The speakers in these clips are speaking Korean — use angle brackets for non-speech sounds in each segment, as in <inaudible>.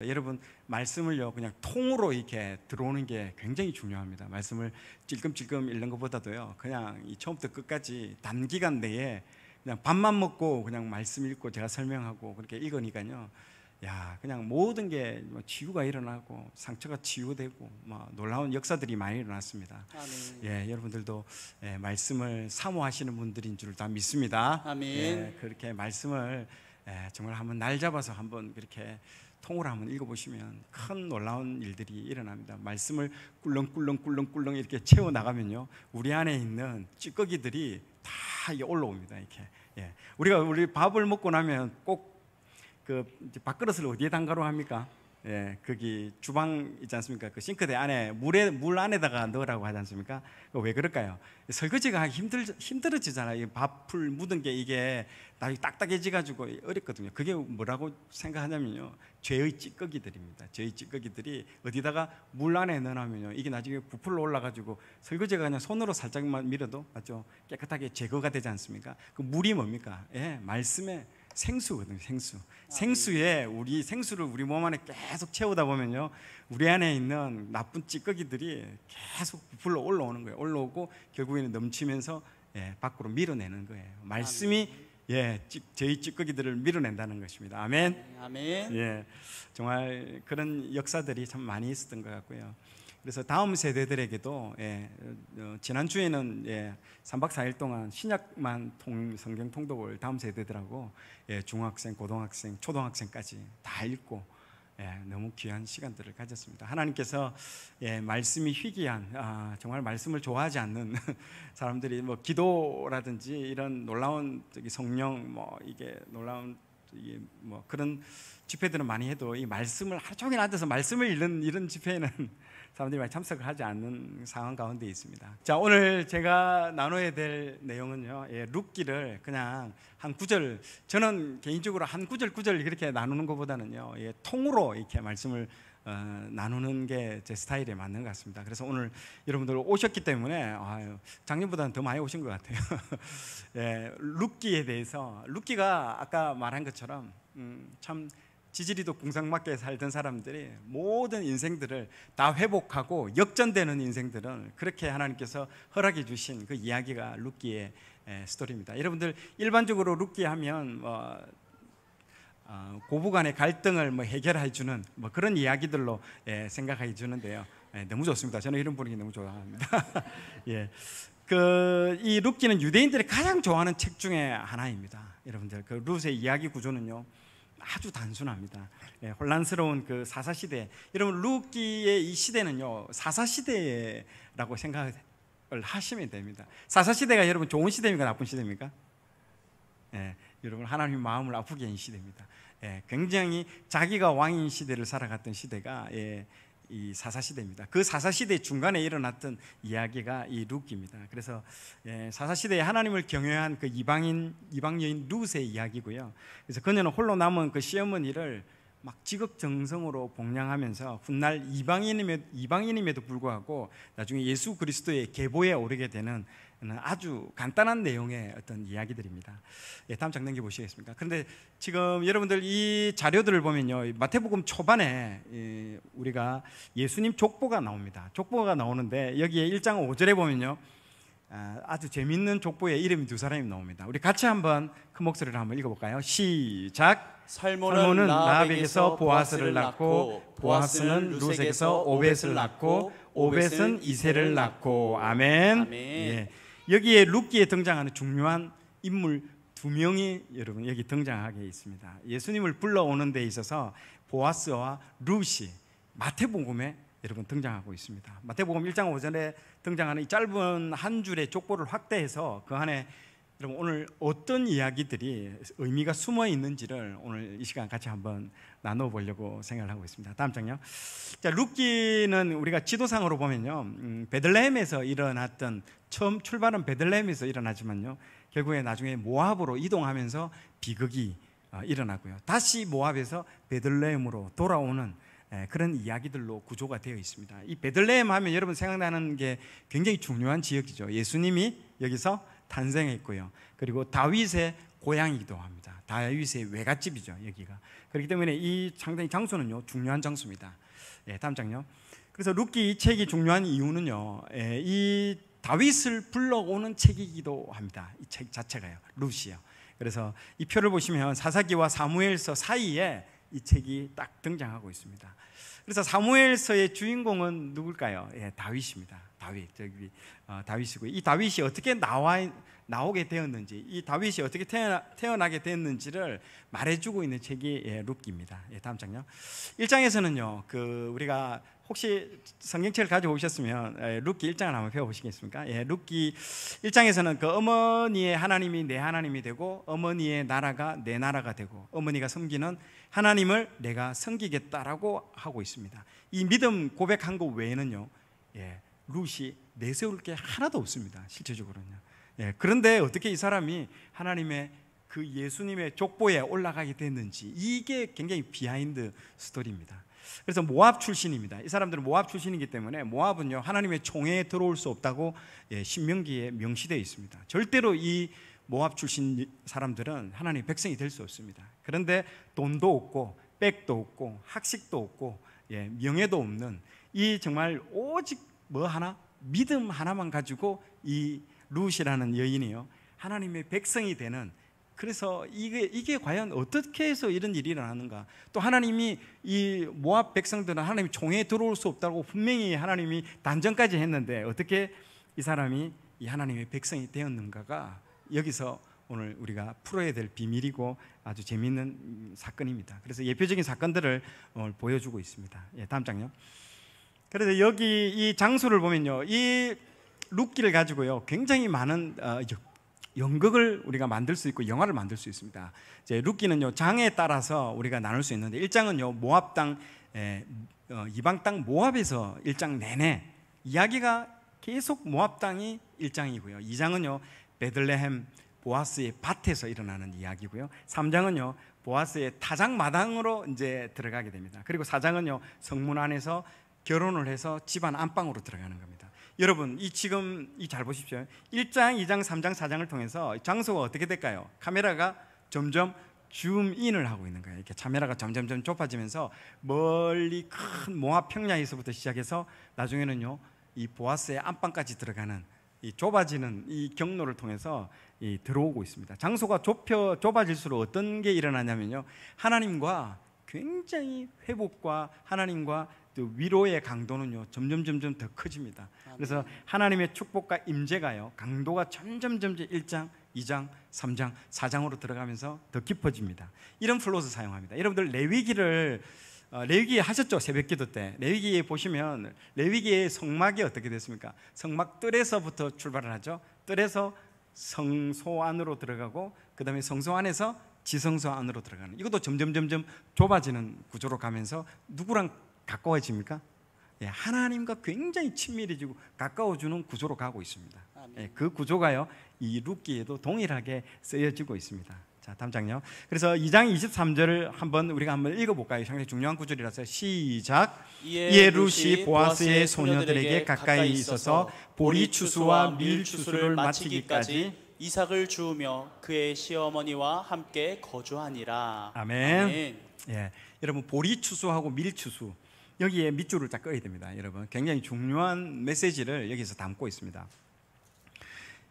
네, 여러분 말씀을요 그냥 통으로 이렇게 들어오는 게 굉장히 중요합니다. 말씀을 찔끔찔끔 읽는 것보다도요 그냥 처음부터 끝까지 단기간 내에 그냥 밥만 먹고 그냥 말씀 읽고 제가 설명하고 그렇게 읽으니까요 야 그냥 모든 게 뭐 치유가 일어나고 상처가 치유되고 뭐 놀라운 역사들이 많이 일어났습니다. 아멘. 네. 예 여러분들도 예, 말씀을 사모하시는 분들인 줄 다 믿습니다. 아멘. 예, 그렇게 말씀을 예, 정말 한번 날 잡아서 한번 그렇게 통으로 한번 읽어보시면 큰 놀라운 일들이 일어납니다. 말씀을 꿀렁꿀렁꿀렁꿀렁 이렇게 채워 나가면요, 우리 안에 있는 찌꺼기들이 다 올라옵니다. 이렇게 예. 우리가 우리 밥을 먹고 나면 꼭 그 밥그릇을 어디에 담가로 합니까? 예, 거기 주방 있지 않습니까? 그 싱크대 안에 물에 물 안에다가 넣으라고 하지 않습니까? 왜 그럴까요? 설거지가 힘들 힘들어지잖아요. 밥풀 묻은 게 이게 나중에 딱딱해지가지고 어렵거든요. 그게 뭐라고 생각하냐면요, 죄의 찌꺼기들입니다. 죄의 찌꺼기들이 어디다가 물 안에 넣어놓으면요, 이게 나중에 부풀러 올라가지고 설거지가 그냥 손으로 살짝만 밀어도 맞죠? 깨끗하게 제거가 되지 않습니까? 그 물이 뭡니까? 예, 말씀에 생수거든요. 생수. 아, 생수에 네. 우리 생수를 우리 몸 안에 계속 채우다 보면요. 우리 안에 있는 나쁜 찌꺼기들이 계속 불러 올라오는 거예요. 올라오고 결국에는 넘치면서 예, 밖으로 밀어내는 거예요. 말씀이 예, 저희 찌꺼기들을 밀어낸다는 것입니다. 아멘. 네, 아멘. 예. 정말 그런 역사들이 참 많이 있었던 것 같고요. 그래서 다음 세대들에게도 예, 어, 지난주에는 예, 3박 4일 동안 신약만 통, 성경 통독을 다음 세대들하고 예, 중학생, 고등학생, 초등학생까지 다 읽고 예, 너무 귀한 시간들을 가졌습니다. 하나님께서 예, 말씀이 희귀한 아, 정말 말씀을 좋아하지 않는 <laughs> 사람들이 뭐 기도라든지 이런 놀라운 저기 성령 뭐 이게 놀라운 이게 뭐 그런 집회들은 많이 해도 이 말씀을 하루 종일 앉아서 말씀을 읽는 이런 집회는 사람들이 많이 참석을 하지 않는 상황 가운데 있습니다. 자, 오늘 제가 나눠야 될 내용은요. 예, 룻기를 그냥 한 구절 저는 개인적으로 한 구절 구절 이렇게 나누는 것보다는요. 예, 통으로 이렇게 말씀을 어, 나누는 게 제 스타일에 맞는 것 같습니다. 그래서 오늘 여러분들 오셨기 때문에 아유, 작년보다는 더 많이 오신 것 같아요. <laughs> 예, 룻기에 대해서 룻기가 아까 말한 것처럼 음, 참 지지리도 궁상맞게 살던 사람들이 모든 인생들을 다 회복하고 역전되는 인생들은 그렇게 하나님께서 허락해 주신 그 이야기가 루키의 스토리입니다. 여러분들 일반적으로 루키 하면 뭐 어, 고부간의 갈등을 뭐 해결해 주는 뭐 그런 이야기들로 생각해 주는데요. 너무 좋습니다. 저는 이런 분위기 너무 좋아합니다. <laughs> 예. 그이 루키는 유대인들이 가장 좋아하는 책 중에 하나입니다. 여러분들 그 루스의 이야기 구조는요. 아주 단순합니다. 예, 혼란스러운 그 사사 시대. 여러분 루기의 이 시대는요 사사 시대라고 생각을 하시면 됩니다. 사사 시대가 여러분 좋은 시대입니까 나쁜 시대입니까? 예, 여러분 하나님 마음을 아프게 한 시대입니다. 예, 굉장히 자기가 왕인 시대를 살아갔던 시대가 예, 이 사사시대입니다. 그 사사시대 중간에 일어났던 이야기가 이 룩입니다. 그래서 예, 사사시대에 하나님을 경외한 그 이방인 이방 여인 룻의 이야기고요. 그래서 그녀는 홀로 남은 그 시어머니를 막 지극정성으로 봉양하면서 훗날 이방인임에도, 이방인임에도 불구하고 나중에 예수 그리스도의 계보에 오르게 되는 어, 아주 간단한 내용의 어떤 이야기들입니다. 예, 다음 장면 기 보시겠습니까? 그런데 지금 여러분들 이 자료들을 보면요, 마태복음 초반에 우리가 예수님 족보가 나옵니다. 족보가 나오는데 여기에 1장 5절에 보면요, 아, 아주 재밌는 족보의 이름이 두 사람이 나옵니다. 우리 같이 한번 큰 그 목소리로 한번 읽어볼까요? 시작. 살모는, 살모는 나합에게서 보아스를 낳고 보아스는 루색에서 오벳을 낳고 오벳은 이세를 낳고 아멘. 아멘. 예. 여기에 룻기에 등장하는 중요한 인물 두 명이 여러분 여기 등장하게 있습니다. 예수님을 불러오는 데 있어서 보아스와 루시 마태복음에 여러분 등장하고 있습니다. 마태복음 1장 5절에 등장하는 이 짧은 한 줄의 족보를 확대해서 그 안에 여러분 오늘 어떤 이야기들이 의미가 숨어 있는지를 오늘 이 시간 같이 한번 나눠 보려고 생각을 하고 있습니다. 다음 장요. 자, 룻기는 우리가 지도상으로 보면요. 음, 베들레헴에서 일어났던 처음 출발은 베들레헴에서 일어나지만요. 결국에 나중에 모압으로 이동하면서 비극이 어, 일어났고요 다시 모압에서 베들레헴으로 돌아오는 에, 그런 이야기들로 구조가 되어 있습니다. 이 베들레헴 하면 여러분 생각나는 게 굉장히 중요한 지역이죠. 예수님이 여기서 탄생했고요. 그리고 다윗의 고향이기도 합니다. 다윗의 외갓집이죠, 여기가. 그렇기 때문에 이 상당히 장소는요, 중요한 장소입니다. 예, 다음 장요. 그래서 루키 이 책이 중요한 이유는요, 예, 이 다윗을 불러오는 책이기도 합니다. 이 책 자체가요, 루시요. 그래서 이 표를 보시면 사사기와 사무엘서 사이에 이 책이 딱 등장하고 있습니다. 그래서 사무엘서의 주인공은 누굴까요? 예, 다윗입니다. 다윗 저기 어, 다윗이고 이 다윗이 어떻게 나와 나오게 되었는지 이 다윗이 어떻게 태어나, 게 됐는지를 말해주고 있는 책이 예, 룻기입니다. 예, 다음 장요. 1장에서는요, 그 우리가 혹시 성경책을 가지고 오셨으면 룻기 1장을 한번 배워보시겠습니까? 예, 룻기 1장에서는 예, 그 어머니의 하나님이 내 하나님이 되고 어머니의 나라가 내 나라가 되고 어머니가 섬기는 하나님을 내가 섬기겠다라고 하고 있습니다. 이 믿음 고백한 것 외에는요, 예, 룻이 내세울 게 하나도 없습니다. 실제적으로는요. 예, 그런데 어떻게 이 사람이 하나님의 그 예수님의 족보에 올라가게 됐는지 이게 굉장히 비하인드 스토리입니다. 그래서 모압 출신입니다. 이 사람들은 모압 출신이기 때문에 모압은요 하나님의 총에 들어올 수 없다고 예, 신명기에 명시되어 있습니다. 절대로 이 모압 출신 사람들은 하나님의 백성이 될 수 없습니다. 그런데 돈도 없고 백도 없고 학식도 없고 예, 명예도 없는 이 정말 오직 뭐 하나 믿음 하나만 가지고 이 루시라는 여인이요 하나님의 백성이 되는 그래서 이게 이게 과연 어떻게 해서 이런 일이 일어나는가? 또 하나님이 이 모압 백성들은 하나님 종에 들어올 수 없다고 분명히 하나님이 단정까지 했는데 어떻게 이 사람이 이 하나님의 백성이 되었는가가 여기서 오늘 우리가 풀어야 될 비밀이고 아주 재미있는 사건입니다. 그래서 예표적인 사건들을 오늘 보여주고 있습니다. 예, 다음 장요. 그래서 여기 이 장소를 보면요, 이 룻기를 가지고요, 굉장히 많은 어, 연극을 우리가 만들 수 있고 영화를 만들 수 있습니다. 이제 룻기는요 장에 따라서 우리가 나눌 수 있는데 1장은요 모압 땅 어, 이방 땅 모압에서 1장 내내 이야기가 계속 모압 땅이 1장이고요. 2장은요 베들레헴 보아스의 밭에서 일어나는 이야기고요. 3장은요 보아스의 타작 마당으로 이제 들어가게 됩니다. 그리고 4장은요 성문 안에서 결혼을 해서 집안 안방으로 들어가는 겁니다. 여러분 이 지금 이 잘 보십시오. 1장, 2장, 3장, 4장을 통해서 장소가 어떻게 될까요? 카메라가 점점 줌인을 하고 있는 거예요. 이렇게 카메라가 점점점 좁아지면서 멀리 큰 모압 평야에서부터 시작해서 나중에는요 이 보아스의 안방까지 들어가는 이 좁아지는 이 경로를 통해서 이 들어오고 있습니다. 장소가 좁혀 좁아질수록 어떤 게 일어나냐면요 하나님과 굉장히 회복과 하나님과 또 위로의 강도는요 점점 점점 더 커집니다. 그래서 하나님의 축복과 임재가요. 강도가 점점 점점 1장, 2장, 3장, 4장으로 들어가면서 더 깊어집니다. 이런 플롯을 사용합니다. 여러분들 레위기를 어, 레위기 하셨죠 새벽기도 때 레위기에 보시면 레위기의 성막이 어떻게 됐습니까? 성막 뜰에서부터 출발을 하죠. 뜰에서 성소 안으로 들어가고 그 다음에 성소 안에서 지성소 안으로 들어가는 이것도 점점 점점 좁아지는 구조로 가면서 누구랑 가까워집니까? 예, 하나님과 굉장히 친밀해지고 가까워주는 구조로 가고 있습니다. 예, 그 구조가요 이 룻기에도 동일하게 쓰여지고 있습니다. 자, 다 장요. 그래서 2장 23절을 한번 우리가 한번 읽어볼까요? 상당히 중요한 구절이라서 시작. 예, 루시 보아스의 소녀들에게 가까이 있어서 보리 추수와 밀 추수를 마치기까지 이삭을 주우며 그의 시어머니와 함께 거주하니라. 아멘. 아멘. 예, 여러분 보리 추수하고 밀 추수. 여기에 밑줄을 딱 꺼야 됩니다. 여러분 굉장히 중요한 메시지를 여기서 담고 있습니다.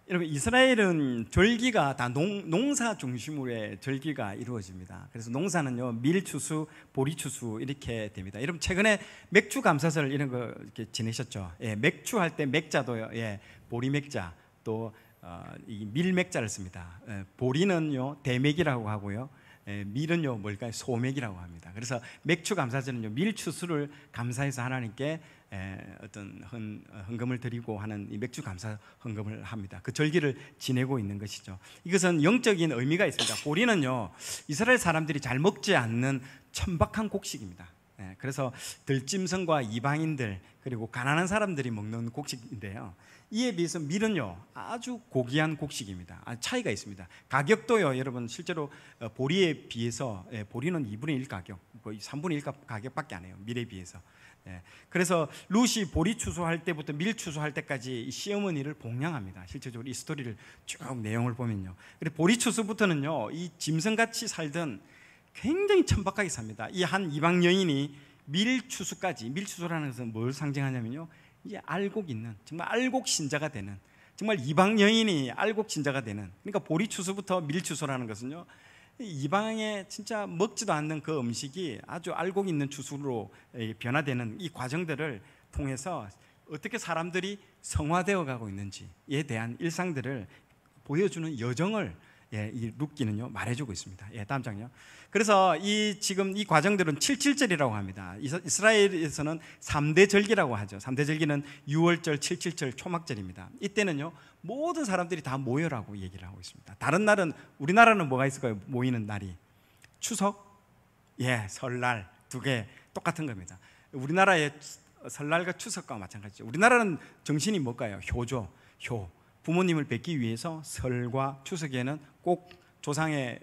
여러분 이스라엘은 절기가 다 농, 농사 중심으로의 절기가 이루어집니다. 그래서 농사는요 밀추수, 보리추수 이렇게 됩니다. 여러분 최근에 맥주 감사설 이런 거 이렇게 지내셨죠? 예, 맥주 할 때 맥자도요, 예, 보리 맥자 또 어, 밀맥자를 씁니다. 예, 보리는요 대맥이라고 하고요, 예, 밀은요 뭘까요? 소맥이라고 합니다. 그래서 맥주 감사제는요 밀추수를 감사해서 하나님께 에, 예, 어떤 헌, 헌금을 드리고 하는 이 맥주 감사 헌금을 합니다. 그 절기를 지내고 있는 것이죠. 이것은 영적인 의미가 있습니다. 보리는요 이스라엘 사람들이 잘 먹지 않는 천박한 곡식입니다. 에, 예, 그래서 들짐승과 이방인들 그리고 가난한 사람들이 먹는 곡식인데요. 이에 비해서 밀은요 아주 고귀한 곡식입니다. 아, 차이가 있습니다. 가격도요 여러분 실제로 어, 보리에 비해서 예, 보리는 2분의 1 가격, 거의 3분의 1 가격밖에 안 해요. 밀에 비해서. 예, 그래서 루시 보리 추수할 때부터 밀 추수할 때까지 시어머니를 봉양합니다. 실제적으로 이 스토리를 쭉 내용을 보면요. 그리고 보리 추수부터는요 이 짐승같이 살던 굉장히 천박하게 삽니다. 이 한 이방 여인이 밀 추수까지 밀 추수라는 것은 뭘 상징하냐면요 이제 알곡 있는 정말 알곡 신자가 되는 정말 이방 여인이 알곡 신자가 되는 그러니까 보리 추수부터 밀 추수라는 것은요 이방에 진짜 먹지도 않는 그 음식이 아주 알곡 있는 추수로 예, 변화되는 이 과정들을 통해서 어떻게 사람들이 성화되어 가고 있는지에 대한 일상들을 보여주는 여정을 예, 이 룻기는요 말해주고 있습니다. 예, 다음 장요. 그래서 이 지금 이 과정들은 77절이라고 합니다. 이스라엘에서는 3대 절기라고 하죠. 3대 절기는 6월절, 77절, 초막절입니다. 이때는요 모든 사람들이 다 모여라고 얘기를 하고 있습니다. 다른 날은 우리나라는 뭐가 있을까요? 모이는 날이 추석, 예, 설날 두 개 똑같은 겁니다. 우리나라의 설날과 추석과 마찬가지죠. 우리나라는 정신이 뭘까요? 효조 효. 부모님을 뵙기 위해서 설과 추석에는 꼭 조상의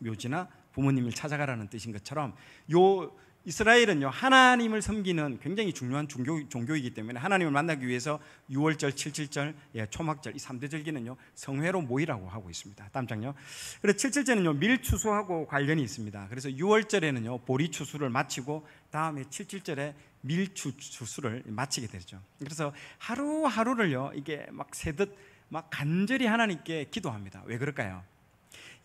묘지나 부모님을 찾아가라는 뜻인 것처럼 요 이스라엘은요 하나님을 섬기는 굉장히 중요한 종교, 종교이기 때문에 하나님을 만나기 위해서 6월절, 7일절, 예, 초막절 이 3대 절기는요 성회로 모이라고 하고 있습니다. 다음 장요. 그래서 7일절은요 밀추수하고 관련이 있습니다. 그래서 6월절에는요 보리추수를 마치고 다음에 7 7절에 밀추수를 마치게 되죠. 그래서 하루하루를요 이게 막 새듯 막 간절히 하나님께 기도합니다. 왜 그럴까요?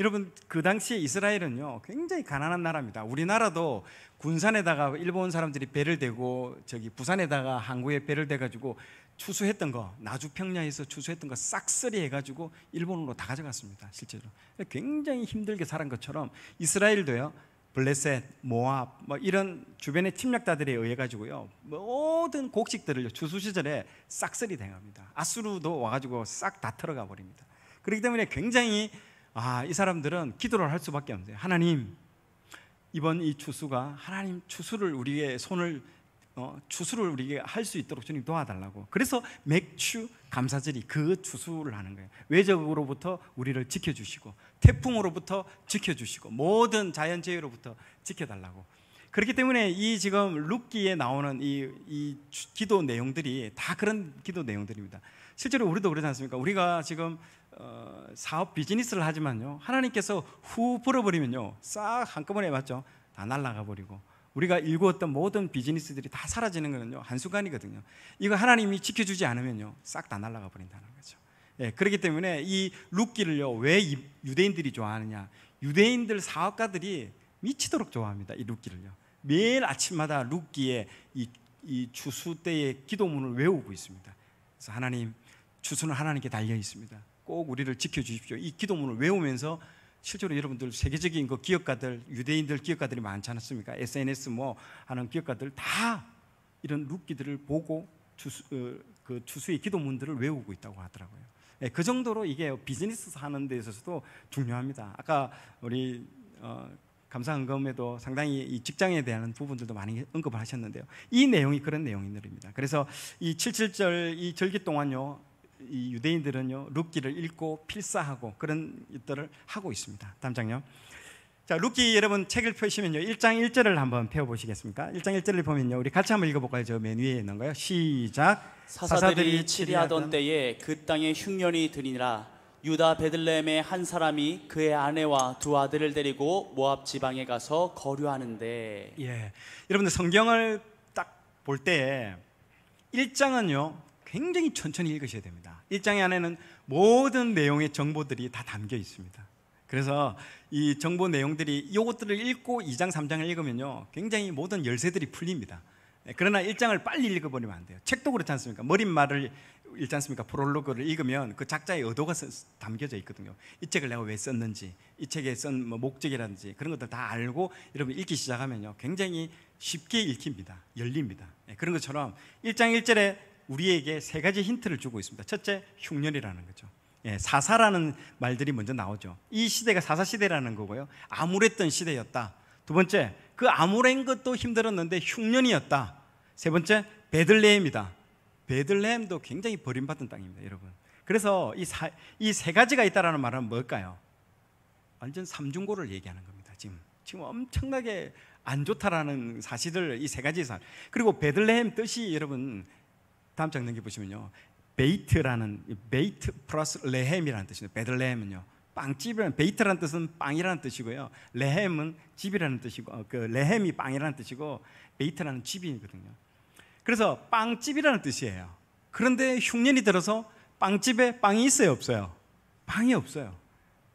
여러분 그 당시에 이스라엘은요 굉장히 가난한 나라입니다. 우리나라도 군산에다가 일본 사람들이 배를 대고 저기 부산에다가 항구에 배를 대가지고 추수했던 거 나주평야에서 추수했던 거 싹쓸이 해가지고 일본으로 다 가져갔습니다. 실제로 굉장히 힘들게 살은 것처럼 이스라엘도요 블레셋, 모압 뭐 이런 주변의 침략자들에 의해 가지고요 모든 곡식들을 주수 시절에 싹쓸이 당합니다. 아수르도 와가지고 싹 다 털어가 버립니다. 그렇기 때문에 굉장히 아이 사람들은 기도를 할 수밖에 없어요. 하나님 이번 이 추수가 하나님 추수를 우리의 손을 어, 추수를 우리에게 할 수 있도록 주님 도와달라고. 그래서 맥추 감사절이 그 추수를 하는 거예요. 외적으로부터 우리를 지켜주시고 태풍으로부터 지켜주시고 모든 자연재해로부터 지켜달라고. 그렇기 때문에 이 지금 룻기에 나오는 이, 이 기도 내용들이 다 그런 기도 내용들입니다. 실제로 우리도 그러지 않습니까? 우리가 지금 어, 사업 비즈니스를 하지만요 하나님께서 후 불어버리면요 싹 한꺼번에 맞죠 다 날라가 버리고 우리가 일구었던 모든 비즈니스들이 다 사라지는 거는요 한순간이거든요. 이거 하나님이 지켜주지 않으면요 싹 다 날아가 버린다는 거죠. 예, 그렇기 때문에 이 룻기를요 왜 유대인들이 좋아하느냐? 유대인들 사업가들이 미치도록 좋아합니다. 이 룻기를요. 매일 아침마다 룻기에 이, 이 추수 때의 기도문을 외우고 있습니다. 그래서 하나님 추수는 하나님께 달려 있습니다. 꼭 우리를 지켜 주십시오. 이 기도문을 외우면서 실제로 여러분들 세계적인 그 기업가들 유대인들 기업가들이 많지 않았습니까? SNS 뭐 하는 기업가들 다 이런 룩기들을 보고 주수, 어, 그추수의 기도문들을 외우고 있다고 하더라고요. 네, 그 정도로 이게 비즈니스 하는 데 있어서도 중요합니다. 아까 우리 어, 감사헌금에도 상당히 이 직장에 대한 부분들도 많이 언급을 하셨는데요. 이 내용이 그런 내용입니다. 그래서 이 77절 이 절기 동안요. 이 유대인들은요 룻기를 읽고 필사하고 그런 것들을 하고 있습니다. 담장요. 자, 룻기 여러분 책을 펴시면요 1장 1절을 한번 펴 보시겠습니까? 1장 1절을 보면요 우리 같이 한번 읽어볼까요? 저 맨 위에 있는 거요. 시작. 사사들이 치리하던 때에 그 땅에 흉년이 드니라 유다 베들레헴의 한 사람이 그의 아내와 두 아들을 데리고 모압 지방에 가서 거류하는데 예. 여러분들 성경을 딱 볼 때 1장은요 굉장히 천천히 읽으셔야 됩니다. 1장의 안에는 모든 내용의 정보들이 다 담겨 있습니다. 그래서 이 정보 내용들이 이것들을 읽고 2장, 3장을 읽으면요. 굉장히 모든 열쇠들이 풀립니다. 예, 그러나 1장을 빨리 읽어버리면 안 돼요. 책도 그렇지 않습니까? 머릿말을 읽지 않습니까? 프롤로그를 읽으면 그 작자의 의도가 담겨져 있거든요. 이 책을 내가 왜 썼는지, 이 책에 쓴 뭐 목적이라든지 그런 것들 다 알고 여러분 읽기 시작하면요. 굉장히 쉽게 읽힙니다. 열립니다. 예, 그런 것처럼 1장 1절에 우리에게 세 가지 힌트를 주고 있습니다. 첫째, 흉년이라는 거죠. 예, 사사라는 말들이 먼저 나오죠. 이 시대가 사사 시대라는 거고요. 암울했던 시대였다. 두 번째, 그 암울한 것도 힘들었는데 흉년이었다. 세 번째, 베들레헴이다. 베들레헴도 굉장히 버림받은 땅입니다, 여러분. 그래서 이 세 가지가 있다라는 말은 뭘까요? 완전 삼중고를 얘기하는 겁니다. 지금 지금 엄청나게 안 좋다라는 사실을 이 세 가지에서 그리고 베들레헴 뜻이 여러분 다음 장 넘겨 보시면요. 베이트라는 베이트 플러스 레헴이라는 뜻이에요. 베들레헴은요. 빵집이라는 베이트라는 뜻은 빵이라는 뜻이고요. 레헴은 집이라는 뜻이고 어, 그 레헴이 빵이라는 뜻이고 베이트라는 집이거든요. 그래서 빵집이라는 뜻이에요. 그런데 흉년이 들어서 빵집에 빵이 있어요, 없어요? 빵이 없어요.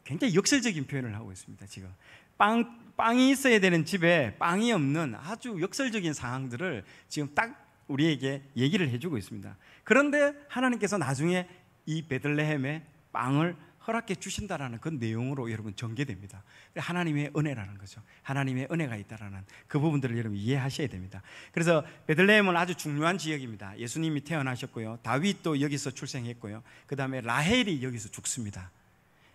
굉장히 역설적인 표현을 하고 있습니다, 지금. 빵, 빵이 있어야 되는 집에 빵이 없는 아주 역설적인 상황들을 지금 딱 우리에게 얘기를 해주고 있습니다. 그런데 하나님께서 나중에 이 베들레헴에 빵을 허락해 주신다라는 그 내용으로 여러분 전개됩니다. 하나님의 은혜라는 거죠. 하나님의 은혜가 있다라는 그 부분들을 여러분 이해하셔야 됩니다. 그래서 베들레헴은 아주 중요한 지역입니다. 예수님이 태어나셨고요. 다윗도 여기서 출생했고요. 그다음에 라헬이 여기서 죽습니다.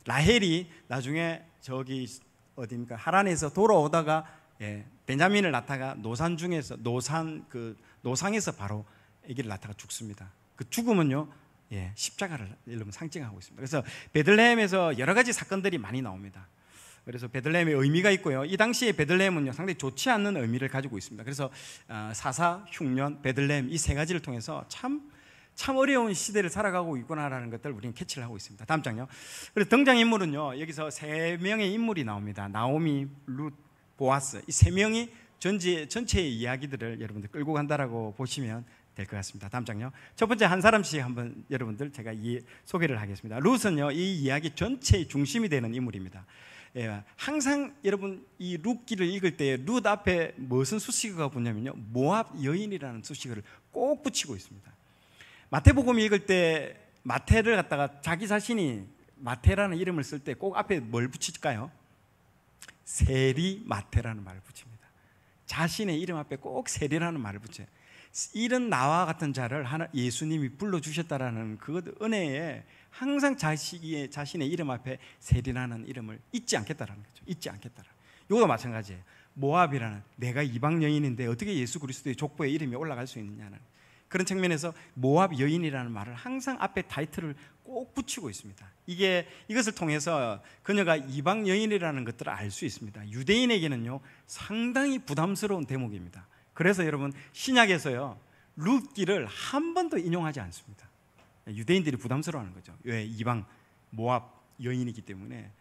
라헬이 나중에 저기 어디입니까? 하란에서 돌아오다가 예, 베냐민을 낳다가 노산 중에서 노산 그 노상에서 바로 아기를 낳다가 죽습니다. 그 죽음은요, 예, 십자가를 여러 상징하고 있습니다. 그래서 베들레헴에서 여러 가지 사건들이 많이 나옵니다. 그래서 베들레헴의 의미가 있고요. 이 당시에 베들레헴은요 상당히 좋지 않는 의미를 가지고 있습니다. 그래서 어, 사사, 흉년, 베들레헴 이 세 가지를 통해서 참 참 어려운 시대를 살아가고 있구나라는 것들을 우리는 캐치를 하고 있습니다. 다음 장요. 그래서 등장 인물은요. 여기서 세 명의 인물이 나옵니다. 나오미, 룻, 보아스. 이 세 명이 전체, 전체의 이야기들을 여러분들 끌고 간다라고 보시면 될 것 같습니다. 다음 장요. 첫 번째 한 사람씩 한번 여러분들 제가 이 소개를 하겠습니다. 룻은요, 이 이야기 전체의 중심이 되는 인물입니다. 예, 항상 여러분 이 룻기를 읽을 때 룻 앞에 무슨 수식어가 붙냐면요, 모압 여인이라는 수식어를 꼭 붙이고 있습니다. 마태복음 읽을 때 마태를 갖다가 자기 자신이 마태라는 이름을 쓸 때 꼭 앞에 뭘 붙일까요? 세리 마태라는 말을 붙입니다. 자신의 이름 앞에 꼭 세례라는 말을 붙여요. 이런 나와 같은 자를 하나 예수님이 불러 주셨다라는 그 은혜에 항상 자신의 자신의 이름 앞에 세리라는 이름을 잊지 않겠다라는 거죠. 잊지 않겠다라. 요도 마찬가지예요. 모압이라는 내가 이방 여인인데 어떻게 예수 그리스도의 족보의 이름이 올라갈 수 있느냐는 그런 측면에서 모압 여인이라는 말을 항상 앞에 타이틀을 꼭 붙이고 있습니다. 이게 이것을 통해서 그녀가 이방 여인이라는 것들을 알 수 있습니다. 유대인에게는요 상당히 부담스러운 대목입니다. 그래서 여러분 신약에서요 룻기를 한 번도 인용하지 않습니다. 유대인들이 부담스러워하는 거죠. 왜 이방 모압 여인이기 때문에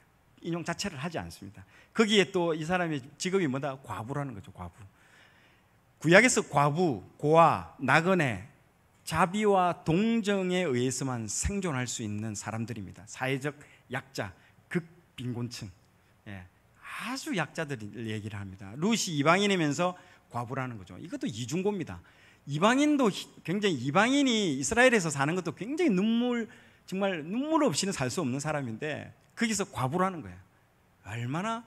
인용 자체를 하지 않습니다. 거기에 또 이 사람의 직업이 뭐다 과부라는 거죠. 과부. 구약에서 과부, 고아, 나그네, 자비와 동정에 의해서만 생존할 수 있는 사람들입니다. 사회적 약자, 극빈곤층. 예, 아주 약자들 얘기를 합니다. 루시 이방인이면서 과부라는 거죠. 이것도 이중고입니다. 이방인도 굉장히 이방인이 이스라엘에서 사는 것도 굉장히 눈물 정말 눈물 없이는 살 수 없는 사람인데 거기서 과부라는 거예요. 얼마나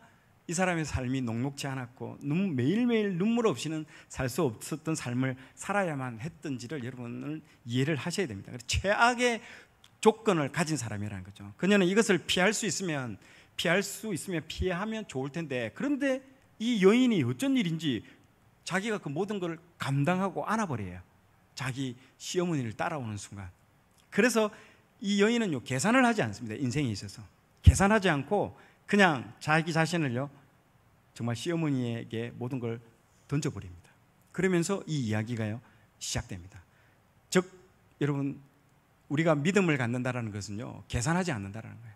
이 사람의 삶이 녹록지 않았고 눈, 매일매일 눈물 없이는 살 수 없었던 삶을 살아야만 했던지를 여러분은 이해를 하셔야 됩니다. 최악의 조건을 가진 사람이라는 거죠. 그녀는 이것을 피할 수 있으면 피할 수 있으면 피하면 좋을 텐데 그런데 이 여인이 어쩐 일인지 자기가 그 모든 걸 감당하고 안아버려요. 자기 시어머니를 따라오는 순간. 그래서 이 여인은요 계산을 하지 않습니다. 인생에 있어서 계산하지 않고 그냥 자기 자신을요 정말 시어머니에게 모든 걸 던져버립니다. 그러면서 이 이야기가요 시작됩니다. 즉 여러분 우리가 믿음을 갖는다라는 것은요 계산하지 않는다라는 거예요.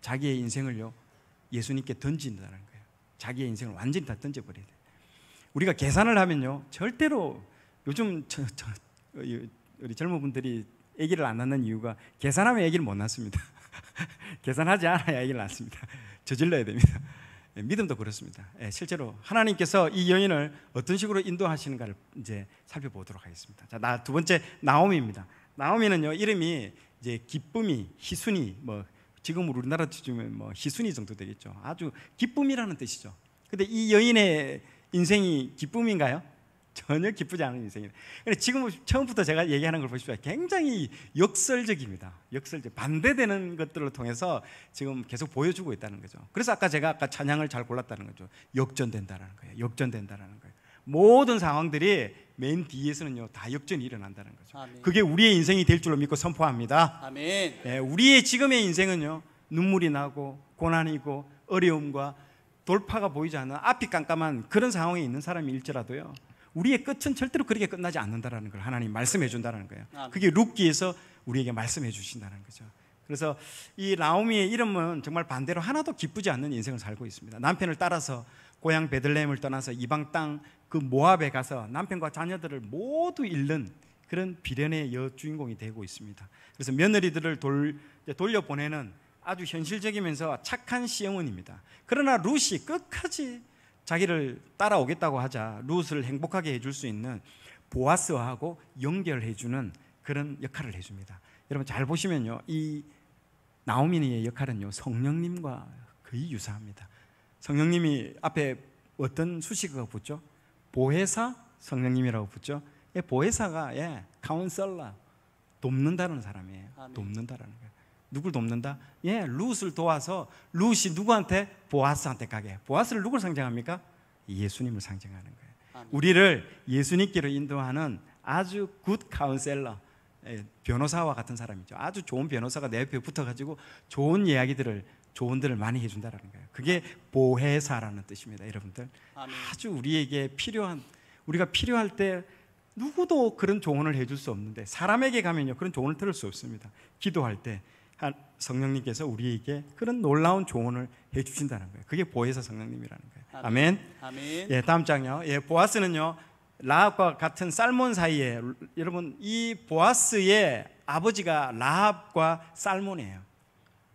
자기의 인생을요 예수님께 던진다는 거예요. 자기의 인생을 완전히 다 던져버려야 돼요. 우리가 계산을 하면요 절대로 요즘 저, 저, 우리 젊은 분들이 아기를 안 낳는 이유가 계산하면 아기를 못 낳습니다. <laughs> 계산하지 않아야 아기를 낳습니다. 저질러야 됩니다. 예, 믿음도 그렇습니다. 예, 실제로 하나님께서 이 여인을 어떤 식으로 인도하시는가를 이제 살펴보도록 하겠습니다. 자, 나 두 번째 나오미입니다. 나오미는요 이름이 이제 기쁨이, 희순이, 뭐 지금 우리나라 지면뭐 희순이 정도 되겠죠. 아주 기쁨이라는 뜻이죠. 근데 이 여인의 인생이 기쁨인가요? 전혀 기쁘지 않은 인생이에요. 근데 지금 처음부터 제가 얘기하는 걸 보십시오. 굉장히 역설적입니다. 역설적 반대되는 것들을 통해서 지금 계속 보여주고 있다는 거죠. 그래서 아까 제가 아까 찬양을 잘 골랐다는 거죠. 역전된다라는 거예요. 역전된다라는 거예요. 모든 상황들이 맨 뒤에서는요 다 역전이 일어난다는 거죠. 아멘. 그게 우리의 인생이 될 줄로 믿고 선포합니다. 아멘. 예, 우리의 지금의 인생은요 눈물이 나고 고난이고 어려움과 돌파가 보이지 않는 앞이 깜깜한 그런 상황에 있는 사람일지라도요 우리의 끝은 절대로 그렇게 끝나지 않는다라는 걸 하나님 말씀해 준다는 거예요. 아, 네. 그게 룻기에서 우리에게 말씀해 주신다는 거죠. 그래서 이 라오미의 이름은 정말 반대로 하나도 기쁘지 않는 인생을 살고 있습니다. 남편을 따라서 고향 베들레헴을 떠나서 이방 땅 그 모압에 가서 남편과 자녀들을 모두 잃는 그런 비련의 여주인공이 되고 있습니다. 그래서 며느리들을 돌, 돌려보내는 아주 현실적이면서 착한 시어머니입니다. 그러나 루시 끝까지 자기를 따라오겠다고 하자 루스를 행복하게 해줄 수 있는 보아스하고 연결해주는 그런 역할을 해줍니다. 여러분 잘 보시면요, 이 나오미니의 역할은요 성령님과 거의 유사합니다. 성령님이 앞에 어떤 수식어가 붙죠? 보혜사 성령님이라고 붙죠. 예, 보혜사가 예, 카운셀러 돕는다는 사람이에요. 아, 네. 돕는다는 거예요. 누굴 돕는다? 예, 루룻를 도와서 루시 누구한테? 보아스한테 가게. 보아스를 누굴 상징합니까? 예수님을 상징하는 거예요. 아멘. 우리를 예수님께로 인도하는 아주 굿 카운셀러, 예, 변호사와 같은 사람이죠. 아주 좋은 변호사가 내 옆에 붙어가지고 좋은 이야기들을 좋은들을 많이 해준다라는 거예요. 그게 보혜사라는 뜻입니다, 여러분들. 아멘. 아주 우리에게 필요한 우리가 필요할 때 누구도 그런 조언을 해줄 수 없는데 사람에게 가면요 그런 조언을 들을 수 없습니다. 기도할 때 성령님께서 우리에게 그런 놀라운 조언을 해 주신다는 거예요. 그게 보혜사 성령님이라는 거예요. 아멘. 아멘. 예, 다음 장요. 예, 보아스는요. 라합과 같은 살몬 사이에 여러분 이 보아스의 아버지가 라합과 살몬이에요.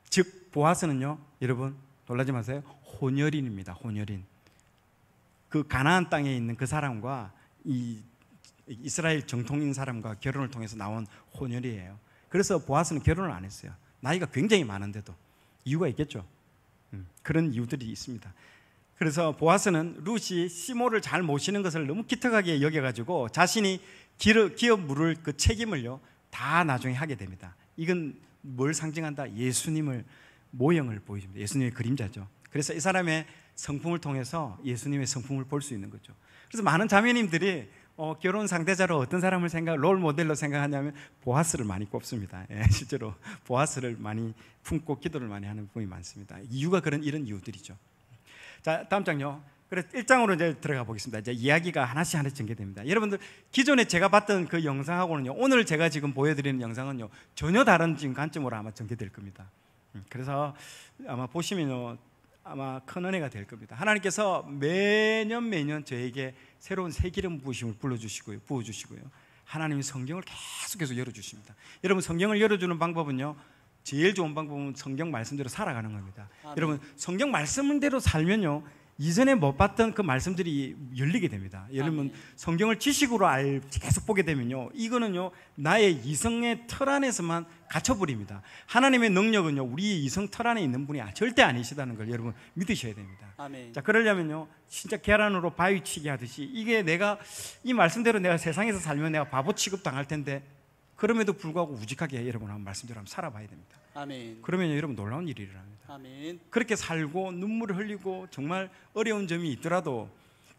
즉 보아스는요. 여러분 놀라지 마세요. 혼혈인입니다. 혼혈인. 그 가나안 땅에 있는 그 사람과 이 이스라엘 정통인 사람과 결혼을 통해서 나온 혼혈이에요. 그래서 보아스는 결혼을 안 했어요. 나이가 굉장히 많은데도 이유가 있겠죠. 음, 그런 이유들이 있습니다. 그래서 보아스는 루시 시모를 잘 모시는 것을 너무 기특하게 여겨가지고 자신이 기업 물을 그 책임을요 다 나중에 하게 됩니다. 이건 뭘 상징한다? 예수님을 모형을 보여줍니다. 예수님의 그림자죠. 그래서 이 사람의 성품을 통해서 예수님의 성품을 볼 수 있는 거죠. 그래서 많은 자매님들이 어, 결혼 상대자로 어떤 사람을 생각, 롤 모델로 생각하냐면 보아스를 많이 꼽습니다. 예, <laughs> 실제로 보아스를 많이 품고 기도를 많이 하는 분이 많습니다. 이유가 그런 이런 이유들이죠. 자, 다음 장요. 그래서 1장으로 이제 들어가 보겠습니다. 이제 이야기가 하나씩 하나씩 전개됩니다. 여러분들 기존에 제가 봤던 그 영상하고는요. 오늘 제가 지금 보여드리는 영상은요. 전혀 다른 지금 관점으로 아마 전개될 겁니다. 음, 그래서 아마 보시면요. 아마 큰 은혜가 될 겁니다. 하나님께서 매년 매년 저에게 새로운 새 기름 부으심을 불러주시고요, 부어주시고요. 하나님이 성경을 계속해서 열어주십니다. 여러분 성경을 열어주는 방법은요. 제일 좋은 방법은 성경 말씀대로 살아가는 겁니다. 아, 네. 여러분 성경 말씀대로 살면요 이전에 못 봤던 그 말씀들이 열리게 됩니다. 예를 들 성경을 지식으로 알 계속 보게 되면요. 이거는요. 나의 이성의 틀 안에서만 갇혀 버립니다. 하나님의 능력은요. 우리 이성 틀 안에 있는 분이 아, 절대 아니시다는 걸 여러분 믿으셔야 됩니다. 아멘. 자, 그러려면요. 진짜 계란으로 바위치기 하듯이 이게 내가 이 말씀대로 내가 세상에서 살면 내가 바보 취급 당할 텐데 그럼에도 불구하고 우직하게 여러분 한 말씀대로 한번 살아봐야 됩니다. 아멘. 그러면 여러분 놀라운 일이 일어납니다. 아멘. 그렇게 살고 눈물을 흘리고 정말 어려운 점이 있더라도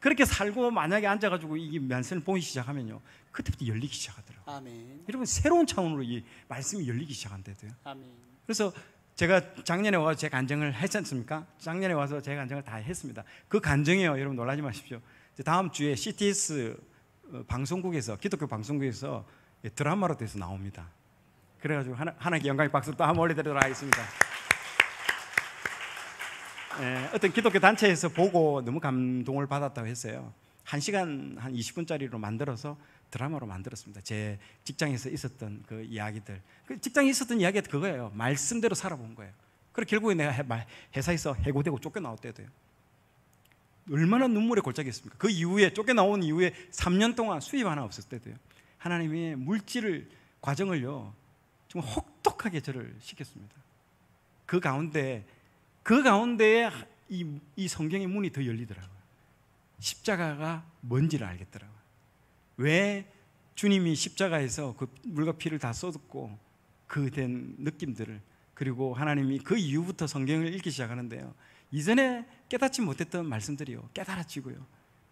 그렇게 살고 만약에 앉아가지고 이 말씀을 보기 시작하면요 그때부터 열리기 시작하더라고요. 아멘. 여러분 새로운 차원으로 이 말씀이 열리기 시작한대요. 아멘. 그래서 제가 작년에 와서 제 간증을 했지 습니까 작년에 와서 제 간증을 다 했습니다. 그 간증이요, 여러분 놀라지 마십시오. 다음 주에 CTS 어, 방송국에서 기독교 방송국에서 드라마로 돼서 나옵니다. 그래가지고 하나, 하나님께 영광의 박수 또 한번 올려드리도록 하겠습니다. 예, 어떤 기독교 단체에서 보고 너무 감동을 받았다고 했어요. 한 시간 한 20분짜리로 만들어서 드라마로 만들었습니다. 제 직장에서 있었던 그 이야기들. 그 직장에 있었던 이야기가 그거예요. 말씀대로 살아본 거예요. 그리고 결국에 내가 회사에서 해고되고 쫓겨나왔대요. 얼마나 눈물의 골짜기였습니까? 그 이후에 쫓겨나온 이후에 3년 동안 수입 하나 없었대요. 하나님의 물질을 과정을요. 좀 혹독하게 저를 시켰습니다. 그 가운데 그 가운데에 이, 이 성경의 문이 더 열리더라고요. 십자가가 뭔지를 알겠더라고요. 왜 주님이 십자가에서 그 물과 피를 다 쏟고 았그된 느낌들을 그리고 하나님이 그 이후부터 성경을 읽기 시작하는데요. 이전에 깨닫지 못했던 말씀들이요. 깨달아지고요.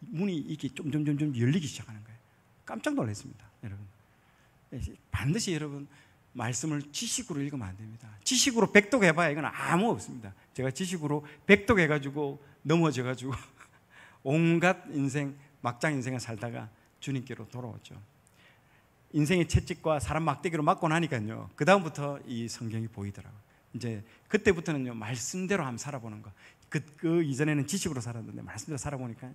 문이 이렇게 점점점점 열리기 시작하는 거예요. 깜짝 놀랐습니다, 여러분. 예, 반드시 여러분 말씀을 지식으로 읽으면 안 됩니다. 지식으로 백독해봐야 이건 아무 없습니다. 제가 지식으로 백독해가지고 넘어져가지고 <laughs> 온갖 인생, 막장 인생을 살다가 주님께로 돌아왔죠. 인생의 채찍과 사람 막대기로 맞고 나니까요. 그다음부터 이 성경이 보이더라고요. 이제 그때부터는요, 말씀대로 한번 살아보는 거. 그, 그 이전에는 지식으로 살았는데 말씀대로 살아보니까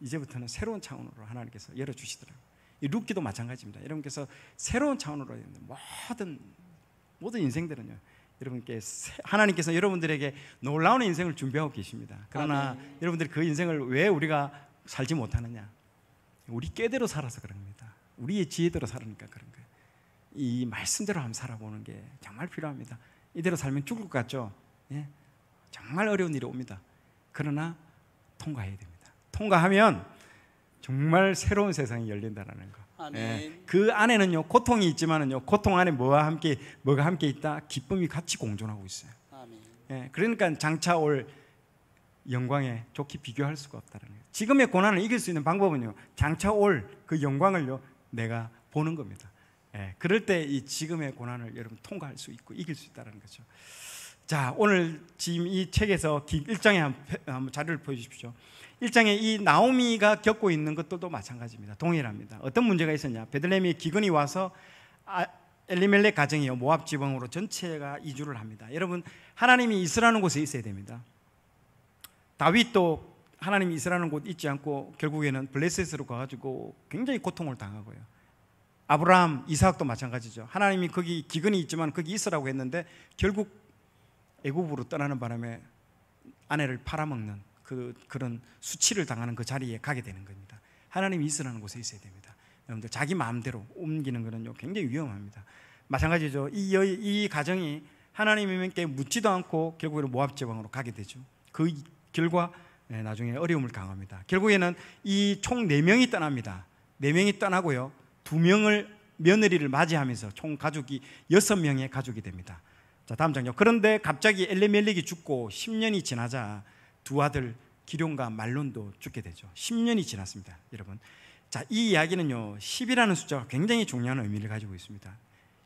이제부터는 새로운 차원으로 하나님께서 열어주시더라고요. 이룩기도 마찬가지입니다. 여러분께서 새로운 차원으로 모든 모든 인생들은요. 여러분께 하나님께서 여러분들에게 놀라운 인생을 준비하고 계십니다. 그러나 아, 네. 여러분들이 그 인생을 왜 우리가 살지 못하느냐? 우리 깨대로 살아서 그럽니다 우리의 지혜대로 살으니까 그런 거예요. 이 말씀대로 한번 살아보는 게 정말 필요합니다. 이대로 살면 죽을 것 같죠? 예? 정말 어려운 일이 옵니다. 그러나 통과해야 됩니다. 통과하면 정말 새로운 세상이 열린다라는 거. 예, 그 안에는요 고통이 있지만은요 고통 안에 뭐와 함께 뭐가 함께 있다 기쁨이 같이 공존하고 있어요. 예, 그러니까 장차 올 영광에 좋게 비교할 수가 없다는 거예요. 지금의 고난을 이길 수 있는 방법은요 장차 올 그 영광을요 내가 보는 겁니다. 예, 그럴 때 이 지금의 고난을 여러분 통과할 수 있고 이길 수 있다는 거죠. 자 오늘 지금 이 책에서 긴 1장에 한 자료를 보여주십시오. 1장에 이 나오미가 겪고 있는 것들도 마찬가지입니다. 동일합니다. 어떤 문제가 있었냐? 베들레헴의 기근이 와서 아, 엘리멜렉 가정이요 모압 지방으로 전체가 이주를 합니다. 여러분 하나님이 있으라는 곳에 있어야 됩니다. 다윗도 하나님이 있으라는 곳 있지 않고 결국에는 블레셋으로 가가지고 굉장히 고통을 당하고요. 아브라함, 이삭도 마찬가지죠. 하나님이 거기 기근이 있지만 거기 있으라고 했는데 결국 애굽으로 떠나는 바람에 아내를 팔아먹는 그, 그런 수치를 당하는 그 자리에 가게 되는 겁니다. 하나님이 있으라는 곳에 있어야 됩니다. 여러분들 자기 마음대로 옮기는 거는 굉장히 위험합니다. 마찬가지죠. 이, 이 가정이 하나님께 묻지도 않고 결국에는 모압 제왕으로 가게 되죠. 그 결과 예, 나중에 어려움을 강합니다. 결국에는 이총 4명이 떠납니다. 4명이 떠나고요. 2명을 며느리를 맞이하면서 총 가족이 6명의 가족이 됩니다. 자, 다음 장요. 그런데 갑자기 엘레멜렉이 죽고 10년이 지나자 두 아들 기룡과 말론도 죽게 되죠. 10년이 지났습니다. 여러분. 자, 이 이야기는요. 10이라는 숫자가 굉장히 중요한 의미를 가지고 있습니다.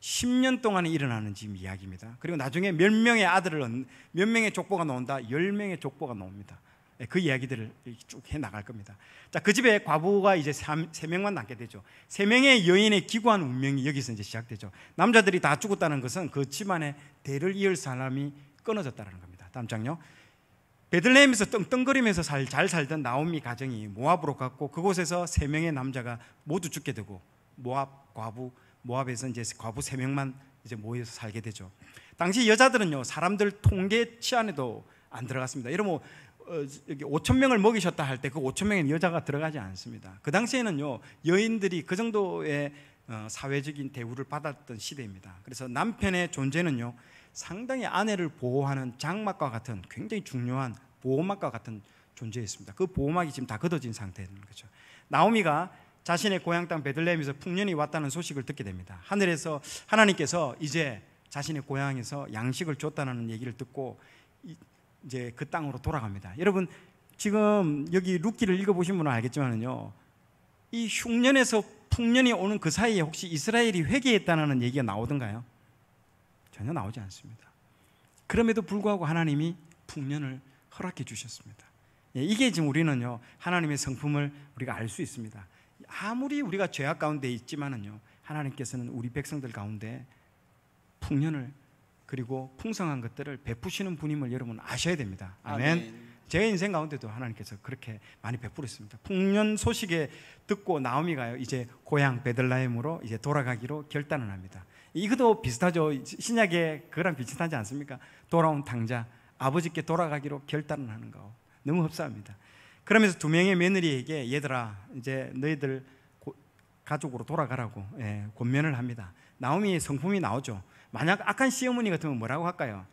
10년 동안에 일어나는 지금 이야기입니다. 그리고 나중에 몇 명의 아들을 몇 명의 족보가 나온다. 10명의 족보가 나옵니다. 예, 그 이야기들을 쭉 해 나갈 겁니다. 자, 그 집에 과부가 이제 3, 3명만 남게 되죠. 3명의 여인의 기구한 운명이 여기서 이제 시작되죠. 남자들이 다 죽었다는 것은 그 집안에 대를 이을 사람이 끊어졌다는 겁니다. 다음 장요. 베들레헴에서 떵떵거리면서 살, 잘 살던 나오미 가정이 모압으로 갔고 그곳에서 세 명의 남자가 모두 죽게 되고 모압 과부 모압에서 이제 과부 세 명만 이제 모여서 살게 되죠. 당시 여자들은요 사람들 통계 치안에도 안 들어갔습니다. 이러면 어, 5천 명을 먹이셨다 할 때 그 5천 명에 여자가 들어가지 않습니다. 그 당시에는요 여인들이 그 정도의 어, 사회적인 대우를 받았던 시대입니다. 그래서 남편의 존재는요 상당히 아내를 보호하는 장막과 같은 굉장히 중요한 보호막과 같은 존재였습니다. 그 보호막이 지금 다 걷어진 상태인 거죠. 나오미가 자신의 고향 땅 베들레헴에서 풍년이 왔다는 소식을 듣게 됩니다. 하늘에서 하나님께서 이제 자신의 고향에서 양식을 줬다는 얘기를 듣고 이제 그 땅으로 돌아갑니다. 여러분 지금 여기 룻기를 읽어보신 분은 알겠지만요, 은이 흉년에서 풍년이 오는 그 사이에 혹시 이스라엘이 회개했다는 얘기가 나오던가요? 전혀 나오지 않습니다. 그럼에도 불구하고 하나님이 풍년을 허락해 주셨습니다. 예, 이게 지금 우리는요 하나님의 성품을 우리가 알 수 있습니다. 아무리 우리가 죄악 가운데 있지만은요 하나님께서는 우리 백성들 가운데 풍년을 그리고 풍성한 것들을 베푸시는 분임을 여러분 아셔야 됩니다. 아멘. 아멘. 제 인생 가운데도 하나님께서 그렇게 많이 베풀었습니다. 풍년 소식에 듣고 나오미가요 이제 고향 베들라헴으로 이제 돌아가기로 결단을 합니다. 이것도 비슷하죠. 신약에 그랑 비슷하지 않습니까? 돌아온 당자 아버지께 돌아가기로 결단을 하는 거 너무 흡사합니다. 그러면서 두 명의 며느리에게 얘들아 이제 너희들 고, 가족으로 돌아가라고 예, 권면을 합니다. 나오미의 성품이 나오죠. 만약 악한 시어머니 같으면 뭐라고 할까요?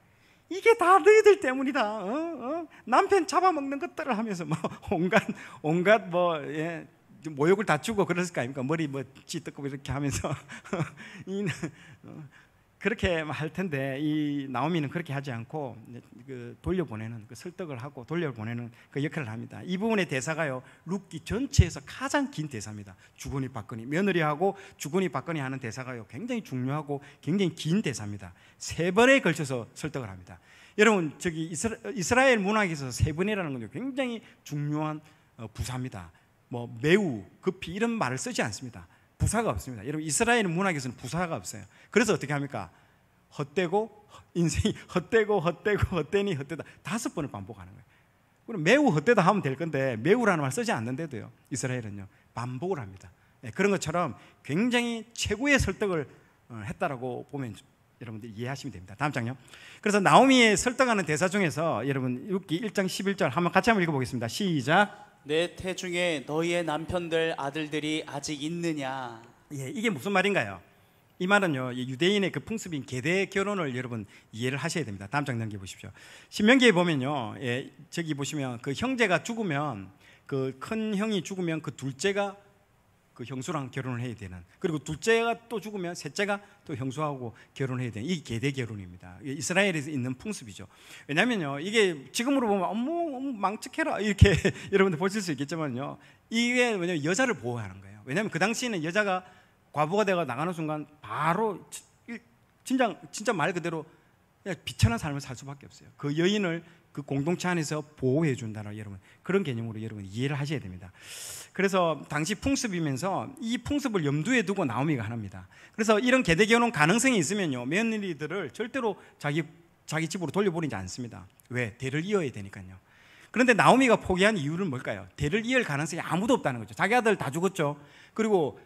이게 다 너희들 때문이다. 어? 어? 남편 잡아먹는 것들을 하면서 뭐 <laughs> 온갖 온갖 뭐 예, 모욕을 다 주고 그랬을 거 아닙니까? 머리 뭐 찌뜯고 뭐 이렇게 하면서 <laughs> 어, 그렇게 할 텐데 이 나오미는 그렇게 하지 않고 그 돌려보내는 그 설득을 하고 돌려보내는 그 역할을 합니다. 이 부분의 대사가요 룻기 전체에서 가장 긴 대사입니다. 주거니 박거니 며느리하고 주거니 박거니 하는 대사가요 굉장히 중요하고 굉장히 긴 대사입니다. 세 번에 걸쳐서 설득을 합니다. 여러분 저기 이스라, 엘 문학에서 세 번이라는 건 굉장히 중요한 어, 부사입니다. 뭐 매우 급히 이런 말을 쓰지 않습니다. 부사가 없습니다. 여러분 이스라엘 문학에서는 부사가 없어요. 그래서 어떻게 합니까? 헛되고 인생이 헛되고 헛되고 헛되니 헛되다 다섯 번을 반복하는 거예요. 그럼 매우 헛되다 하면 될 건데 매우라는 말 쓰지 않는데도요. 이스라엘은요 반복을 합니다. 예, 그런 것처럼 굉장히 최고의 설득을 어, 했다라고 보면 여러분들 이해하시면 됩니다. 다음 장요. 그래서 나오미의 설득하는 대사 중에서 여러분 6기 1장 11절 한번 같이 한번 읽어보겠습니다. 시작. 내 태중에 너희의 남편들 아들들이 아직 있느냐? 예, 이게 무슨 말인가요? 이 말은요 유대인의 그 풍습인 계대 결혼을 여러분 이해를 하셔야 됩니다. 다음 장 넘겨 보십시오. 신명기에 보면요, 예, 저기 보시면 그 형제가 죽으면 그 큰 형이 죽으면 그 둘째가 그 형수랑 결혼을 해야 되는 그리고 둘째가 또 죽으면 셋째가 또 형수하고 결혼해야 되는 이 계대 결혼입니다. 이스라엘에서 있는 풍습이죠. 왜냐면요. 이게 지금으로 보면 어머 망측해라 이렇게 <laughs> 여러분들 보실 수 있겠지만요. 이게 왜냐면 여자를 보호하는 거예요. 왜냐면 그 당시에는 여자가 과부가 되어 나가는 순간 바로 진짜 진짜 말 그대로 비천한 삶을 살 수밖에 없어요. 그 여인을 그 공동체 안에서 보호해 준다는 여러분 그런 개념으로 여러분 이해를 하셔야 됩니다. 그래서 당시 풍습이면서 이 풍습을 염두에 두고 나오미가 하나입니다. 그래서 이런 개대 결혼 가능성이 있으면요 며느리들을 절대로 자기 자기 집으로 돌려보내지 않습니다. 왜 대를 이어야 되니까요. 그런데 나오미가 포기한 이유는 뭘까요? 대를 이을 가능성이 아무도 없다는 거죠. 자기 아들 다 죽었죠. 그리고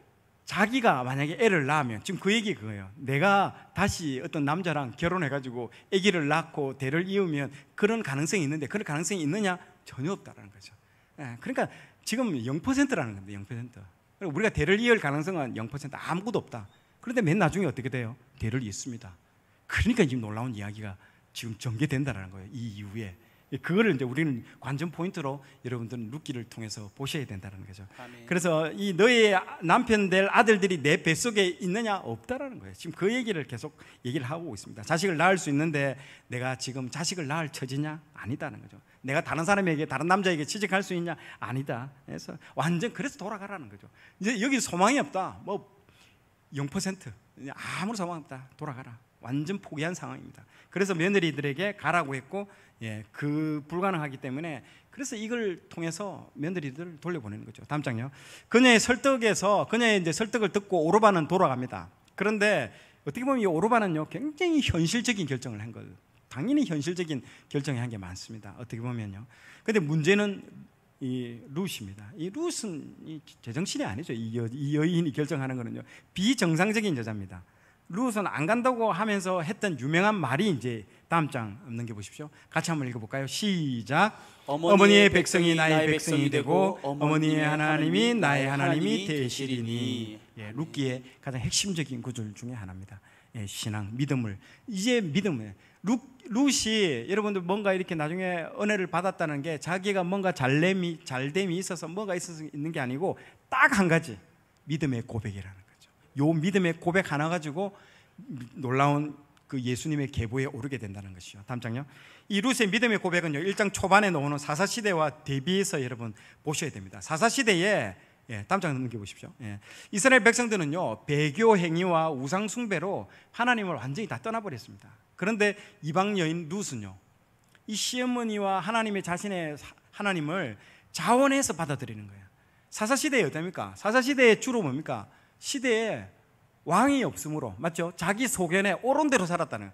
자기가 만약에 애를 낳으면 지금 그 얘기 그거예요. 내가 다시 어떤 남자랑 결혼해가지고 애기를 낳고 대를 이으면 그런 가능성이 있는데 그런 가능성이 있느냐 전혀 없다라는 거죠. 예, 그러니까 지금 0%라는 겁니다 0%. 우리가 대를 이을 가능성은 0% 아무것도 없다. 그런데 맨 나중에 어떻게 돼요? 대를 잇습니다. 그러니까 지금 놀라운 이야기가 지금 전개된다라는 거예요. 이 이후에. 예, 그거를 이제 우리는 관전 포인트로 여러분들은 루기를 통해서 보셔야 된다는 거죠. 아멘. 그래서 이 너의 남편 될 아들들이 내 뱃속에 있느냐 없다라는 거예요. 지금 그 얘기를 계속 얘기를 하고 있습니다. 자식을 낳을 수 있는데 내가 지금 자식을 낳을 처지냐 아니다는 거죠. 내가 다른 사람에게 다른 남자에게 취직할 수 있냐 아니다. 그래서 완전 그래서 돌아가라는 거죠. 이제 여기 소망이 없다. 뭐 0% 아무 소망 없다. 돌아가라. 완전 포기한 상황입니다. 그래서 며느리들에게 가라고 했고 예, 그 불가능하기 때문에 그래서 이걸 통해서 며느리들을 돌려보내는 거죠. 다음 장요. 그녀의 설득에서 그녀의 이제 설득을 듣고 오르바는 돌아갑니다. 그런데 어떻게 보면 이 오르바는요 굉장히 현실적인 결정을 한 걸. 당연히 현실적인 결정을 한 게 많습니다. 어떻게 보면요. 그런데 문제는 이 루스입니다. 이 루스는 이 제정신이 아니죠. 이, 여, 이 여인이 결정하는 거는요 비정상적인 여자입니다. 루스는 안 간다고 하면서 했던 유명한 말이 이제 다음 장 넘겨보십시오. 같이 한번 읽어볼까요? 시작. 어머니의, 어머니의 백성이 나의, 백성이, 되고 어머니의 하나님이 나의 하나님이 되시리니. 예, 루키의 가장 핵심적인 구절 중에 하나입니다. 예, 신앙, 믿음을 이제 믿음을 루, 루시 여러분들 뭔가 이렇게 나중에 은혜를 받았다는 게 자기가 뭔가 잘됨이 잘됨이 있어서 뭔가 있어서 있는 게 아니고 딱 한 가지 믿음의 고백이라는. 요 믿음의 고백 하나 가지고 놀라운 그 예수님의 계보에 오르게 된다는 것이죠. 다음 장요. 이 루스의 믿음의 고백은요. 1장 초반에 나오는 사사 시대와 대비해서 여러분 보셔야 됩니다. 사사 시대에 예, 다음 장 넘겨 보십시오. 예. 이스라엘 백성들은요. 배교 행위와 우상 숭배로 하나님을 완전히 다 떠나 버렸습니다. 그런데 이방 여인 루스는요. 이 시어머니와 하나님의 자신의 하나님을 자원해서 받아들이는 거예요. 사사 시대에 어떻습니까? 사사 시대의 주로 뭡니까? 시대에 왕이 없으므로 맞죠? 자기 소견에 옳은 대로 살았다는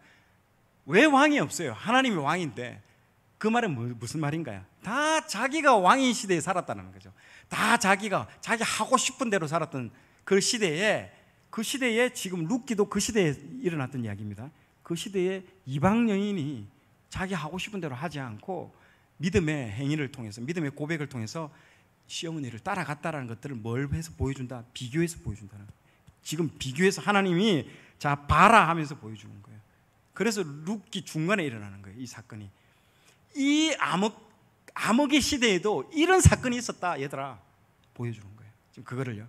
왜 왕이 없어요? 하나님이 왕인데 그 말은 뭐, 무슨 말인가요? 다 자기가 왕인 시대에 살았다는 거죠. 다 자기가 자기 하고 싶은 대로 살았던 그 시대에 그 시대에 지금 룻기도 그 시대에 일어났던 이야기입니다. 그 시대에 이방 여인이 자기 하고 싶은 대로 하지 않고 믿음의 행위를 통해서 믿음의 고백을 통해서 시어머니를 따라갔다라는 것들을 뭘 해서 보여준다? 비교해서 보여준다는 거예요. 지금 비교해서 하나님이 자 봐라 하면서 보여주는 거예요. 그래서 룩기 중간에 일어나는 거예요. 이 사건이 이 암흑 암흑의 시대에도 이런 사건이 있었다 얘들아 보여주는 거예요. 지금 그거를요.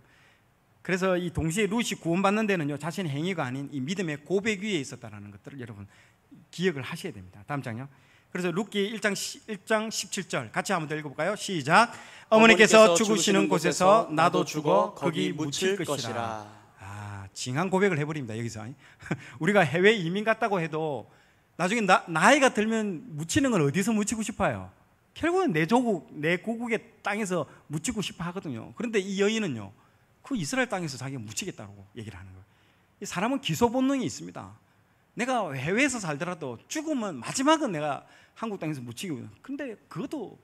그래서 이 동시에 룻이 구원받는 데는요 자신의 행위가 아닌 이 믿음의 고백 위에 있었다라는 것들을 여러분 기억을 하셔야 됩니다. 다음 장요. 그래서 룻기 1장 1장 17절 같이 한번 읽어볼까요? 시작. 어머니께서 죽으시는 곳에서 나도 죽어 거기 묻힐 것이라. 아, 징한 고백을 해버립니다 여기서. <laughs> 우리가 해외 이민 갔다고 해도 나중에 나, 나이가 들면 묻히는 건 어디서 묻히고 싶어요? 결국은 내 조국, 내 고국의 땅에서 묻히고 싶어 하거든요. 그런데 이 여인은요, 그 이스라엘 땅에서 자기가 묻히겠다고 얘기를 하는 거예요. 사람은 기소 본능이 있습니다. 내가 해외에서 살더라도 죽으면 마지막은 내가 한국 땅에서 묻히기거든. 근데 그것도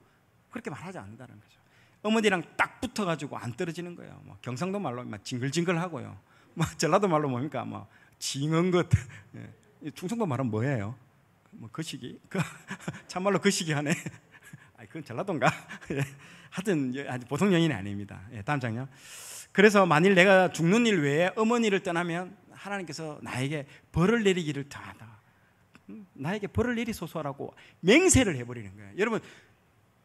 그렇게 말하지 않는다는 거죠. 어머니랑 딱 붙어가지고 안 떨어지는 거예요. 뭐 경상도 말로 막 징글징글하고요. <laughs> 뭐 전라도 말로 뭡니까? 뭐 징은 것. <laughs> 예. 충청도 말은 뭐예요? 뭐 거시기? 그, <laughs> 참말로 거시기 하네. 아, 그건 전라도인가? 예. 하여튼 예, 아주 보통 연인이 아닙니다. 예, 다음 장면. 그래서 만일 내가 죽는 일 외에 어머니를 떠나면 하나님께서 나에게 벌을 내리기를 더하다. 음, 나에게 벌을 내리소서라고 맹세를 해버리는 거예요. 여러분,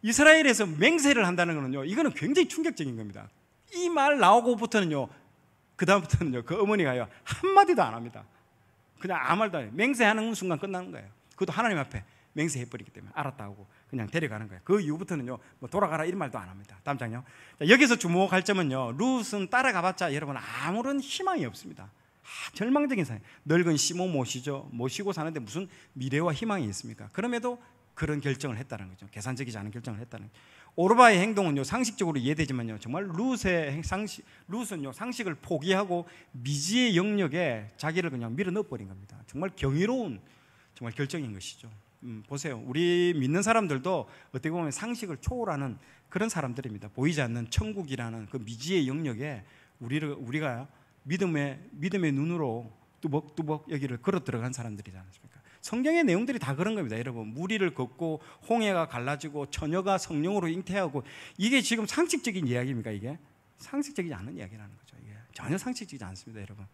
이스라엘에서 맹세를 한다는 거는요, 이거는 굉장히 충격적인 겁니다. 이 말 나오고부터는요, 그다음부터는요, 그 어머니가요, 한마디도 안 합니다. 그냥 아무 말도 안 해요. 맹세하는 순간 끝나는 거예요. 그것도 하나님 앞에 맹세해버리기 때문에 알았다 하고 그냥 데려가는 거예요. 그 이후부터는요, 뭐 돌아가라 이런 말도 안 합니다. 다음 장요. 여기서 주목할 점은요, 루스 따라가봤자 여러분 아무런 희망이 없습니다. 아, 절망적인 사회. 늙은 시모 모시죠. 모시고 사는데 무슨 미래와 희망이 있습니까? 그럼에도 그런 결정을 했다는 거죠. 계산적이지 않은 결정을 했다는 거죠. 오르바의 행동은요 상식적으로 이해되지만요 정말 루스의 상식 루스는요 상식을 포기하고 미지의 영역에 자기를 그냥 밀어넣어버린 겁니다. 정말 경이로운 정말 결정인 것이죠. 음, 보세요. 우리 믿는 사람들도 어떻게 보면 상식을 초월하는 그런 사람들입니다. 보이지 않는 천국이라는 그 미지의 영역에 우리를 우리가 믿음의 믿음의 눈으로 뚜벅뚜벅 여기를 걸어 들어간 사람들이지 않습니까? 성경의 내용들이 다 그런 겁니다. 여러분, 무리를 걷고 홍해가 갈라지고 처녀가 성령으로 잉태하고 이게 지금 상식적인 이야기입니까, 이게? 상식적이지 않은 이야기라는 거죠. 이게 전혀 상식적이지 않습니다, 여러분.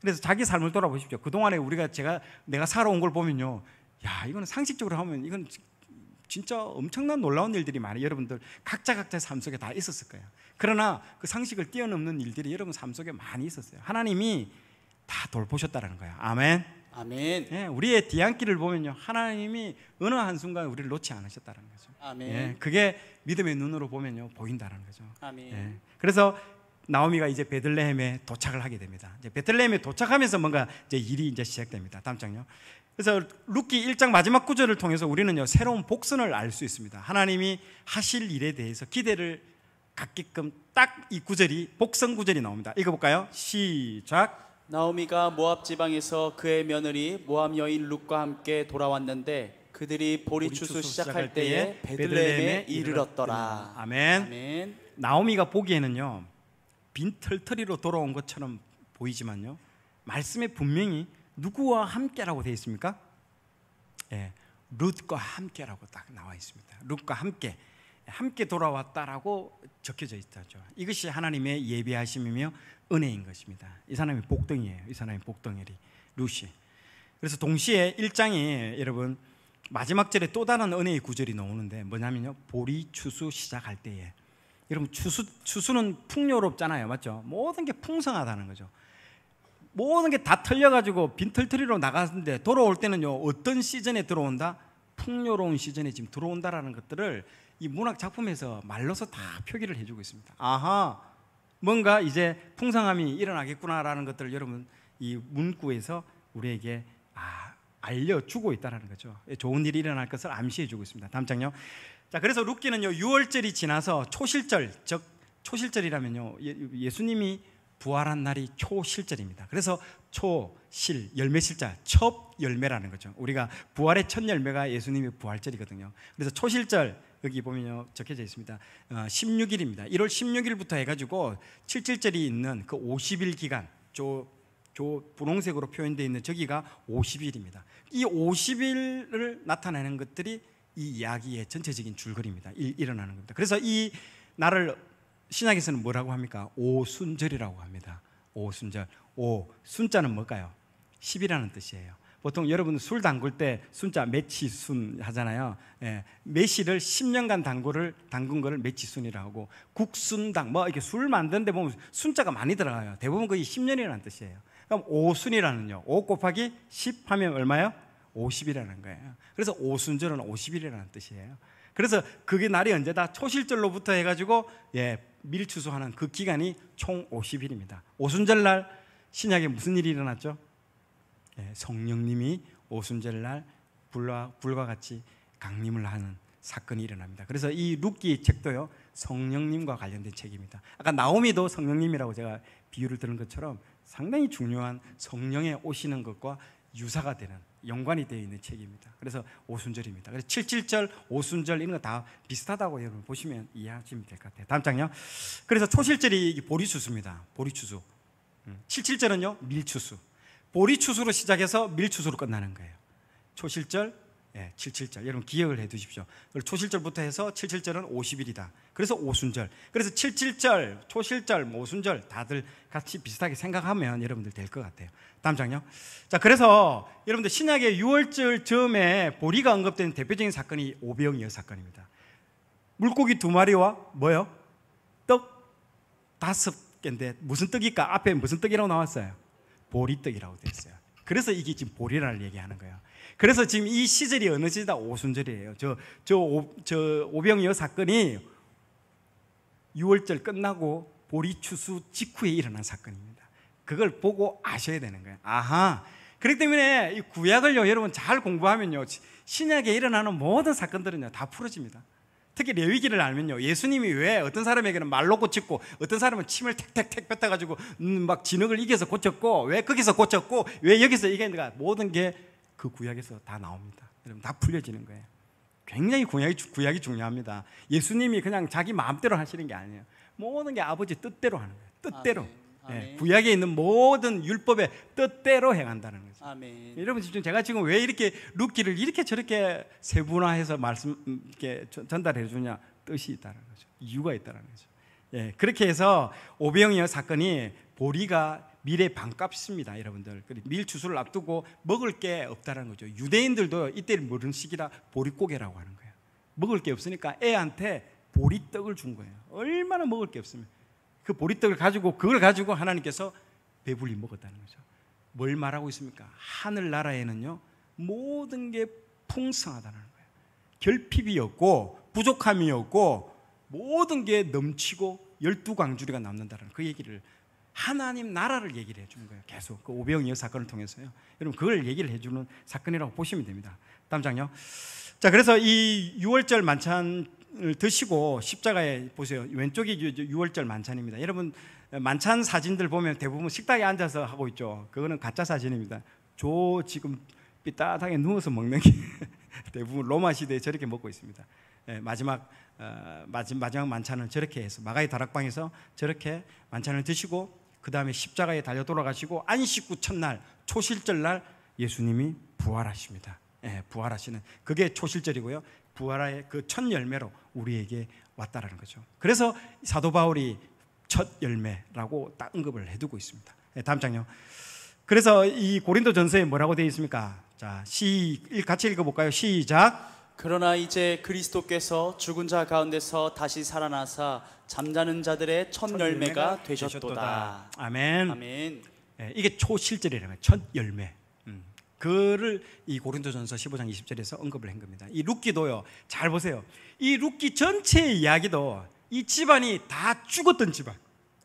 그래서 자기 삶을 돌아보십시오. 그동안에 우리가 제가 내가 살아온 걸 보면요. 야, 이거는 상식적으로 하면 이건 진짜 엄청난 놀라운 일들이 많아 여러분들 각자 각자삶 속에 다 있었을 거예요. 그러나 그 상식을 뛰어넘는 일들이 여러분 삶 속에 많이 있었어요. 하나님이 다 돌보셨다는 거야. 아멘. 아멘. 예, 우리의 뒤안길을 보면요, 하나님이 어느 한 순간 우리를 놓지 않으셨다는 거죠. 아멘. 예, 그게 믿음의 눈으로 보면요 보인다는 거죠. 아멘. 예, 그래서 나오미가 이제 베들레헴에 도착을 하게 됩니다. 이제 베들레헴에 도착하면서 뭔가 이제 일이 이제 시작됩니다. 다음 장요. 그래서 루키 1장 마지막 구절을 통해서 우리는요 새로운 복선을 알 수 있습니다. 하나님이 하실 일에 대해서 기대를 같게끔 딱 이 구절이 복성 구절이 나옵니다. 읽어 볼까요? 시작. 나오미가 모압 지방에서 그의 며느리 모압 여인 룻과 함께 돌아왔는데 그들이 보리 추수 시작할 때에 베들레헴에 이르렀더라. 아멘. 아멘. 나오미가 보기에는요. 빈털터리로 돌아온 것처럼 보이지만요. 말씀에 분명히 누구와 함께라고 되어 있습니까? 예. 룻과 함께라고 딱 나와 있습니다. 룻과 함께 함께 돌아왔다라고 적혀져 있다죠. 이것이 하나님의 예비하심이며 은혜인 것입니다. 이 사람이 복덩이에요. 이 사람이 복덩이리 루시. 그래서 동시에 1장에 여러분 마지막 절에 또 다른 은혜의 구절이 나오는데 뭐냐면요. 보리 추수 시작할 때에 여러분 추수 추수는 풍요롭잖아요. 맞죠? 모든 게 풍성하다는 거죠. 모든 게 다 털려 가지고 빈털터리로 나갔는데 돌아올 때는요. 어떤 시즌에 들어온다? 풍요로운 시즌에 지금 들어온다라는 것들을 이 문학 작품에서 말로서 다 표기를 해주고 있습니다. 아하, 뭔가 이제 풍성함이 일어나겠구나라는 것들을 여러분 이 문구에서 우리에게 아, 알려주고 있다는 거죠. 예, 좋은 일이 일어날 것을 암시해주고 있습니다. 다음 장요. 자, 그래서 룻기는요 6월절이 지나서 초실절, 즉 초실절이라면요 예, 수님이 부활한 날이 초실절입니다. 그래서 초실 열매 실자 첫 열매라는 거죠. 우리가 부활의 첫 열매가 예수님의 부활절이거든요. 그래서 초실절 여기 보면 적혀져 있습니다. 16일입니다. 어, 1월 16일부터 해가지고 77절이 있는 그 50일 기간, 저, 저 분홍색으로 표현되어 있는 저기가 50일입니다. 이 50일을 나타내는 것들이 이 이야기의 전체적인 줄거리입니다. 일, 일어나는 겁니다. 그래서 이 날을 신학에서는 뭐라고 합니까? 오순절이라고 합니다. 오순절. 오, 순자는 뭘까요? 10이라는 뜻이에요. 보통 여러분 술 담글 때 순자 매치순 하잖아요. 예, 매실을 10년간 담그를 담근 거를 매치순이라고 하고 국순당 뭐 이렇게 술 만드는데 보면 순자가 많이 들어가요. 대부분 거의 10년이라는 뜻이에요. 그럼 5순이라는요5 곱하기 10 하면 얼마요? 50이라는 거예요. 그래서 5순절은 50일이라는 뜻이에요. 그래서 그게 날이 언제다? 초실절로부터 해가지고 예, 밀추수하는 그 기간이 총 50일입니다. 5순절날 신약에 무슨 일이 일어났죠? 예, 성령님이 오순절 날 불과, 불과 같이 강림을 하는 사건이 일어납니다. 그래서 이 룻기 책도요 성령님과 관련된 책입니다. 아까 나오미도 성령님이라고 제가 비유를 들은 것처럼 상당히 중요한 성령에 오시는 것과 유사가 되는 연관이 되어 있는 책입니다. 그래서 오순절입니다. 그래서 77절, 오순절 이런 거 다 비슷하다고 여러분 보시면 이해하시면 될 것 같아요. 다음 장요. 그래서 초실절이 보리추수입니다. 보리추수. 77절은요 음, 밀추수. 보리추수로 시작해서 밀추수로 끝나는 거예요. 초실절, 예, 77절. 여러분 기억을 해 두십시오. 초실절부터 해서 77절은 50일이다. 그래서 오순절. 그래서 77절, 초실절, 모순절 다들 같이 비슷하게 생각하면 여러분들 될 것 같아요. 다음 장요. 자, 그래서 여러분들 신약의 6월절 즈음에 보리가 언급된 대표적인 사건이 오병이어 사건입니다. 물고기 두 마리와 뭐요? 떡 다섯 개인데 무슨 떡일까? 앞에 무슨 떡이라고 나왔어요? 보리떡이라고 되어 있어요. 그래서 이게 지금 보리라는 얘기하는 거예요. 그래서 지금 이 시절이 어느 시다 오순절이에요. 저, 저, 오, 저 오병이어 사건이 6월절 끝나고 보리추수 직후에 일어난 사건입니다. 그걸 보고 아셔야 되는 거예요. 아하. 그렇기 때문에 이 구약을요, 여러분 잘 공부하면요, 신약에 일어나는 모든 사건들은요, 다 풀어집니다. 특히 레위기를 알면요. 예수님이 왜 어떤 사람에게는 말로 고쳤고 어떤 사람은 침을 택택택 뱉어 가지고 음, 막 진흙을 이겨서 고쳤고 왜 거기서 고쳤고 왜 여기서 이겼는가 모든 게 그 구약에서 다 나옵니다. 여러분 다 풀려지는 거예요. 굉장히 구약이, 구약이 중요합니다. 예수님이 그냥 자기 마음대로 하시는 게 아니에요. 모든 게 아버지 뜻대로 하는 거예요. 뜻대로. 아, 네. 예, 구약에 있는 모든 율법의 뜻대로 행한다는 거죠. 아멘. 네. 여러분 지금 제가 지금 왜 이렇게 룻기를 이렇게 저렇게 세분화해서 말씀 음, 이렇게 전달해 주냐 뜻이 있다는 거죠. 이유가 있다는 거죠. 예, 그렇게 해서 오병이어 사건이 보리가 밀의 반값입니다, 여러분들. 밀 주수를 앞두고 먹을 게 없다는 거죠. 유대인들도 이때 모르는 시기라 보리고개라고 하는 거예요. 먹을 게 없으니까 애한테 보리떡을 준 거예요. 얼마나 먹을 게 없으면 그 보리떡을 가지고 그걸 가지고 하나님께서 배불리 먹었다는 거죠. 뭘 말하고 있습니까? 하늘 나라에는요 모든 게 풍성하다는 거예요. 결핍이 없고 부족함이 없고 모든 게 넘치고 열두 광주리가 남는다는 그 얘기를 하나님 나라를 얘기를 해주는 거예요. 계속 그 오병이어 사건을 통해서요. 여러분 그걸 얘기를 해주는 사건이라고 보시면 됩니다. 다음 장요. 자 그래서 이유월절 만찬 만찬을 드시고 십자가에 보세요. 왼쪽이 6월절 만찬입니다. 여러분 만찬 사진들 보면 대부분 식탁에 앉아서 하고 있죠. 그거는 가짜 사진입니다. 저 지금 삐딱하게 누워서 먹는 게 <laughs> 대부분 로마 시대에 저렇게 먹고 있습니다. 예, 마지막 어, 마지막 만찬을 저렇게 해서 마가의 다락방에서 저렇게 만찬을 드시고 그 다음에 십자가에 달려 돌아가시고 안식 구 첫날 초실절 날 예수님이 부활하십니다. 예, 부활하시는 그게 초실절이고요. 부활의 그 첫 열매로 우리에게 왔다라는 거죠. 그래서 사도 바울이 첫 열매라고 딱 언급을 해두고 있습니다. 네, 다음 장요. 그래서 이 고린도전서에 뭐라고 되어 있습니까? 자, 시 같이 읽어볼까요? 시작. 그러나 이제 그리스도께서 죽은 자 가운데서 다시 살아나사 잠자는 자들의 첫, 열매가, 되셨도다. 아멘. 아멘. 네, 이게 초실절이라면 첫 열매. 그를 이 고린도전서 15장 20절에서 언급을 한 겁니다. 이 룻기도요. 잘 보세요. 이 룻기 전체의 이야기도 이 집안이 다 죽었던 집안,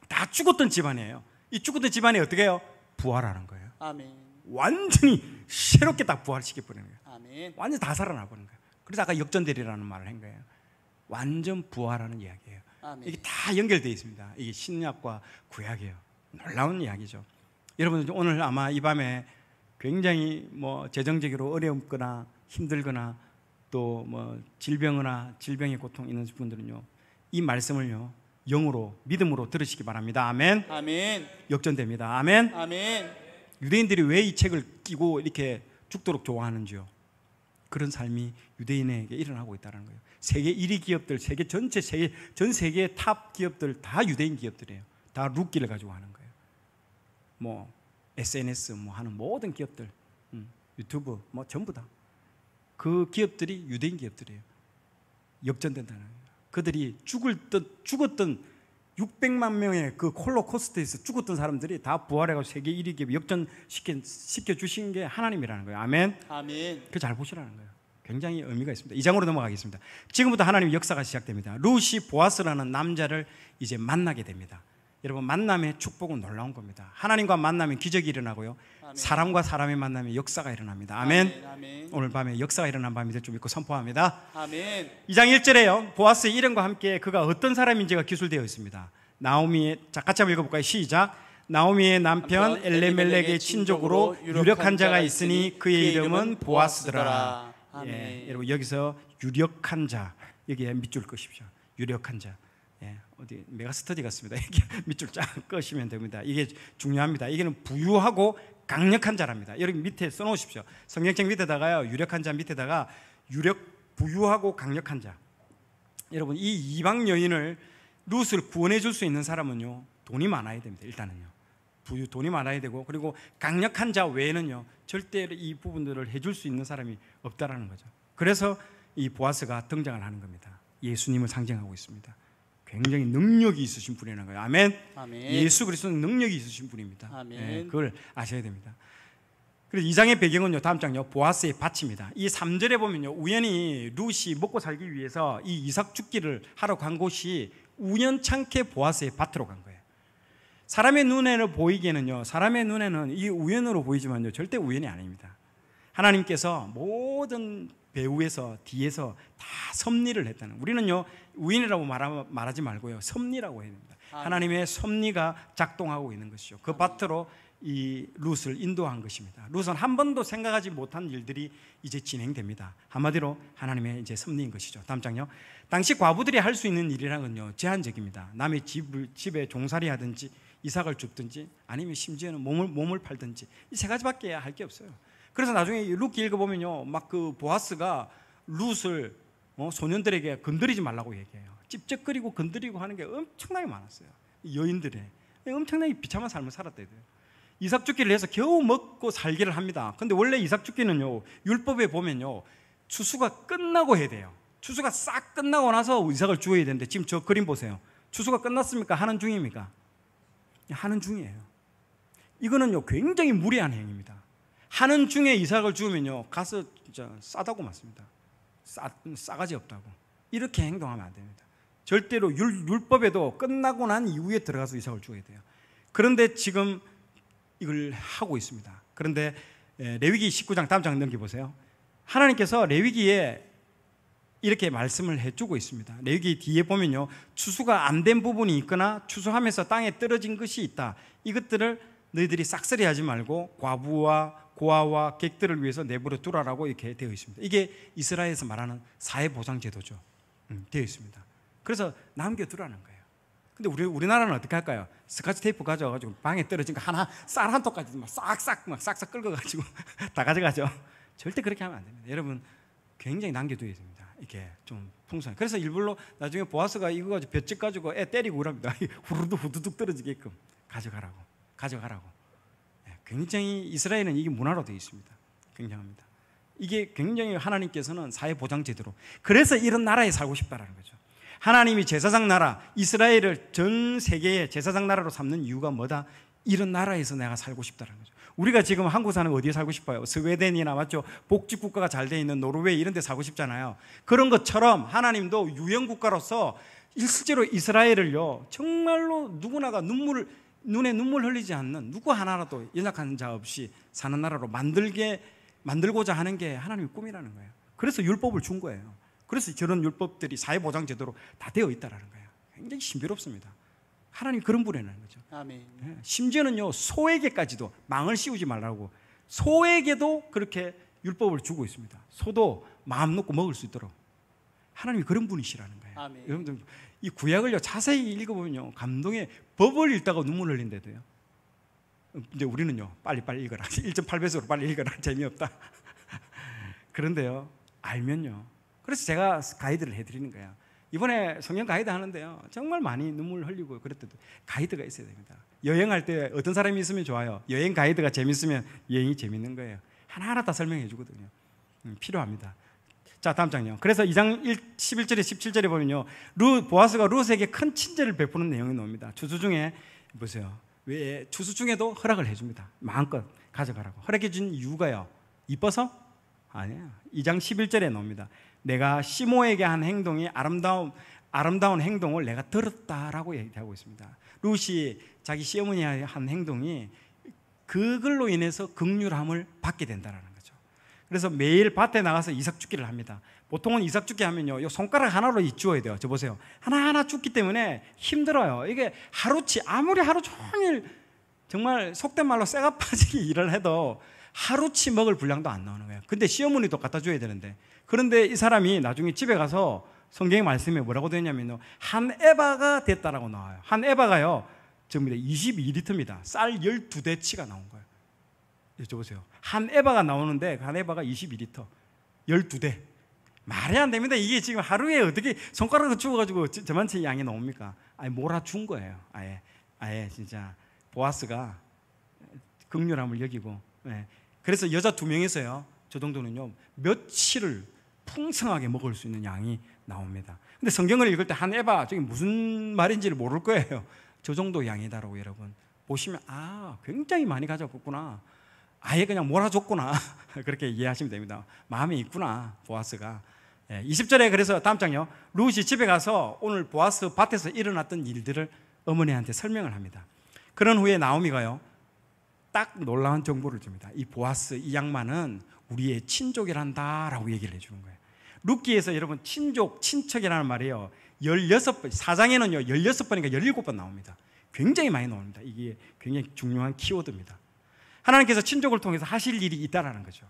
다 죽었던 집안이에요. 이 죽었던 집안이 어떻게 해요? 부활하는 거예요. 아멘. 완전히 새롭게 딱 부활시켜 버리는 거예요. 아멘. 완전 다 살아나 버리는 거예요. 그래서 아까 역전되리라는 말을 한 거예요. 완전 부활하는 이야기예요. 아멘. 이게 다 연결되어 있습니다. 이게 신약과 구약이에요. 놀라운 이야기죠. 여러분 들 오늘 아마 이 밤에 굉장히 뭐 재정적으로 어렵거나 힘들거나 또 뭐 질병이나 질병의 고통 있는 분들은요 이 말씀을요 영으로 믿음으로 들으시기 바랍니다. 아멘. 아멘. 역전됩니다. 아멘. 아멘. 유대인들이 왜 이 책을 끼고 이렇게 죽도록 좋아하는지요. 그런 삶이 유대인에게 일어나고 있다는 거예요. 세계 1위 기업들, 세계 전체 세계 전 세계 탑 기업들 다 유대인 기업들이에요. 다 룩기를 가지고 하는 거예요. 뭐 SNS 뭐 하는 모든 기업들, 음, 유튜브 뭐 전부 다. 그 기업들이 유대인 기업들이에요. 역전된다는 거예요. 그들이 죽을 듯 죽었던 600만 명의 그 콜로코스트에서 죽었던 사람들이 다 부활해가 고 세계 1위 기업 역전시켜 시켜 주신 게 하나님이라는 거예요. 아멘. 아멘. 그 잘 보시라는 거예요. 굉장히 의미가 있습니다. 이 장으로 넘어가겠습니다. 지금부터 하나님의 역사가 시작됩니다. 루시 보아스라는 남자를 이제 만나게 됩니다. 여러분 만남의 축복은 놀라운 겁니다. 하나님과 만나면 기적이 일어나고요. 아멘. 사람과 사람의 만남에 역사가 일어납니다. 아멘. 아멘, 아멘. 오늘 밤에 역사가 일어난 밤이 될 줄 믿고 선포합니다. 아멘. 2장 1절에요. 보아스의 이름과 함께 그가 어떤 사람인지가 기술되어 있습니다. 나오미의 자 같이 한번 읽어볼까요? 시작. 나오미의 남편, 남편 엘레멜렉의 친족으로 유력한 자가 있으니 그의 이름은 보아스더라. 아멘. 예, 여러분 여기서 유력한 자 여기에 밑줄 끄십시오. 유력한 자. 어디 메가스터디 같습니다. <laughs> 이렇게 밑줄 쫙 끄시면 됩니다. 이게 중요합니다. 이게는 부유하고 강력한 자랍니다. 여기 밑에 써놓으십시오. 성경책 밑에다가요. 유력한 자 밑에다가 유력 부유하고 강력한 자. 여러분 이 이방 여인을 루스를 구원해 줄 수 있는 사람은요 돈이 많아야 됩니다. 일단은요 부유 돈이 많아야 되고 그리고 강력한 자 외에는요 절대 이 부분들을 해 줄 수 있는 사람이 없다라는 거죠. 그래서 이 보아스가 등장을 하는 겁니다. 예수님을 상징하고 있습니다. 굉장히 능력이 있으신 분이라는 거예요. 아멘. 아멘. 예수 그리스도는 능력이 있으신 분입니다. 아멘. 네, 그걸 아셔야 됩니다. 그래서 이 장의 배경은요. 다음 장요. 보아스의 밭입니다. 이 3절에 보면요. 우연히 루시 먹고 살기 위해서 이 이삭 죽기를 하러 간 곳이 우연찮게 보아스의 밭으로 간 거예요. 사람의 눈에는 보이기에는요. 사람의 눈에는 이 우연으로 보이지만요. 절대 우연이 아닙니다. 하나님께서 모든 배후에서 뒤에서 다 섭리를 했다는 우리는요 우인이라고 말하, 지 말고요 섭리라고 해야 됩니다 아, 네. 하나님의 섭리가 작동하고 있는 것이죠 그 아, 밭으로 이 루스를 인도한 것입니다 룻은 한 번도 생각하지 못한 일들이 이제 진행됩니다 한마디로 하나님의 이제 섭리인 것이죠 다음 장요 당시 과부들이 할 수 있는 일이랑은요 제한적입니다 남의 집을, 집에 종살이 하든지 이삭을 줍든지 아니면 심지어는 몸을, 몸을 팔든지 이 세 가지밖에 할 게 없어요 그래서 나중에 루키 읽어보면요. 막 그 보아스가 룻을 어, 소년들에게 건드리지 말라고 얘기해요. 찝쩍거리고 건드리고 하는 게 엄청나게 많았어요. 여인들의 엄청나게 비참한 삶을 살았대요. 이삭 죽기를 해서 겨우 먹고 살기를 합니다. 근데 원래 이삭 죽기는요. 율법에 보면요. 추수가 끝나고 해야 돼요. 추수가 싹 끝나고 나서 이삭을 주어야 되는데 지금 저 그림 보세요. 추수가 끝났습니까? 하는 중입니까? 하는 중이에요. 이거는요. 굉장히 무례한 행위입니다. 하는 중에 이삭을 주면요 가서 진짜 싸다고 맞습니다. 싸, 싸가지 없다고 이렇게 행동하면 안 됩니다. 절대로 율, 법에도 끝나고 난 이후에 들어가서 이삭을 주어야 돼요. 그런데 지금 이걸 하고 있습니다. 그런데 레위기 19장 다음 장 넘겨 보세요. 하나님께서 레위기에 이렇게 말씀을 해주고 있습니다. 레위기 뒤에 보면요, 추수가 안 된 부분이 있거나 추수하면서 땅에 떨어진 것이 있다. 이것들을 너희들이 싹쓸이하지 말고 과부와 고아와 객들을 위해서 내버려 두라라고 이렇게 되어 있습니다. 이게 이스라엘에서 말하는 사회보상제도죠. 음, 되어 있습니다. 그래서 남겨두라는 거예요. 근데 우리 우리나라는 어떻게 할까요? 스카치 테이프 가져가지고 방에 떨어진 거 하나 쌀한 통까지 막 싹싹 막 싹싹 긁어가지고 <laughs> 다 가져가죠. 절대 그렇게 하면 안 됩니다. 여러분 굉장히 남겨두어야 됩니다. 이게 좀풍성 그래서 일부러 나중에 보아스가 이거 가지고 볕집 가지고 애 때리고 그럽니다. <laughs> 후루룩 후두둑 떨어지게끔 가져가라고 가져가라고. 굉장히 이스라엘은 이게 문화로 되어 있습니다. 굉장합니다. 이게 굉장히 하나님께서는 사회 보장 제도로 그래서 이런 나라에 살고 싶다라는 거죠. 하나님이 제사장 나라 이스라엘을 전 세계의 제사장 나라로 삼는 이유가 뭐다? 이런 나라에서 내가 살고 싶다는 거죠. 우리가 지금 한국 사는 어디에 살고 싶어요? 스웨덴이나 맞죠? 복지 국가가 잘돼 있는 노르웨이 이런 데 살고 싶잖아요. 그런 것처럼 하나님도 유형 국가로서 실제로 이스라엘을요. 정말로 누구나가 눈물을 눈에 눈물 흘리지 않는 누구 하나라도 연약한 자 없이 사는 나라로 만들게 만들고자 하는 게 하나님의 꿈이라는 거예요. 그래서 율법을 준 거예요. 그래서 저런 율법들이 사회보장 제도로 다 되어 있다라는 거예요. 굉장히 신비롭습니다. 하나님 그런 분이라는 거죠. 아멘. 예, 심지어는요 소에게까지도 망을 씌우지 말라고 소에게도 그렇게 율법을 주고 있습니다. 소도 마음 놓고 먹을 수 있도록 하나님 그런 분이시라는 거예요. 아멘. 여러분들 이구약을 자세히 읽어보면요 감동의 법을 읽다가 눈물 흘린대도요. 이제 우리는요 빨리 <laughs> 빨리 읽어라 1.8배속으로 빨리 읽어라 재미없다. <laughs> 그런데요 알면요. 그래서 제가 가이드를 해드리는 거예요 이번에 성경 가이드 하는데요 정말 많이 눈물 흘리고 그랬대도 가이드가 있어야 됩니다. 여행할 때 어떤 사람이 있으면 좋아요. 여행 가이드가 재밌으면 여행이 재밌는 거예요. 하나하나 다 설명해 주거든요. 음, 필요합니다. 자, 다음 장요. 그래서 2장 1, 11절에 17절에 보면요. 루, 보아스가 루스에게 큰 친절을 베푸는 내용이 나옵니다. 주수 중에, 보세요. 왜, 주수 중에도 허락을 해줍니다. 마음껏 가져가라고. 허락해준 이유가요. 이뻐서? 아니야. 2장 11절에 나옵니다. 내가 시모에게 한 행동이 아름다운, 아름다운 행동을 내가 들었다라고 얘기하고 있습니다. 루시 자기 시어머니한 행동이 그걸로 인해서 극률함을 받게 된다라는 그래서 매일 밭에 나가서 이삭죽기를 합니다. 보통은 이삭죽기 하면요, 요 손가락 하나로 이주어야 돼요. 저 보세요. 하나하나 죽기 때문에 힘들어요. 이게 하루치, 아무리 하루 종일 정말 속된 말로 쇠가 <laughs> 빠지게 일을 해도 하루치 먹을 분량도 안 나오는 거예요. 근데 시어머니도 갖다 줘야 되는데. 그런데 이 사람이 나중에 집에 가서 성경의 말씀에 뭐라고 되냐면요. 한 에바가 됐다라고 나와요. 한 에바가요. 지금 22리터입니다. 쌀 12대치가 나온 거예요. 여쭤보세요. 한 에바가 나오는데 한 에바가 22리터, 12대. 말이 안 됩니다. 이게 지금 하루에 어떻게 손가락을 주워가지고 저만치 양이 나옵니까? 아예 몰아준 거예요. 아예, 아예 진짜 보아스가 극렬함을 여기고. 예. 그래서 여자 두 명에서요. 저 정도는요. 며칠을 풍성하게 먹을 수 있는 양이 나옵니다. 근데 성경을 읽을 때 한 에바 저게 무슨 말인지를 모를 거예요. 저 정도 양이다라고 여러분 보시면 아 굉장히 많이 가져갔구나. 아예 그냥 몰아줬구나. <laughs> 그렇게 이해하시면 됩니다. 마음이 있구나, 보아스가. 20절에 예, 그래서 다음 장요. 루시 집에 가서 오늘 보아스 밭에서 일어났던 일들을 어머니한테 설명을 합니다. 그런 후에 나오미가요. 딱 놀라운 정보를 줍니다. 이 보아스 이 양만은 우리의 친족이란다라고 얘기를 해주는 거예요. 루키에서 여러분 친족, 친척이라는 말이에요. 16번, 사장에는요, 16번인가 17번 나옵니다. 굉장히 많이 나옵니다. 이게 굉장히 중요한 키워드입니다. 하나님께서 친족을 통해서 하실 일이 있다라는 거죠.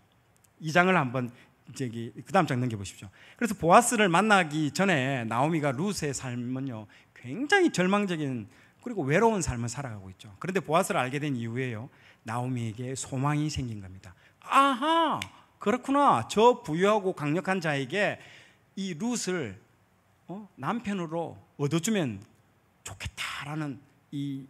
이 장을 한번 저기 그다음 장 넘겨 보십시오. 그래서 보아스를 만나기 전에 나오미가 루스의 삶은요. 굉장히 절망적인 그리고 외로운 삶을 살아가고 있죠. 그런데 보아스를 알게 된 이후에요. 나오미에게 소망이 생긴 겁니다. 아하! 그렇구나. 저 부유하고 강력한 자에게 이루 룻을 어, 남편으로 얻어주면 좋겠다라는 이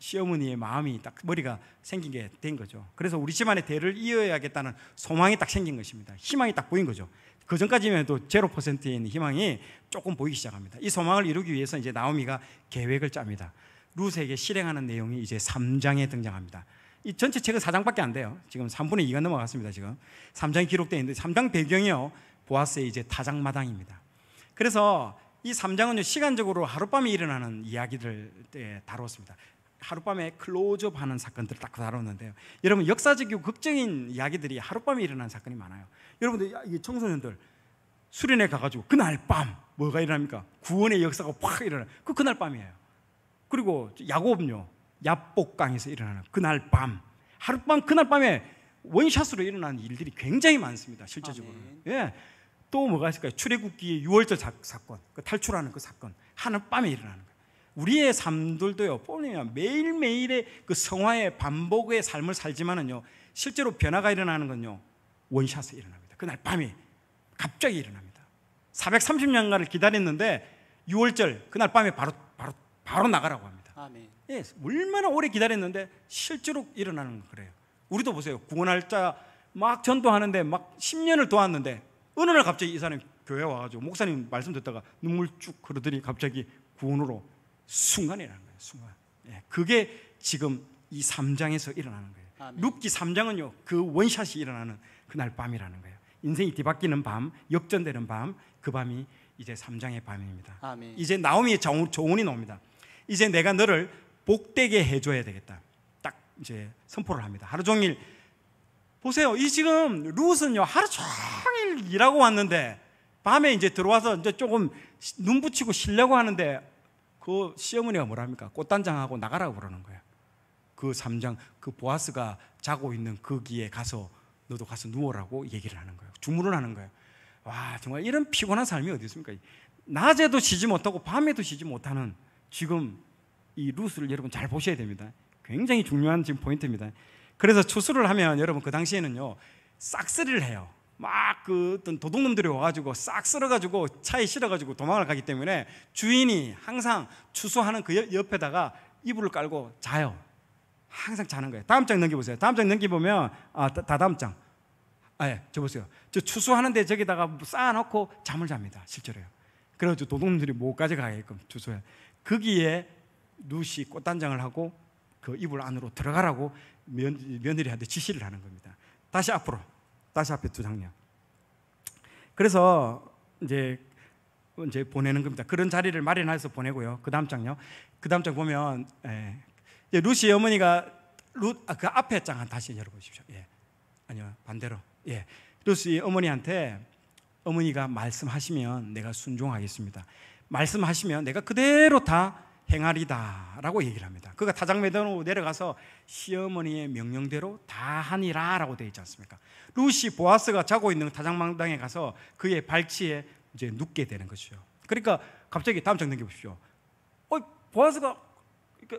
시어머니의 마음이 딱 머리가 생기게된 거죠. 그래서 우리 집안의 대를 이어야겠다는 소망이 딱 생긴 것입니다. 희망이 딱 보인 거죠. 그 전까지만 해도 0%에 있는 희망이 조금 보이기 시작합니다. 이 소망을 이루기 위해서 이제 나오미가 계획을 짭니다. 루스에게 실행하는 내용이 이제 3장에 등장합니다. 이 전체 책은 4장밖에 안 돼요. 지금 3분의 2가 넘어갔습니다. 지금 3장이 기록되어 있는데 3장 배경이요. 보아스의 이제 타장마당입니다 그래서 이 3장은요 시간적으로 하룻밤에 일어나는 이야기들 다루었습니다. 하룻밤에 클로즈업 하는 사건들을 딱 다뤘는데요. 여러분 역사적이고 극적인 이야기들이 하룻밤에 일어난 사건이 많아요. 여러분들 청소년들 수련회 가가지고 그날 밤 뭐가 일어납니까? 구원의 역사가 확 일어나. 그 그날 밤이에요. 그리고 야곱요 야복강에서 일어나는 그날 밤 하룻밤 그날 밤에 원샷으로 일어난 일들이 굉장히 많습니다. 실제적으로. 아멘. 네. 예. 또 뭐가 있을까요? 출애굽기의 6월절 사, 건그 탈출하는 그 사건, 하룻 밤에 일어나는 우리의 삶들도요. 보면 매일매일의 그 성화의 반복의 삶을 살지만은요. 실제로 변화가 일어나는 건요. 원샷에 일어납니다. 그날 밤이 갑자기 일어납니다. 430년간을 기다렸는데 6월절 그날 밤에 바로 바로 바로 나가라고 합니다. 아멘. 네. 예, 얼마나 오래 기다렸는데 실제로 일어나는 거 그래요. 우리도 보세요. 구원할 자 막 전도하는데 막 10년을 도왔는데 어느 날 갑자기 이 사람이 교회 와가지고 목사님 말씀 듣다가 눈물 쭉 흐르더니 갑자기 구원으로 순간이라는 거예요. 순간. 예, 그게 지금 이 3장에서 일어나는 거예요. 룩기 3장은요. 그 원샷이 일어나는 그날 밤이라는 거예요. 인생이 뒤바뀌는 밤, 역전되는 밤, 그 밤이 이제 3장의 밤입니다. 아멘. 이제 나오미의 조언이 나옵니다. 이제 내가 너를 복되게 해줘야 되겠다. 딱 이제 선포를 합니다. 하루 종일 보세요. 이 지금 루스는요 하루 종일 일하고 왔는데 밤에 이제 들어와서 이제 조금 눈 붙이고 쉬려고 하는데 그 시어머니가 뭐랍니까? 꽃단장하고 나가라고 그러는 거야. 그삼장그 보아스가 자고 있는 거기에 그 가서 너도 가서 누워라고 얘기를 하는 거예요. 주무를 하는 거예요. 와, 정말 이런 피곤한 삶이 어디 있습니까? 낮에도 쉬지 못하고 밤에도 쉬지 못하는 지금 이 루스를 여러분 잘 보셔야 됩니다. 굉장히 중요한 지금 포인트입니다. 그래서 추수를 하면 여러분 그 당시에는요, 싹쓸이를 해요. 막그 어떤 도둑놈들이 와가지고 싹 쓸어가지고 차에 실어가지고 도망을 가기 때문에 주인이 항상 추수하는 그 옆에다가 이불을 깔고 자요. 항상 자는 거예요. 다음 장 넘겨보세요. 다음 장 넘겨보면, 아, 다, 다음 장. 아, 예, 저 보세요. 저 추수하는데 저기다가 쌓아놓고 잠을 잡니다. 실제로요. 그래가지고 도둑놈들이 못 가져가게끔 추수해 거기에 루시 꽃단장을 하고 그 이불 안으로 들어가라고 며, 며느리한테 지시를 하는 겁니다. 다시 앞으로 다시 앞에 두 장이요. 그래서 이제 이제 보내는 겁니다. 그런 자리를 마련해서 보내고요. 그 다음 장요. 그 다음 장 보면 예. 루시 어머니가 루, 아, 그 앞에 장 다시 열어보십시오. 예. 아니요 반대로. 예. 루시 어머니한테 어머니가 말씀하시면 내가 순종하겠습니다. 말씀하시면 내가 그대로 다 행하리다라고 얘기를 합니다. 그가 타장매단으로 내려가서 시어머니의 명령대로 다 하니라라고 되어 있지 않습니까? 루시 보아스가 자고 있는 타장망당에 가서 그의 발치에 이제 눕게 되는 것이죠. 그러니까 갑자기 다음 장넘보십시오 어, 보아스가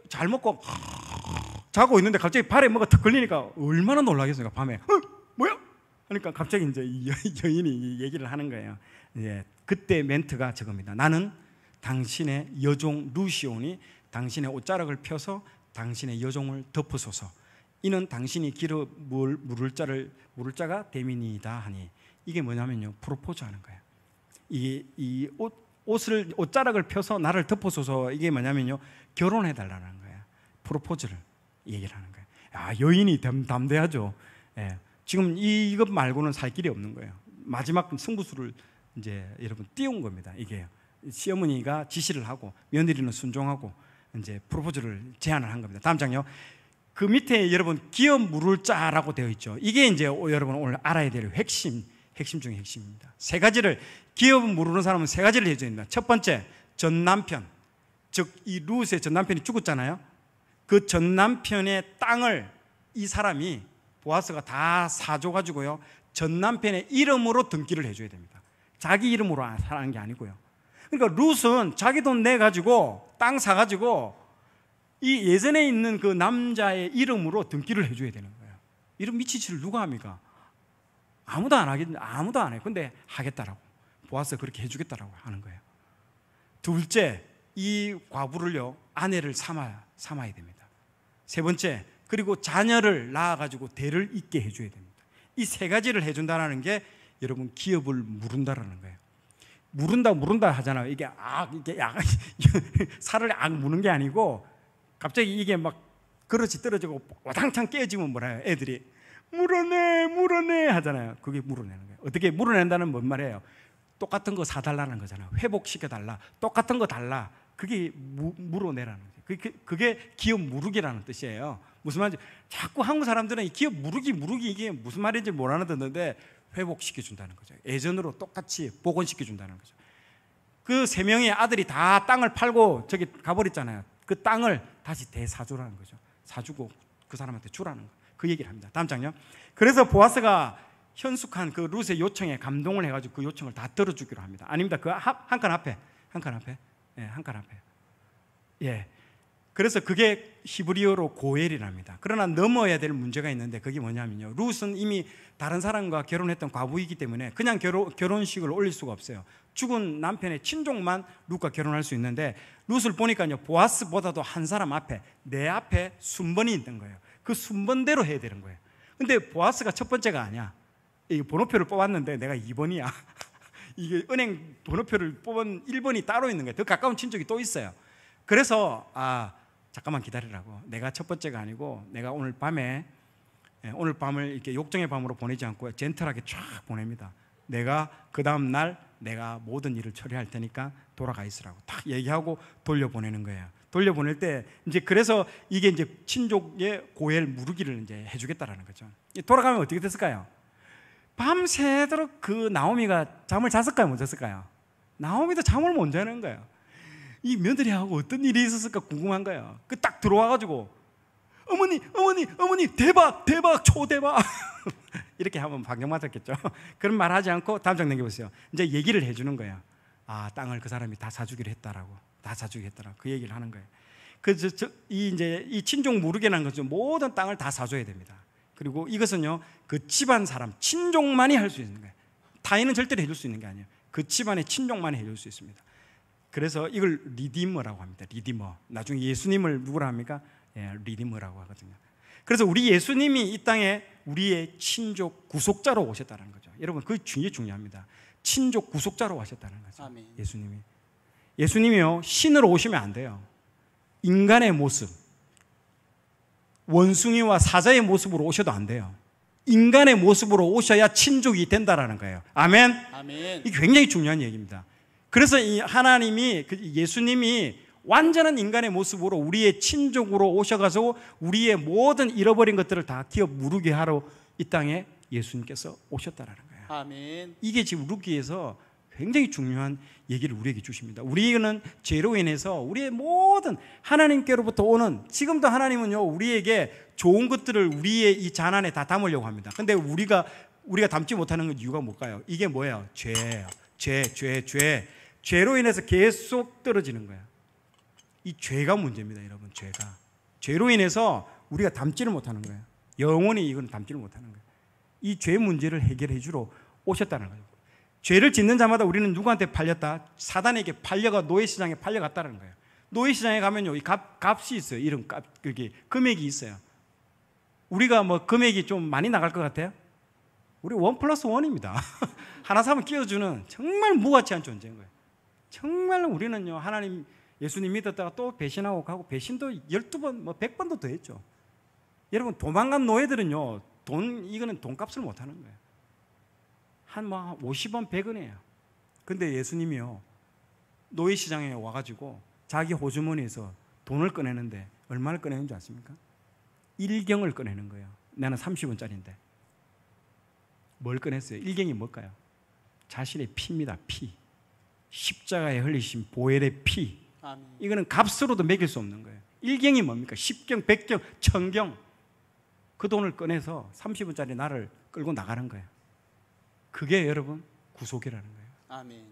잘 먹고 <laughs> 자고 있는데 갑자기 발에 뭐가 턱 걸리니까 얼마나 놀라겠습니까? 밤에 어, 뭐야? 그러니까 갑자기 이제 여, 여인이 얘기를 하는 거예요. 이 예, 그때 멘트가 저겁니다. 나는 당신의 여종 루시온이 당신의 옷자락을 펴서 당신의 여종을 덮으소서. 이는 당신이 길어 물, 물을 자를 물을 자가 대민이다 하니 이게 뭐냐면요 프로포즈하는 거예요. 이게 이옷 옷을 옷자락을 펴서 나를 덮어소서 이게 뭐냐면요 결혼해 달라는 거야 프로포즈를 얘기를 하는 거예요. 아 여인이 담, 담대하죠. 예. 지금 이, 이것 말고는 살 길이 없는 거예요. 마지막 승부수를 이제 여러분 띄운 겁니다. 이게요. 시어머니가 지시를 하고 며느리는 순종하고 이제 프로포즈를 제안을 한 겁니다. 다음 장요. 그 밑에 여러분 기업 물을 자라고 되어 있죠. 이게 이제 여러분 오늘 알아야 될 핵심 핵심 중의 핵심입니다. 세 가지를 기업은 모르는 사람은 세 가지를 해줘야 됩니다. 첫 번째 전 남편 즉 이 루스의 전 남편이 죽었잖아요. 그 전 남편의 땅을 이 사람이 보아스가 다 사줘 가지고요. 전 남편의 이름으로 등기를 해줘야 됩니다. 자기 이름으로 사는 게 아니고요. 그러니까 룻은 자기 돈 내 가지고 땅 사 가지고 이 예전에 있는 그 남자의 이름으로 등기를 해줘야 되는 거예요. 이런 미치치를 누가 합니까? 아무도 안 하긴 아무도 안 해. 근데 하겠다라고 보아서 그렇게 해주겠다라고 하는 거예요. 둘째, 이 과부를요 아내를 삼아 삼아야 됩니다. 세 번째, 그리고 자녀를 낳아가지고 대를 잇게 해줘야 됩니다. 이 세 가지를 해준다라는 게 여러분 기업을 물은다라는 거예요. 무른다 무른다 하잖아요. 이게 악 이게 약 <laughs> 살을 악 무는 게 아니고 갑자기 이게 막 그릇이 떨어지고 와당창 깨지면 뭐라 해요? 애들이 물어내 물어내 하잖아요. 그게 물어내는 거예요. 어떻게 물어낸다는 뭔 말이에요? 똑같은 거 사달라는 거잖아요. 회복시켜 달라. 똑같은 거 달라. 그게 무, 물어내라는 거죠. 그게, 그, 그게 기업 무르기라는 뜻이에요. 무슨 말인지 자꾸 한국 사람들은 기업 무르기 무르기 이게 무슨 말인지 몰라듣는데 회복시켜 준다는 거죠. 예전으로 똑같이 복원시켜 준다는 거죠. 그 세 명의 아들이 다 땅을 팔고 저기 가버렸잖아요. 그 땅을 다시 대사주라는 거죠. 사주고 그 사람한테 주라는 거. 그 얘기를 합니다. 다음 장요. 그래서 보아스가 현숙한 그 루스의 요청에 감동을 해가지고 그 요청을 다 들어주기로 합니다. 아닙니다. 그 한 칸 앞에, 한 칸 앞에, 예, 한 칸 앞에. 예. 그래서 그게 히브리어로 고엘이랍니다. 그러나 넘어야 될 문제가 있는데 그게 뭐냐면요. 룻은 이미 다른 사람과 결혼했던 과부이기 때문에 그냥 결혼, 결혼식을 올릴 수가 없어요. 죽은 남편의 친족만 루과 결혼할 수 있는데 루 룻을 보니까요. 보아스보다도 한 사람 앞에 내 앞에 순번이 있는 거예요. 그 순번대로 해야 되는 거예요. 근데 보아스가 첫 번째가 아니야. 이 번호표를 뽑았는데 내가 2번이야. <laughs> 이게 은행 번호표를 뽑은 1번이 따로 있는 거예요. 더 가까운 친족이 또 있어요. 그래서 아 잠깐만 기다리라고. 내가 첫 번째가 아니고 내가 오늘 밤에 예, 오늘 밤을 이렇게 욕정의 밤으로 보내지 않고 젠틀하게 쫙 보냅니다. 내가 그 다음 날 내가 모든 일을 처리할 테니까 돌아가 있으라고 딱 얘기하고 돌려보내는 거예요. 돌려보낼 때 이제 그래서 이게 이제 친족의 고엘 무르기를 이제 해주겠다라는 거죠. 돌아가면 어떻게 됐을까요? 밤새도록 그 나오미가 잠을 잤을까요? 못 잤을까요? 나오미도 잠을 못 자는 거예요. 이 며느리하고 어떤 일이 있었을까 궁금한 거야. 그 딱 들어와가지고 어머니, 어머니, 어머니 대박, 대박, 초대박 <laughs> 이렇게 한번 방정맞았겠죠. <laughs> 그런 말 하지 않고 다음 장 넘겨보세요. 이제 얘기를 해주는 거야. 아, 땅을 그 사람이 다 사주기로 했다라고, 다 사주기로 했다라고 그 얘기를 하는 거예요. 그이 이제 이 친족 모르게난는 거죠. 모든 땅을 다 사줘야 됩니다. 그리고 이것은요 그 집안 사람 친족만이 할 수 있는 거예요. 타인은 절대로 해줄 수 있는 게 아니에요. 그 집안의 친족만이 해줄 수 있습니다. 그래서 이걸 리디머라고 합니다. 리디머. 나중에 예수님을 누구라 합니까? 예, 리디머라고 하거든요. 그래서 우리 예수님이 이 땅에 우리의 친족 구속자로 오셨다는 거죠. 여러분 그 중에 중요합니다. 친족 구속자로 오셨다는 거죠. 아멘. 예수님이 예수님이요 신으로 오시면 안 돼요. 인간의 모습, 원숭이와 사자의 모습으로 오셔도 안 돼요. 인간의 모습으로 오셔야 친족이 된다라는 거예요. 아멘. 아멘. 이 굉장히 중요한 얘기입니다. 그래서 이 하나님이 그 예수님이 완전한 인간의 모습으로 우리의 친족으로 오셔가지고 우리의 모든 잃어버린 것들을 다 기업 무르게 하러 이 땅에 예수님께서 오셨다라는 거예요. 아멘. 이게 지금 루기에서 굉장히 중요한 얘기를 우리에게 주십니다. 우리는 죄로 인해서 우리의 모든 하나님께로부터 오는 지금도 하나님은요 우리에게 좋은 것들을 우리의 이 잔안에 다 담으려고 합니다. 근데 우리가 우리가 담지 못하는 이유가 뭘까요? 이게 뭐예요? 죄예요. 죄, 죄, 죄. 죄로 인해서 계속 떨어지는 거야. 이 죄가 문제입니다, 여러분. 죄가. 죄로 인해서 우리가 담지를 못하는 거야. 영원히 이건 담지를 못하는 거야. 이 죄 문제를 해결해 주러 오셨다는 거예 죄를 짓는 자마다 우리는 누구한테 팔렸다? 사단에게 팔려가 노예 시장에 팔려갔다는 거예요. 노예 시장에 가면요, 이 값, 값이 있어요. 이런 값, 그게 금액이 있어요. 우리가 뭐 금액이 좀 많이 나갈 것 같아요? 우리 원 플러스 원입니다. <laughs> 하나 사면 끼워주는 정말 무가치한 존재인 거예요. 정말 우리는요 하나님 예수님 믿었다가 또 배신하고 가고 배신도 12번 뭐 100번도 더 했죠. 여러분 도망간 노예들은요. 돈 이거는 돈값을 못 하는 거예요. 한 뭐 50원 100원이에요. 근데 예수님이요. 노예 시장에 와 가지고 자기 호주머니에서 돈을 꺼내는데 얼마를 꺼내는 줄 아십니까? 일경을 꺼내는 거예요. 나는 30원짜리인데. 뭘 꺼냈어요? 일경이 뭘까요? 자신의 피입니다. 피. 십자가에 흘리신 보혈의 피 아멘. 이거는 값으로도 매길 수 없는 거예요 일경이 뭡니까? 십경백경천경그 돈을 꺼내서 30원짜리 나를 끌고 나가는 거예요 그게 여러분 구속이라는 거예요 아멘.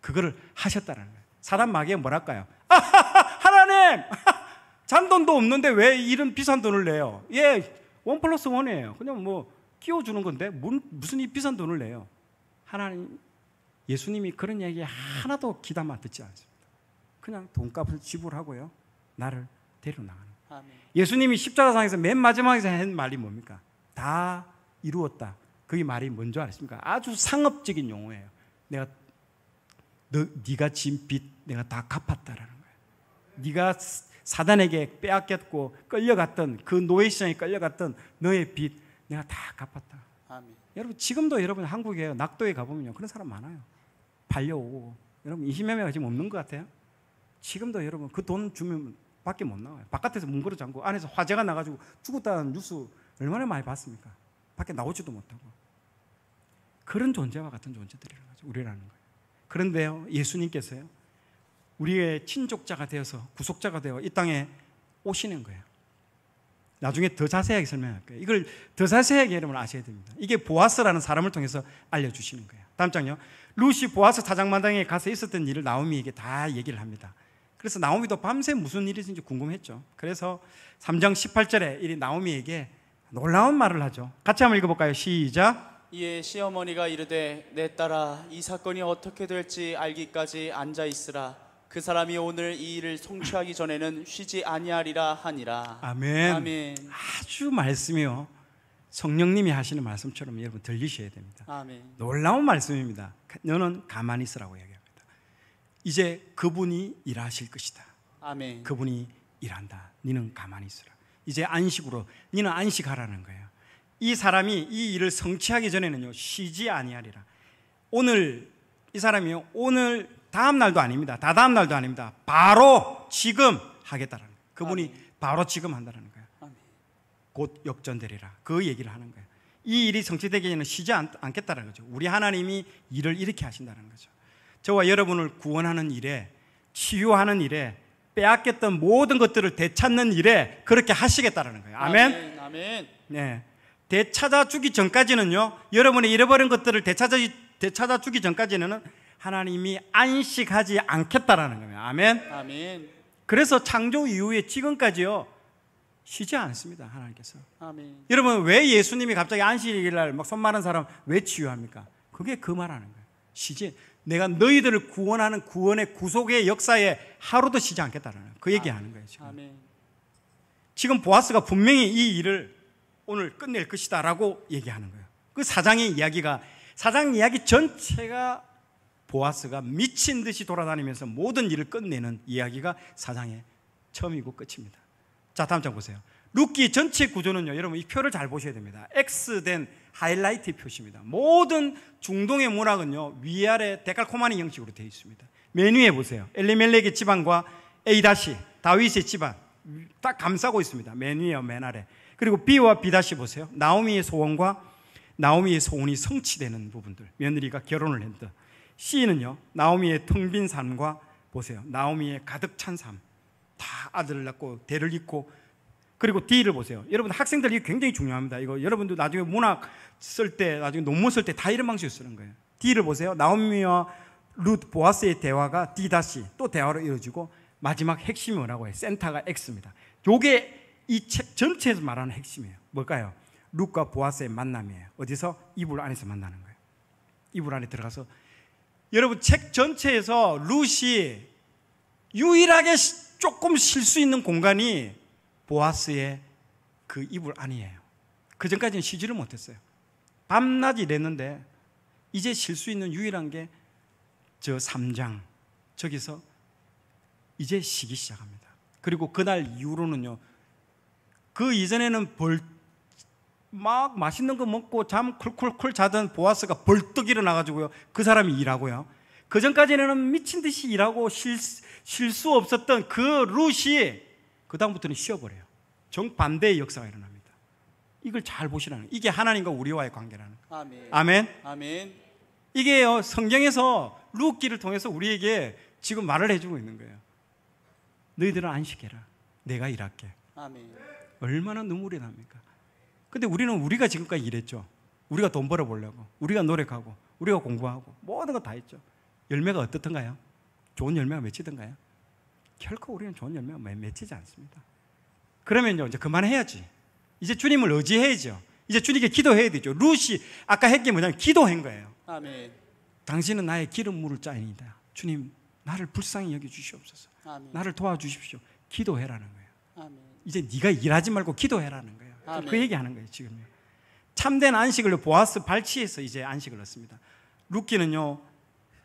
그거를 하셨다는 거예요 사단 마귀에 뭐랄까요? <laughs> 아 하나님! 잔돈도 없는데 왜 이런 비싼 돈을 내요? 예, 원 플러스 원이에요 그냥 뭐 끼워주는 건데 무슨 이 비싼 돈을 내요? 하나님 예수님이 그런 얘기 하나도 기담아 듣지 않습니다. 그냥 돈값을 지불하고요. 나를 데려나가는 예수님이 십자가상에서 맨 마지막에서 한 말이 뭡니까? 다 이루었다. 그게 말이 뭔지 알았니까 아주 상업적인 용어예요. 내가 너, 네가 진 빚 내가 다 갚았다라는 거예요. 네가 사단에게 빼앗겼고 끌려갔던 그 노예 시장에 끌려갔던 너의 빚 내가 다 갚았다. 아멘. 여러분 지금도 여러분 한국에 낙도에 가보면요 그런 사람 많아요. 발려오고 여러분 이심매매가 지금 없는 것 같아요. 지금도 여러분 그 돈 주면 밖에 못 나와요. 바깥에서 문걸어 잠고 안에서 화재가 나가지고 죽었다는 뉴스 얼마나 많이 봤습니까? 밖에 나오지도 못하고 그런 존재와 같은 존재들이라는 거죠. 우리라는 거예요. 그런데요 예수님께서요 우리의 친족자가 되어서 구속자가 되어 이 땅에 오시는 거예요. 나중에 더 자세하게 설명할 게요 이걸 더 자세하게 여러분 아셔야 됩니다. 이게 보아스라는 사람을 통해서 알려주시는 거예요. 다음 장요. 루시 보아스 사장마당에 가서 있었던 일을 나오미에게 다 얘기를 합니다. 그래서 나오미도 밤새 무슨 일이 있지 궁금했죠. 그래서 3장 18절에 이 나오미에게 놀라운 말을 하죠. 같이 한번 읽어볼까요? 시작. 이에 시어머니가 이르되 내 딸아 이 사건이 어떻게 될지 알기까지 앉아 있으라. 그 사람이 오늘 이 일을 성취하기 전에는 쉬지 아니하리라 하니라. 아멘. 아멘. 아주 말씀이요. 성령님이 하시는 말씀처럼 여러분 들리셔야 됩니다. 아멘. 놀라운 말씀입니다. 너는 가만히 있으라고 이야기합니다. 이제 그분이 일하실 것이다. 아멘. 그분이 일한다. 너는 가만히 있으라. 이제 안식으로 너는 안식하라는 거예요. 이 사람이 이 일을 성취하기 전에는요 쉬지 아니하리라. 오늘 이 사람이 오늘 다음 날도 아닙니다. 다다음 날도 아닙니다. 바로 지금 하겠다라는 거예요. 그분이 아멘. 바로 지금 한다라는 거예요. 아멘. 곧 역전되리라. 그 얘기를 하는 거예요. 이 일이 성취되기 전에 쉬지 않, 겠다는 거죠. 우리 하나님이 일을 이렇게 하신다는 거죠. 저와 여러분을 구원하는 일에 치유하는 일에 빼앗겼던 모든 것들을 되찾는 일에 그렇게 하시겠다라는 거예요. 아멘. 아멘. 네. 되찾아 주기 전까지는요. 여러분이 잃어버린 것들을 되찾아 되찾아 주기 전까지는 하나님이 안식하지 않겠다라는 겁니다. 아멘. 아멘. 그래서 창조 이후에 지금까지요. 쉬지 않습니다. 하나님께서. 아멘. 여러분 왜 예수님이 갑자기 안식일 날막손 마른 사람 왜 치유합니까? 그게 그 말하는 거예요. 쉬지 내가 너희들을 구원하는 구원의 구속의 역사에 하루도 쉬지 않겠다라는 그 얘기하는 아, 거예요. 지금. 아멘. 지금 보아스가 분명히 이 일을 오늘 끝낼 것이다라고 얘기하는 거예요. 그 사장의 이야기가 사장 이야기 전체가 보아스가 미친 듯이 돌아다니면서 모든 일을 끝내는 이야기가 사장의 처음이고 끝입니다. 자, 다음 장 보세요. 루키 전체 구조는요, 여러분 이 표를 잘 보셔야 됩니다. X된 하이라이트 표시입니다. 모든 중동의 문학은요, 위아래 데칼코마니 형식으로 되어 있습니다. 메뉴에 보세요. 엘리멜렉의 집안과 A- 다윗의 시다 집안. 딱 감싸고 있습니다. 메뉴에요, 맨 아래. 그리고 B와 B- 보세요. 나오미의 소원과 나오미의 소원이 성취되는 부분들. 며느리가 결혼을 했던 C는요. 나오미의 텅빈 삶과 보세요. 나오미의 가득 찬 삶. 다 아들을 낳고 대를 잇고 그리고 D를 보세요. 여러분 학생들 이게 굉장히 중요합니다. 이거 여러분도 나중에 문학 쓸 때, 나중에 논문 쓸 때 다 이런 방식으로 쓰는 거예요. D를 보세요. 나오미와 루트 보아스의 대화가 D 다시 또 대화로 이어지고 마지막 핵심이 뭐라고 해요? 센터가 X입니다. 요게 이 책 전체에서 말하는 핵심이에요. 뭘까요? 루과 트 보아스의 만남이에요. 어디서 이불 안에서 만나는 거예요. 이불 안에 들어가서 여러분 책 전체에서 루시 유일하게 조금 쉴 수 있는 공간이 보아스의 그 이불 아니에요그 전까지는 쉬지를 못했어요. 밤낮 이됐는데 이제 쉴 수 있는 유일한 게 저 3장 저기서 이제 쉬기 시작합니다. 그리고 그날 이후로는요. 그 이전에는 벌막 맛있는 거 먹고 잠 쿨쿨쿨 자던 보아스가 벌떡 일어나가지고요. 그 사람이 일하고요. 그 전까지는 미친 듯이 일하고 쉴 수 없었던 그 루시 그 다음부터는 쉬어버려요. 정 반대의 역사가 일어납니다. 이걸 잘 보시라는 이게 하나님과 우리와의 관계라는 거예요. 아멘. 아멘. 아멘. 이게 어, 성경에서 루기를 통해서 우리에게 지금 말을 해주고 있는 거예요. 너희들은 안식해라. 내가 일할게. 아멘. 얼마나 눈물이 납니까? 근데 우리는 우리가 지금까지 일했죠. 우리가 돈 벌어보려고, 우리가 노력하고, 우리가 공부하고, 모든 거 다 했죠. 열매가 어떻던가요? 좋은 열매가 맺히던가요? 결코 우리는 좋은 열매가 맺히지 않습니다. 그러면요, 이제 그만해야지. 이제 주님을 의지해야죠. 이제 주님께 기도해야 되죠. 루시, 아까 했게 뭐냐면 기도한 거예요. 아멘. 당신은 나의 기름 물을 짜인이다 주님, 나를 불쌍히 여기 주시옵소서. 아멘. 나를 도와주십시오. 기도해라는 거예요. 아멘. 이제 네가 일하지 말고 기도해라는 거예요. 아, 그 네. 얘기하는 거예요 지금요. 참된 안식을 보아스 발치에서 이제 안식을 얻습니다. 루기는요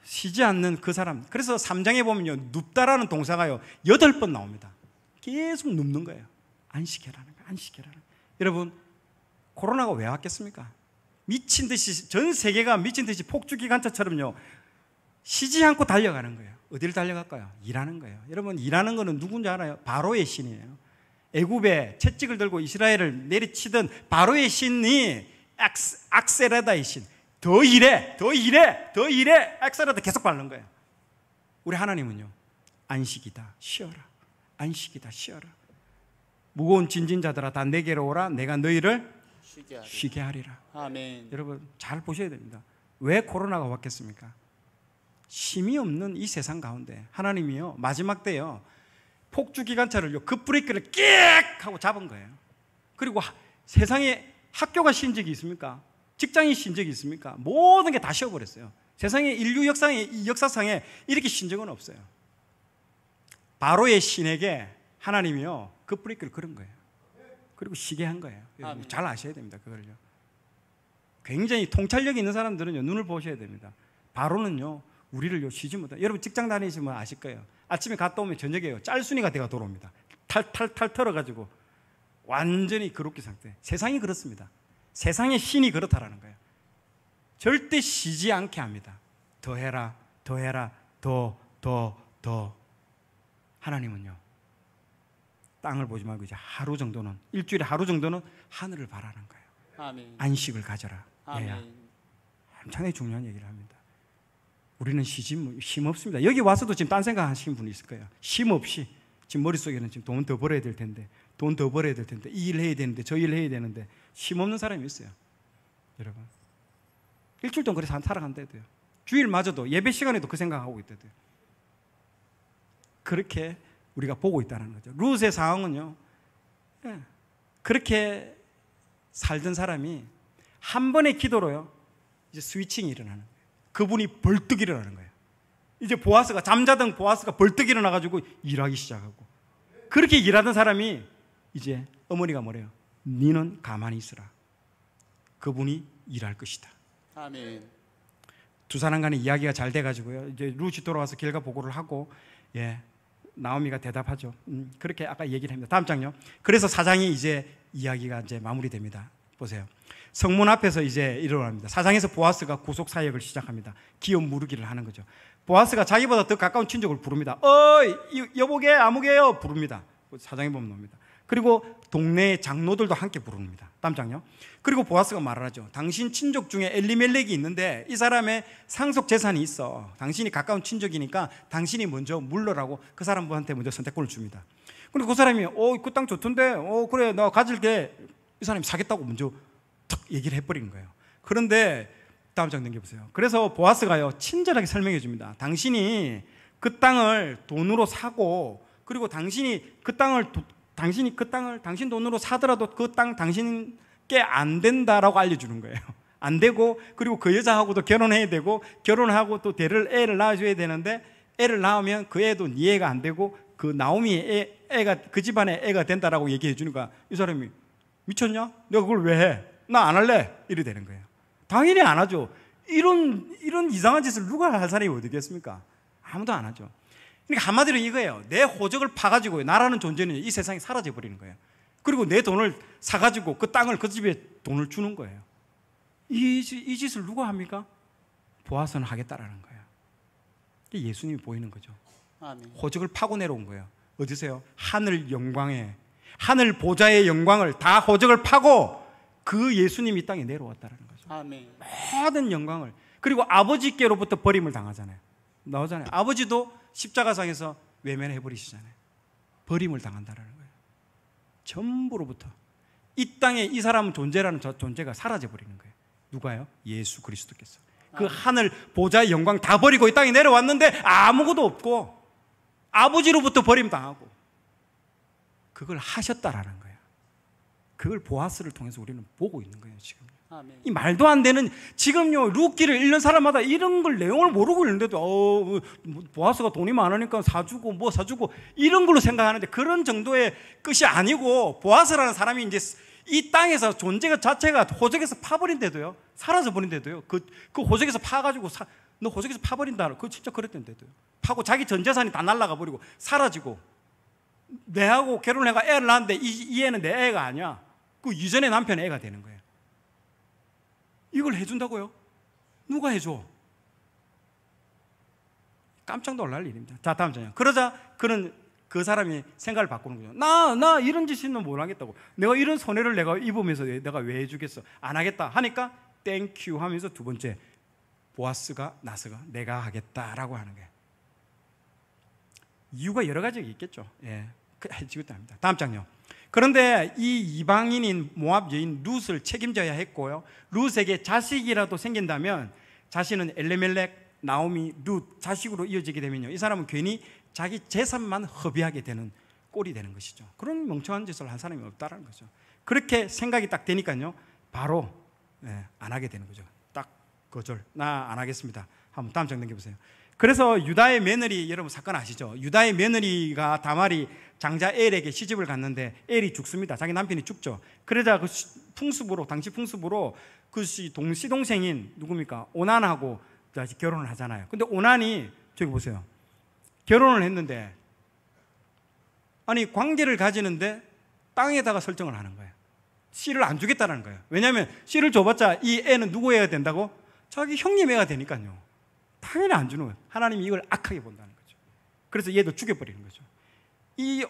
쉬지 않는 그 사람. 그래서 3장에 보면요 눕다라는 동사가요 여덟 번 나옵니다. 계속 눕는 거예요. 안식해라는 거, 예요 안식해라는 거. 예요 여러분 코로나가 왜 왔겠습니까? 미친 듯이 전 세계가 미친 듯이 폭주 기관차처럼요 쉬지 않고 달려가는 거예요. 어디를 달려갈까요? 일하는 거예요. 여러분 일하는 거는 누군지 알아요? 바로의 신이에요. 애굽에 채찍을 들고 이스라엘을 내리치던 바로의 신이 악세라다의 신. 더 일해, 더 일해, 더 일해. 악세라다 계속 바는 거예요. 우리 하나님은요. 안식이다. 쉬어라. 안식이다. 쉬어라. 무거운 진진자들아 다 내게로 오라. 내가 너희를 쉬게 하리라. 쉬게 하리라. 아멘. 여러분 잘 보셔야 됩니다. 왜 코로나가 왔겠습니까? 힘이 없는 이 세상 가운데 하나님이요 마지막 때요 폭주 기관차를 급브레이크를 그 끼 하고 잡은 거예요. 그리고 세상에 학교가 쉰 적이 있습니까? 직장이 쉰 적이 있습니까? 모든 게 다 쉬어버렸어요. 세상의 인류 역상에, 역사상에 이렇게 쉰 적은 없어요. 바로의 신에게 하나님이요, 급브레이크를 그 걸은 거예요. 그리고 쉬게 한 거예요. 아, 네. 잘 아셔야 됩니다, 그걸요. 굉장히 통찰력이 있는 사람들은요, 눈을 보셔야 됩니다. 바로는요, 우리를 요시지 못해. 여러분 직장 다니시면 아실 거예요. 아침에 갔다 오면 저녁에요. 짤순이가 돼가 돌아옵니다. 탈탈탈 털어가지고 완전히 그롭기 상태. 세상이 그렇습니다. 세상의 신이 그렇다라는 거예요. 절대 쉬지 않게 합니다. 더 해라, 더 해라, 더, 더, 더. 하나님은요. 땅을 보지 말고 이제 하루 정도는 일주일에 하루 정도는 하늘을 바라는 거예요. 아멘. 안식을 가져라. 아멘. 엄청나게 중요한 얘기를 합니다. 우리는 시짐, 쉼 없습니다. 여기 와서도 지금 딴 생각 하시는 분이 있을 거예요. 쉼 없이. 지금 머릿속에는 지금 돈 더 벌어야 될 텐데, 돈 더 벌어야 될 텐데, 이일 해야 되는데, 저 일 해야 되는데, 쉼 없는 사람이 있어요. 여러분. 일주일 동안 그래서 살아간다도요 주일마저도 예배 시간에도 그 생각하고 있대요. 그렇게 우리가 보고 있다는 거죠. 루스의 상황은요. 예, 그렇게 살던 사람이 한 번의 기도로요. 이제 스위칭이 일어나는 거예요. 그분이 벌떡 일어나는 거예요. 이제 보아스가 잠자던 보아스가 벌떡 일어나 가지고 일하기 시작하고 그렇게 일하던 사람이 이제 어머니가 뭐래요? 니는 가만히 있으라. 그분이 일할 것이다. 아멘. 두 사람 간의 이야기가 잘 돼가지고요. 이제 루시 돌아와서 결과 보고를 하고 예 나오미가 대답하죠. 음, 그렇게 아까 얘기를 합니다. 다음 장요. 그래서 사장이 이제 이야기가 이제 마무리됩니다. 보세요. 성문 앞에서 이제 일어납니다. 사장에서 보아스가 구속 사역을 시작합니다. 기업 무르기를 하는 거죠. 보아스가 자기보다 더 가까운 친족을 부릅니다. 어이, 여보게, 아무게요! 부릅니다. 그 사장이 보면 놉니다 그리고 동네 장로들도 함께 부릅니다. 땀 장요. 그리고 보아스가 말을 하죠. 당신 친족 중에 엘리멜렉이 있는데 이 사람의 상속 재산이 있어. 당신이 가까운 친족이니까 당신이 먼저 물러라고 그 사람한테 먼저 선택권을 줍니다. 그리고 그 사람이 어, 그땅 좋던데. 어, 그래. 나 가질게. 이 사람이 사겠다고 먼저 탁 얘기를 해버리는 거예요. 그런데 다음 장 넘겨보세요. 그래서 보아스가요, 친절하게 설명해 줍니다. 당신이 그 땅을 돈으로 사고, 그리고 당신이 그 땅을, 도, 당신이 그 땅을 당신 돈으로 사더라도 그 땅 당신께 안 된다라고 알려주는 거예요. <laughs> 안 되고, 그리고 그 여자하고도 결혼해야 되고, 결혼하고 또 대를 애를 낳아줘야 되는데, 애를 낳으면 그 애도 이해가 안 되고, 그나오미 애, 애가, 그 집안의 애가 된다라고 얘기해 주니까 이 사람이 미쳤냐? 내가 그걸 왜 해? 나 안 할래. 이래 되는 거예요. 당연히 안 하죠. 이런 이런 이상한 짓을 누가 할 사람이 어디겠습니까? 아무도 안 하죠. 그러니까 한마디로 이거예요. 내 호적을 파가지고 나라는 존재는 이 세상에 사라져 버리는 거예요. 그리고 내 돈을 사가지고 그 땅을 그 집에 돈을 주는 거예요. 이, 이 짓을 누가 합니까? 보아서는 하겠다라는 거예요. 예수님이 보이는 거죠. 아멘. 호적을 파고 내려온 거예요. 어디세요? 하늘 영광에 하늘 보좌의 영광을 다 호적을 파고 그 예수님이 땅에 내려왔다는 거죠. 아멘. 모든 영광을 그리고 아버지께로부터 버림을 당하잖아요. 나오잖아요. 아버지도 십자가상에서 외면해 버리시잖아요. 버림을 당한다라는 거예요. 전부로부터 이 땅에 이 사람 존재라는 저 존재가 사라져 버리는 거예요. 누가요? 예수 그리스도께서. 그 아. 하늘 보좌의 영광 다 버리고 이 땅에 내려왔는데 아무것도 없고 아버지로부터 버림 당하고 그걸 하셨다라는 거예요. 그걸 보아스를 통해서 우리는 보고 있는 거예요, 지금. 아, 네. 이 말도 안 되는 지금요 루키를 읽는 사람마다 이런 걸 내용을 모르고 있는데도 어, 뭐 보아스가 돈이 많으니까 사주고 뭐 사주고 이런 걸로 생각하는데 그런 정도의 끝이 아니고 보아스라는 사람이 이제 이 땅에서 존재가 자체가 호적에서 파버린데도요 사라져 버린데도요 그, 그 호적에서 파가지고 너 호적에서 파버린다 그거 진짜 그랬던데도요 파고 자기 전 재산이 다 날라가 버리고 사라지고 내하고 결혼해가 애를 낳았는데 이, 이 애는 내 애가 아니야. 그 이전에 남편 애가 되는 거예요. 이걸 해준다고요? 누가 해줘? 깜짝 놀랄 일입니다. 자, 다음 장면. 그러자 그는 그 사람이 생각을 바꾸는 거죠. 나, 나 이런 짓은 못 하겠다고. 내가 이런 손해를 내가 입으면서 내가 왜 해주겠어? 안 하겠다 하니까 땡큐 하면서 두 번째 보아스가 나서가 내가 하겠다라고 하는 거예요. 이유가 여러 가지가 있겠죠. 예. 그, 아, 지금도 합니다. 다음 장요. 그런데 이 이방인인 모압 여인 룻을 책임져야 했고요. 룻에게 자식이라도 생긴다면 자신은 엘레멜렉, 나오미, 룻 자식으로 이어지게 되면요. 이 사람은 괜히 자기 재산만 허비하게 되는 꼴이 되는 것이죠. 그런 멍청한 짓을 한 사람이 없다라는 거죠. 그렇게 생각이 딱 되니까요. 바로 예, 안 하게 되는 거죠. 딱 거절. 나 안 하겠습니다. 한번 다음 장 넘겨보세요. 그래서 유다의 며느리 여러분 사건 아시죠? 유다의 며느리가 다말이 장자 엘에게 시집을 갔는데 엘이 죽습니다. 자기 남편이 죽죠. 그러자 그 풍습으로 당시 풍습으로 그 동시 동생인 누굽니까 오난하고 다시 결혼을 하잖아요. 근데 오난이 저기 보세요. 결혼을 했는데 아니 관계를 가지는데 땅에다가 설정을 하는 거예요. 씨를 안 주겠다는 거예요. 왜냐하면 씨를 줘봤자 이 애는 누구 애가 된다고? 자기 형님 애가 되니까요. 당연히 안 주는 거예요. 하나님이 이걸 악하게 본다는 거죠. 그래서 얘도 죽여버리는 거죠. 이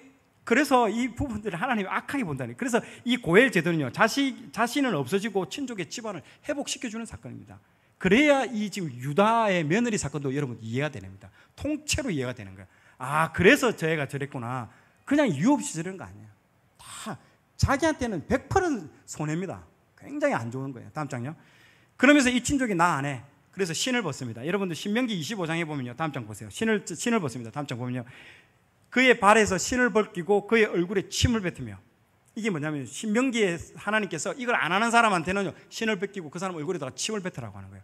그래서 이 부분들을 하나님이 악하게 본다는 거예요. 그래서 이 고엘 제도는요. 자식 자신은 없어지고 친족의 집안을 회복시켜 주는 사건입니다. 그래야 이 지금 유다의 며느리 사건도 여러분 이해가 되는 니다 통째로 이해가 되는 거예요. 아, 그래서 저 애가 저랬구나. 그냥 이유 없이 저런 거 아니에요. 다 자기한테는 100% 손해입니다. 굉장히 안 좋은 거예요. 다음 장요. 그러면서 이 친족이 나 안 해. 그래서 신을 벗습니다. 여러분들 신명기 25장에 보면요. 다음 장 보세요. 신을 신을 벗습니다. 다음 장 보면요. 그의 발에서 신을 벗기고 그의 얼굴에 침을 뱉으며 이게 뭐냐면 신명기에 하나님께서 이걸 안 하는 사람한테는요. 신을 벗기고그 사람 얼굴에다가 침을 뱉으라고 하는 거예요.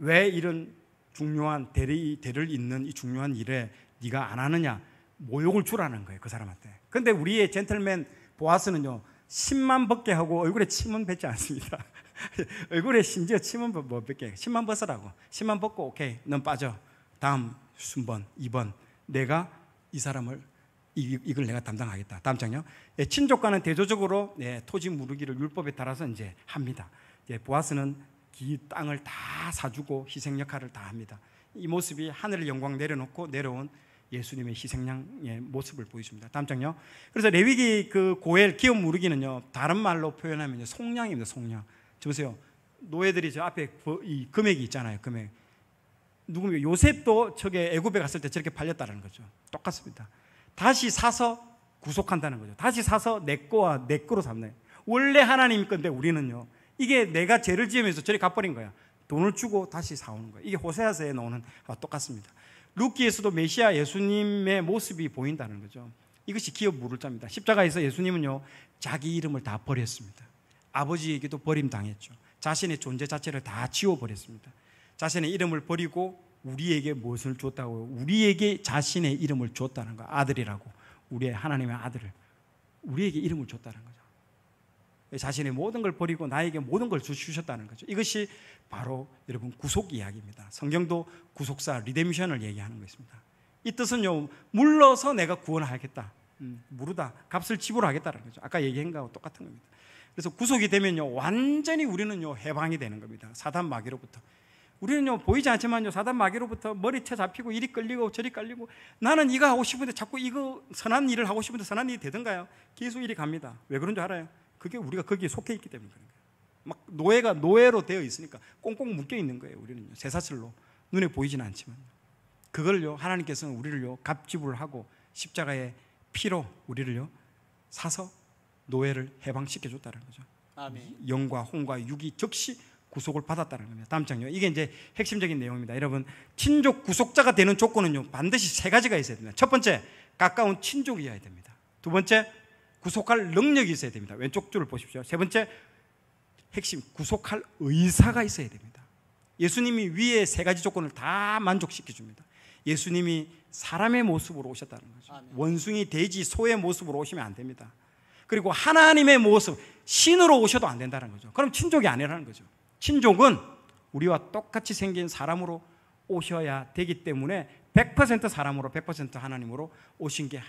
왜 이런 중요한 대리 대를 잇는 이 중요한 일에 네가 안 하느냐? 모욕을 주라는 거예요. 그 사람한테. 근데 우리의 젠틀맨 보아스는요. 신만 벗게 하고 얼굴에 침은 뱉지 않습니다. <laughs> <laughs> 얼굴에 심지어 침은 뭐몇 개, 10만 벗으라고. 10만 벗고, 오케이, 넌 빠져. 다음 순번, 2번. 내가 이 사람을 이, 이걸 내가 담당하겠다. 다음 장요. 예, 친족과는 대조적으로 예, 토지 무르기를 율법에 따라서 이제 합니다. 예, 보아스는 기 땅을 다 사주고 희생 역할을 다 합니다. 이 모습이 하늘의 영광 내려놓고 내려온 예수님의 희생양의 모습을 보여줍니다. 다음 장요. 그래서 레위기 그 고엘 기업 무르기는요 다른 말로 표현하면 송냥입니다 송량. 저 보세요. 노예들이 저 앞에 이 금액이 있잖아요. 금액. 누구 요셉도 저게 애굽에 갔을 때 저렇게 팔렸다는 거죠. 똑같습니다. 다시 사서 구속한다는 거죠. 다시 사서 내 거와 내 거로 삼네. 원래 하나님 건데 우리는요. 이게 내가 죄를 지으면서 저리 가버린 거야. 돈을 주고 다시 사오는 거야. 이게 호세아서에 나오는 똑같습니다. 루키에서도 메시아 예수님의 모습이 보인다는 거죠. 이것이 기업 무을자니다 십자가에서 예수님은요, 자기 이름을 다 버렸습니다. 아버지에게도 버림당했죠. 자신의 존재 자체를 다 지워버렸습니다. 자신의 이름을 버리고 우리에게 무엇을 줬다고요? 우리에게 자신의 이름을 줬다는 거 아들이라고. 우리의 하나님의 아들을. 우리에게 이름을 줬다는 거죠. 자신의 모든 걸 버리고 나에게 모든 걸 주셨다는 거죠. 이것이 바로 여러분 구속 이야기입니다. 성경도 구속사 리뎀션을 얘기하는 것입니다. 이 뜻은요, 물러서 내가 구원하겠다. 음, 무르다. 값을 지불하겠다는 거죠. 아까 얘기한 거하고 똑같은 겁니다. 그래서 구속이 되면요 완전히 우리는요 해방이 되는 겁니다. 사단 마귀로부터. 우리는요 보이지 않지만요 사단 마귀로부터 머리채 잡히고 이리 끌리고 저리 끌리고 나는 이거 하고 싶은데 자꾸 이거 선한 일을 하고 싶은데 선한 일이 되던가요? 계속 이리 갑니다. 왜 그런 줄 알아요? 그게 우리가 거기에 속해 있기 때문에 그런 거예요. 막 노예가 노예로 되어 있으니까 꽁꽁 묶여 있는 거예요. 우리는요 제사슬로 눈에 보이지는 않지만 그걸요 하나님께서는 우리를요 갑집을 하고 십자가의 피로 우리를요 사서 노예를 해방시켜 줬다는 거죠. 아멘. 영과 홍과 육이 즉시 구속을 받았다는 겁니다. 다음 장요. 이게 이제 핵심적인 내용입니다. 여러분, 친족 구속자가 되는 조건은요. 반드시 세 가지가 있어야 됩니다. 첫 번째, 가까운 친족이어야 됩니다. 두 번째, 구속할 능력이 있어야 됩니다. 왼쪽 줄을 보십시오. 세 번째, 핵심 구속할 의사가 있어야 됩니다. 예수님이 위에 세 가지 조건을 다 만족시켜 줍니다. 예수님이 사람의 모습으로 오셨다는 거죠. 아멘. 원숭이, 돼지, 소의 모습으로 오시면 안 됩니다. 그리고 하나님의 모습, 신으로 오셔도 안 된다는 거죠. 그럼 친족이 아니라는 거죠. 친족은 우리와 똑같이 생긴 사람으로 오셔야 되기 때문에 100% 사람으로 100% 하나님으로 오신 게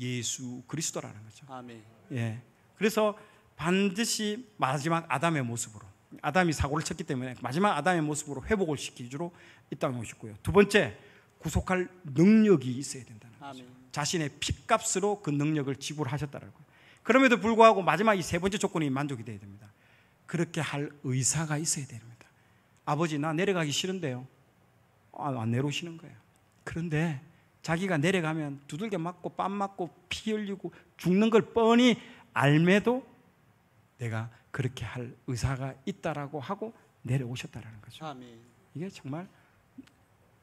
예수 그리스도라는 거죠. 아멘. 예. 그래서 반드시 마지막 아담의 모습으로 아담이 사고를 쳤기 때문에 마지막 아담의 모습으로 회복을 시키기로 이 땅에 오셨고요. 두 번째 구속할 능력이 있어야 된다는 거죠. 아멘. 자신의 피값으로 그 능력을 지불하셨다는 거예요. 그럼에도 불구하고 마지막 이 세 번째 조건이 만족이 돼야 됩니다. 그렇게 할 의사가 있어야 됩니다. 아버지 나 내려가기 싫은데요. 아, 안 내려오시는 거예요. 그런데 자기가 내려가면 두들겨 맞고 빰 맞고 피 흘리고 죽는 걸 뻔히 알매도 내가 그렇게 할 의사가 있다라고 하고 내려오셨다라는 거죠. 아멘. 이게 정말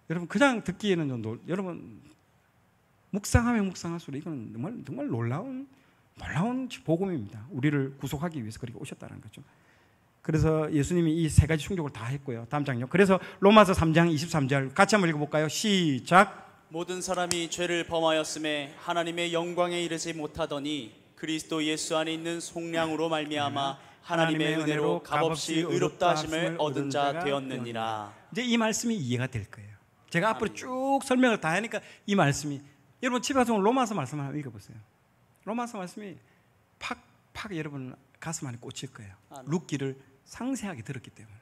여러분 그냥 듣기에는 좀 놀, 여러분 묵상하면 묵상할수록 이건 정말 정말 놀라운 놀라운 복음입니다. 우리를 구속하기 위해서 그렇게 오셨다는 거죠. 그래서 예수님이 이 세 가지 충족을 다 했고요. 다음 장요. 그래서 로마서 3장 23절 같이 한번 읽어볼까요? 시작. 모든 사람이 죄를 범하였음에 하나님의 영광에 이르지 못하더니 그리스도 예수 안에 있는 속량으로 말미암아 네. 하나님의 은혜로 값없이 의롭다 하심을 얻은 자 되었느니라. 이제 이 말씀이 이해가 될 거예요. 제가 앞으로 쭉 설명을 다 하니까 이 말씀이 여러분 집에 가서 로마서 말씀 을 한번 읽어보세요. 로마서 말씀이 팍팍 여러분 가슴 안에 꽂힐 거예요. 룻기를 아, 네. 상세하게 들었기 때문에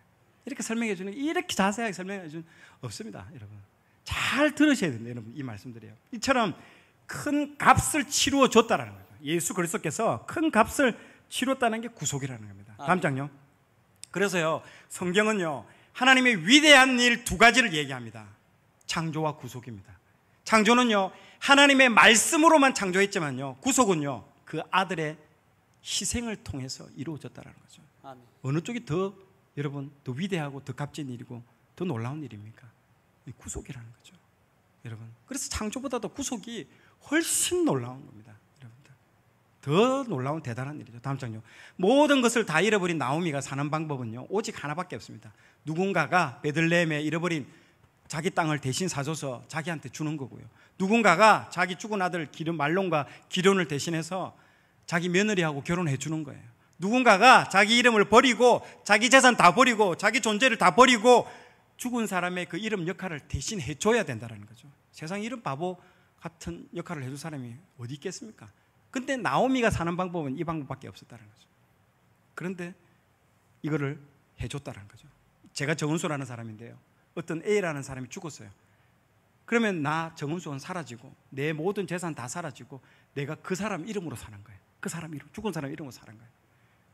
이렇게 설명해 주는 이렇게 자세하게 설명해 주는 없습니다, 여러분. 잘 들으셔야 됩니다, 여러분 이 말씀들이요. 이처럼 큰 값을 치루어 줬다라는 거예요. 예수 그리스도께서 큰 값을 치뤘다는 게 구속이라는 겁니다. 아, 네. 다음 장요. 그래서요 성경은요 하나님의 위대한 일 두 가지를 얘기합니다. 창조와 구속입니다. 창조는요 하나님의 말씀으로만 창조했지만요. 구속은요. 그 아들의 희생을 통해서 이루어졌다라는 거죠. 아멘. 어느 쪽이 더 여러분 더 위대하고 더 값진 일이고 더 놀라운 일입니까? 구속이라는 거죠. 여러분. 그래서 창조보다도 구속이 훨씬 놀라운 겁니다. 여러분들. 더 놀라운 대단한 일이죠. 다음 장요. 모든 것을 다 잃어버린 나오미가 사는 방법은요. 오직 하나밖에 없습니다. 누군가가 베들레헴에 잃어버린 자기 땅을 대신 사줘서 자기한테 주는 거고요. 누군가가 자기 죽은 아들 기름 말론과 기론을 대신해서 자기 며느리하고 결혼해 주는 거예요. 누군가가 자기 이름을 버리고 자기 재산 다 버리고 자기 존재를 다 버리고 죽은 사람의 그 이름 역할을 대신 해 줘야 된다는 거죠. 세상 이름 바보 같은 역할을 해줄 사람이 어디 있겠습니까? 근데 나오미가 사는 방법은 이 방법밖에 없었다는 거죠. 그런데 이거를 해줬다는 거죠. 제가 정은수라는 사람인데요. 어떤 A라는 사람이 죽었어요. 그러면 나정은수원 사라지고 내 모든 재산 다 사라지고 내가 그 사람 이름으로 사는 거예요. 그 사람 이름, 죽은 사람 이름으로 사는 거예요.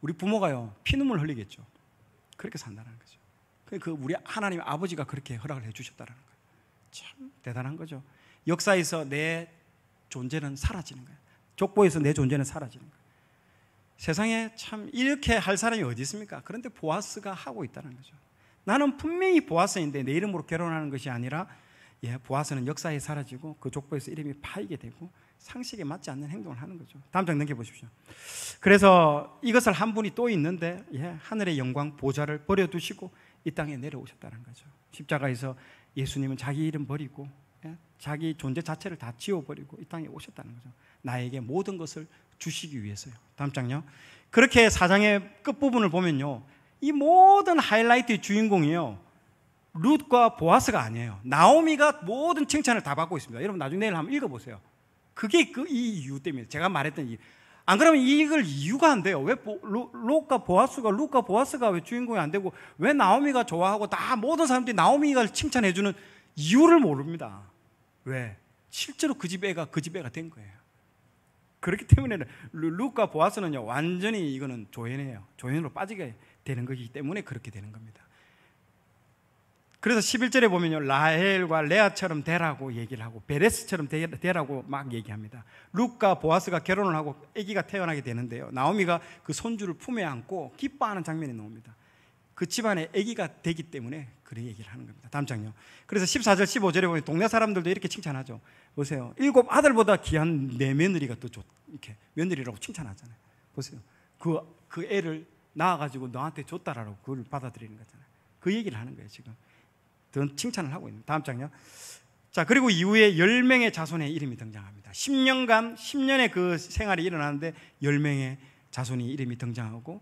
우리 부모가요, 피눈물 흘리겠죠. 그렇게 산다는 거죠. 그러니까 그 우리 하나님 아버지가 그렇게 허락을 해주셨다는 거예요. 참 대단한 거죠. 역사에서 내 존재는 사라지는 거예요. 족보에서 내 존재는 사라지는 거예요. 세상에 참 이렇게 할 사람이 어디 있습니까? 그런데 보아스가 하고 있다는 거죠. 나는 분명히 보아스인데 내 이름으로 결혼하는 것이 아니라 예, 보아스는 역사에 사라지고 그 족보에서 이름이 파이게 되고 상식에 맞지 않는 행동을 하는 거죠. 다음 장 넘겨 보십시오. 그래서 이것을 한 분이 또 있는데 예, 하늘의 영광 보좌를 버려 두시고 이 땅에 내려오셨다는 거죠. 십자가에서 예수님은 자기 이름 버리고 예, 자기 존재 자체를 다 지워 버리고 이 땅에 오셨다는 거죠. 나에게 모든 것을 주시기 위해서요. 다음 장요. 그렇게 사장의 끝부분을 보면요. 이 모든 하이라이트의 주인공이요. 룻과 보아스가 아니에요. 나오미가 모든 칭찬을 다 받고 있습니다. 여러분 나중에 내일 한번 읽어보세요. 그게 그이 이유 때문에 제가 말했던 이. 유안 그러면 이걸 이유가 안 돼요. 왜 루, 룻과 보아스가 룻과 보아스가 왜 주인공이 안 되고 왜 나오미가 좋아하고 다 모든 사람들이 나오미가 칭찬해주는 이유를 모릅니다. 왜? 실제로 그집 애가 그집 애가 된 거예요. 그렇기 때문에 룻과 보아스는요 완전히 이거는 조연이에요. 조연으로 빠지게 되는 것이기 때문에 그렇게 되는 겁니다. 그래서 11절에 보면요. 라헬과 레아처럼 되라고 얘기를 하고 베레스처럼 되라고 막 얘기합니다. 룩과 보아스가 결혼을 하고 아기가 태어나게 되는데요. 나오미가 그 손주를 품에 안고 기뻐하는 장면이 나옵니다. 그 집안에 아기가 되기 때문에 그런 얘기를 하는 겁니다. 다음 장요. 그래서 14절 15절에 보면 동네 사람들도 이렇게 칭찬하죠. 보세요. 일곱 아들보다 귀한 내 네 며느리가 더 좋. 이렇게 며느리라고 칭찬하잖아요. 보세요. 그그 그 애를 나와가지고 너한테 줬다라고 그걸 받아들이는 거잖아요. 그 얘기를 하는 거예요, 지금. 더 칭찬을 하고 있는 다음 장요. 자, 그리고 이후에 10명의 자손의 이름이 등장합니다. 10년간, 10년의 그 생활이 일어나는데 10명의 자손의 이름이 등장하고,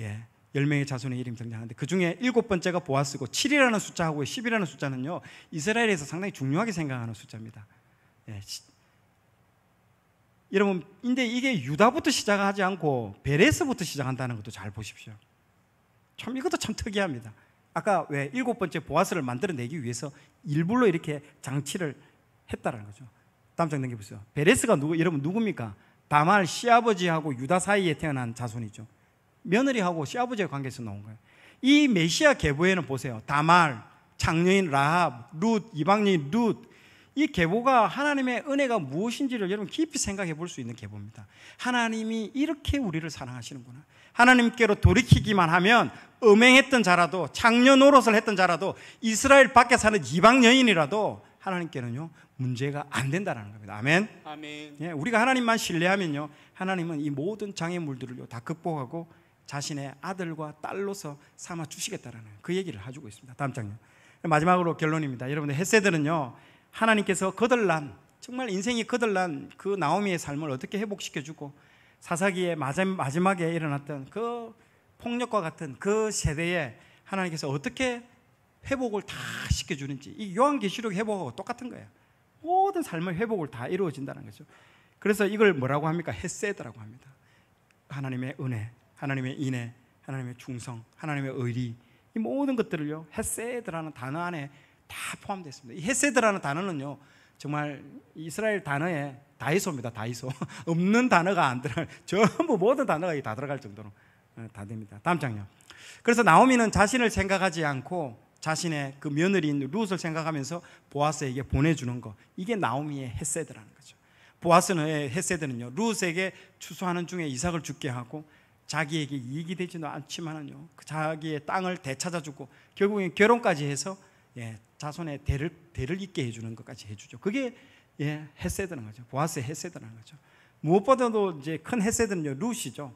예, 10명의 자손의 이름이 등장하는데 그 중에 일곱 번째가 보아스고 7이라는 숫자하고 10이라는 숫자는요, 이스라엘에서 상당히 중요하게 생각하는 숫자입니다. 예, 여러분, 근데 이게 유다부터 시작하지 않고 베레스부터 시작한다는 것도 잘 보십시오. 참 이것도 참 특이합니다. 아까 왜 일곱 번째 보아스를 만들어내기 위해서 일부러 이렇게 장치를 했다라는 거죠. 다음 장 넘겨보세요. 베레스가 누구, 여러분 누굽니까? 다말 시아버지하고 유다 사이에 태어난 자손이죠. 며느리하고 시아버지의 관계에서 나온 거예요. 이 메시아 계보에는 보세요. 다말, 장녀인 라합, 룻, 이방인 룻, 이 계보가 하나님의 은혜가 무엇인지를 여러분 깊이 생각해 볼 수 있는 계보입니다. 하나님이 이렇게 우리를 사랑하시는구나. 하나님께로 돌이키기만 하면 음행했던 자라도 장녀 노릇을 했던 자라도 이스라엘 밖에 사는 이방 여인이라도 하나님께는요 문제가 안 된다라는 겁니다. 아멘. 아멘. 예, 우리가 하나님만 신뢰하면요 하나님은 이 모든 장애물들을요 다 극복하고 자신의 아들과 딸로서 삼아 주시겠다라는 그 얘기를 해주고 있습니다. 다음 장면. 마지막으로 결론입니다. 여러분들 헤세드는요 하나님께서 거덜난 정말 인생이 거덜난 그 나오미의 삶을 어떻게 회복시켜주고 사사기의 마지막에 일어났던 그 폭력과 같은 그 세대에 하나님께서 어떻게 회복을 다 시켜주는지 이 요한계시록 회복하고 똑같은 거예요 모든 삶을 회복을 다 이루어진다는 거죠 그래서 이걸 뭐라고 합니까? 헤세드라고 합니다 하나님의 은혜, 하나님의 인혜 하나님의 충성, 하나님의 의리 이 모든 것들을요 헤세드라는 단어 안에 다 포함되어 있습니다. 이 헤세드라는 단어는요. 정말 이스라엘 단어에 다이소입니다. 다이소. <laughs> 없는 단어가 안 들어갈 전부 모든 단어가 다 들어갈 정도로 어, 다 됩니다. 다음 장요. 그래서 나오미는 자신을 생각하지 않고 자신의 그 며느리인 루스를 생각하면서 보아스에게 보내주는 거 이게 나오미의 헤세드라는 거죠. 보아스의 예, 헤세드는요 루스에게 추수하는 중에 이삭을 죽게 하고 자기에게 이익이 되지는 않지만은요 그 자기의 땅을 되찾아주고 결국엔 결혼까지 해서 예, 자손의 대를 대를 있게 해주는 것까지 해주죠. 그게 예, 헤세드는 거죠. 보아스의 헤세드는 거죠. 무엇보다도 이제 큰 헤세드는요 루시죠.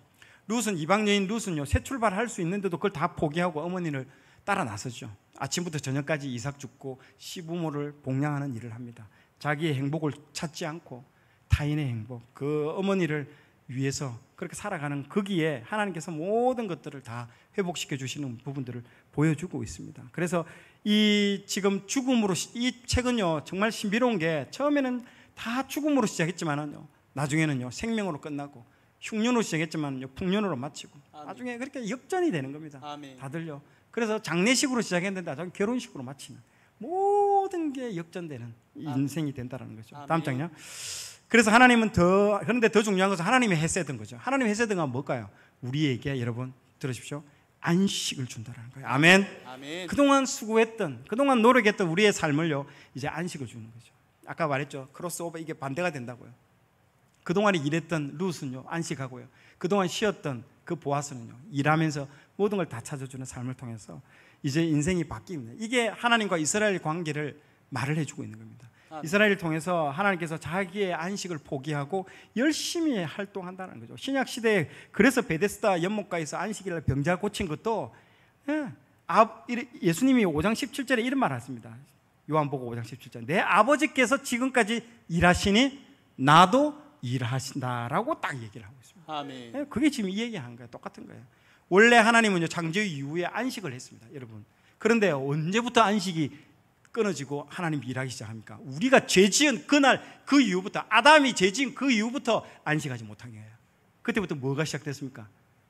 루스는 이방 여인 루스는요 새 출발할 수 있는데도 그걸 다 포기하고 어머니를 따라 나서죠 아침부터 저녁까지 이삭 죽고 시부모를 봉양하는 일을 합니다. 자기의 행복을 찾지 않고 타인의 행복, 그 어머니를 위해서 그렇게 살아가는 거기에 하나님께서 모든 것들을 다 회복시켜 주시는 부분들을 보여주고 있습니다. 그래서 이 지금 죽음으로 이 책은요 정말 신비로운 게 처음에는 다 죽음으로 시작했지만은요 나중에는요 생명으로 끝나고 흉년으로 시작했지만요 풍년으로 마치고 아멘. 나중에 그렇게 역전이 되는 겁니다. 아멘. 다들요. 그래서 장례식으로 시작했는데 나중에 결혼식으로 마치는 모든 게 역전되는 인생이 된다는 거죠. 다음 장요. 그래서 하나님은 더 그런데 더 중요한 것은 하나님의 해세든 거죠. 하나님의 해세든가 뭘까요? 우리에게 여러분 들으십시오. 안식을 준다라는 거예요. 아멘. 아멘. 그동안 수고했던, 그동안 노력했던 우리의 삶을요, 이제 안식을 주는 거죠. 아까 말했죠. 크로스오버 이게 반대가 된다고요. 그동안에 일했던 루스는요, 안식하고요. 그동안 쉬었던 그 보아스는요, 일하면서 모든 걸 다 찾아주는 삶을 통해서 이제 인생이 바뀝니다. 이게 하나님과 이스라엘 관계를 말을 해주고 있는 겁니다. 아, 네. 이스라엘을 통해서 하나님께서 자기의 안식을 포기하고 열심히 활동한다는 거죠. 신약 시대에 그래서 베데스다 연못가에서 안식일날 병자 고친 것도 예, 예수님이 5장 17절에 이런 말을 하십니다. 요한복음 5장 17절. 내 아버지께서 지금까지 일하시니 나도 일하신다라고 딱 얘기를 하고 있습니다. 아멘. 예, 그게 지금 이 얘기한 거예요. 똑같은 거예요. 원래 하나님은요 창조 이후에 안식을 했습니다, 여러분. 그런데 언제부터 안식이 끊어지고 하나님 일하기 시작합니까? 우리가 죄 지은 그날 그 이후부터 아담이 죄 지은 그 이후부터 안식하지 못한 거예요. 그때부터 뭐가 시작됐습니까?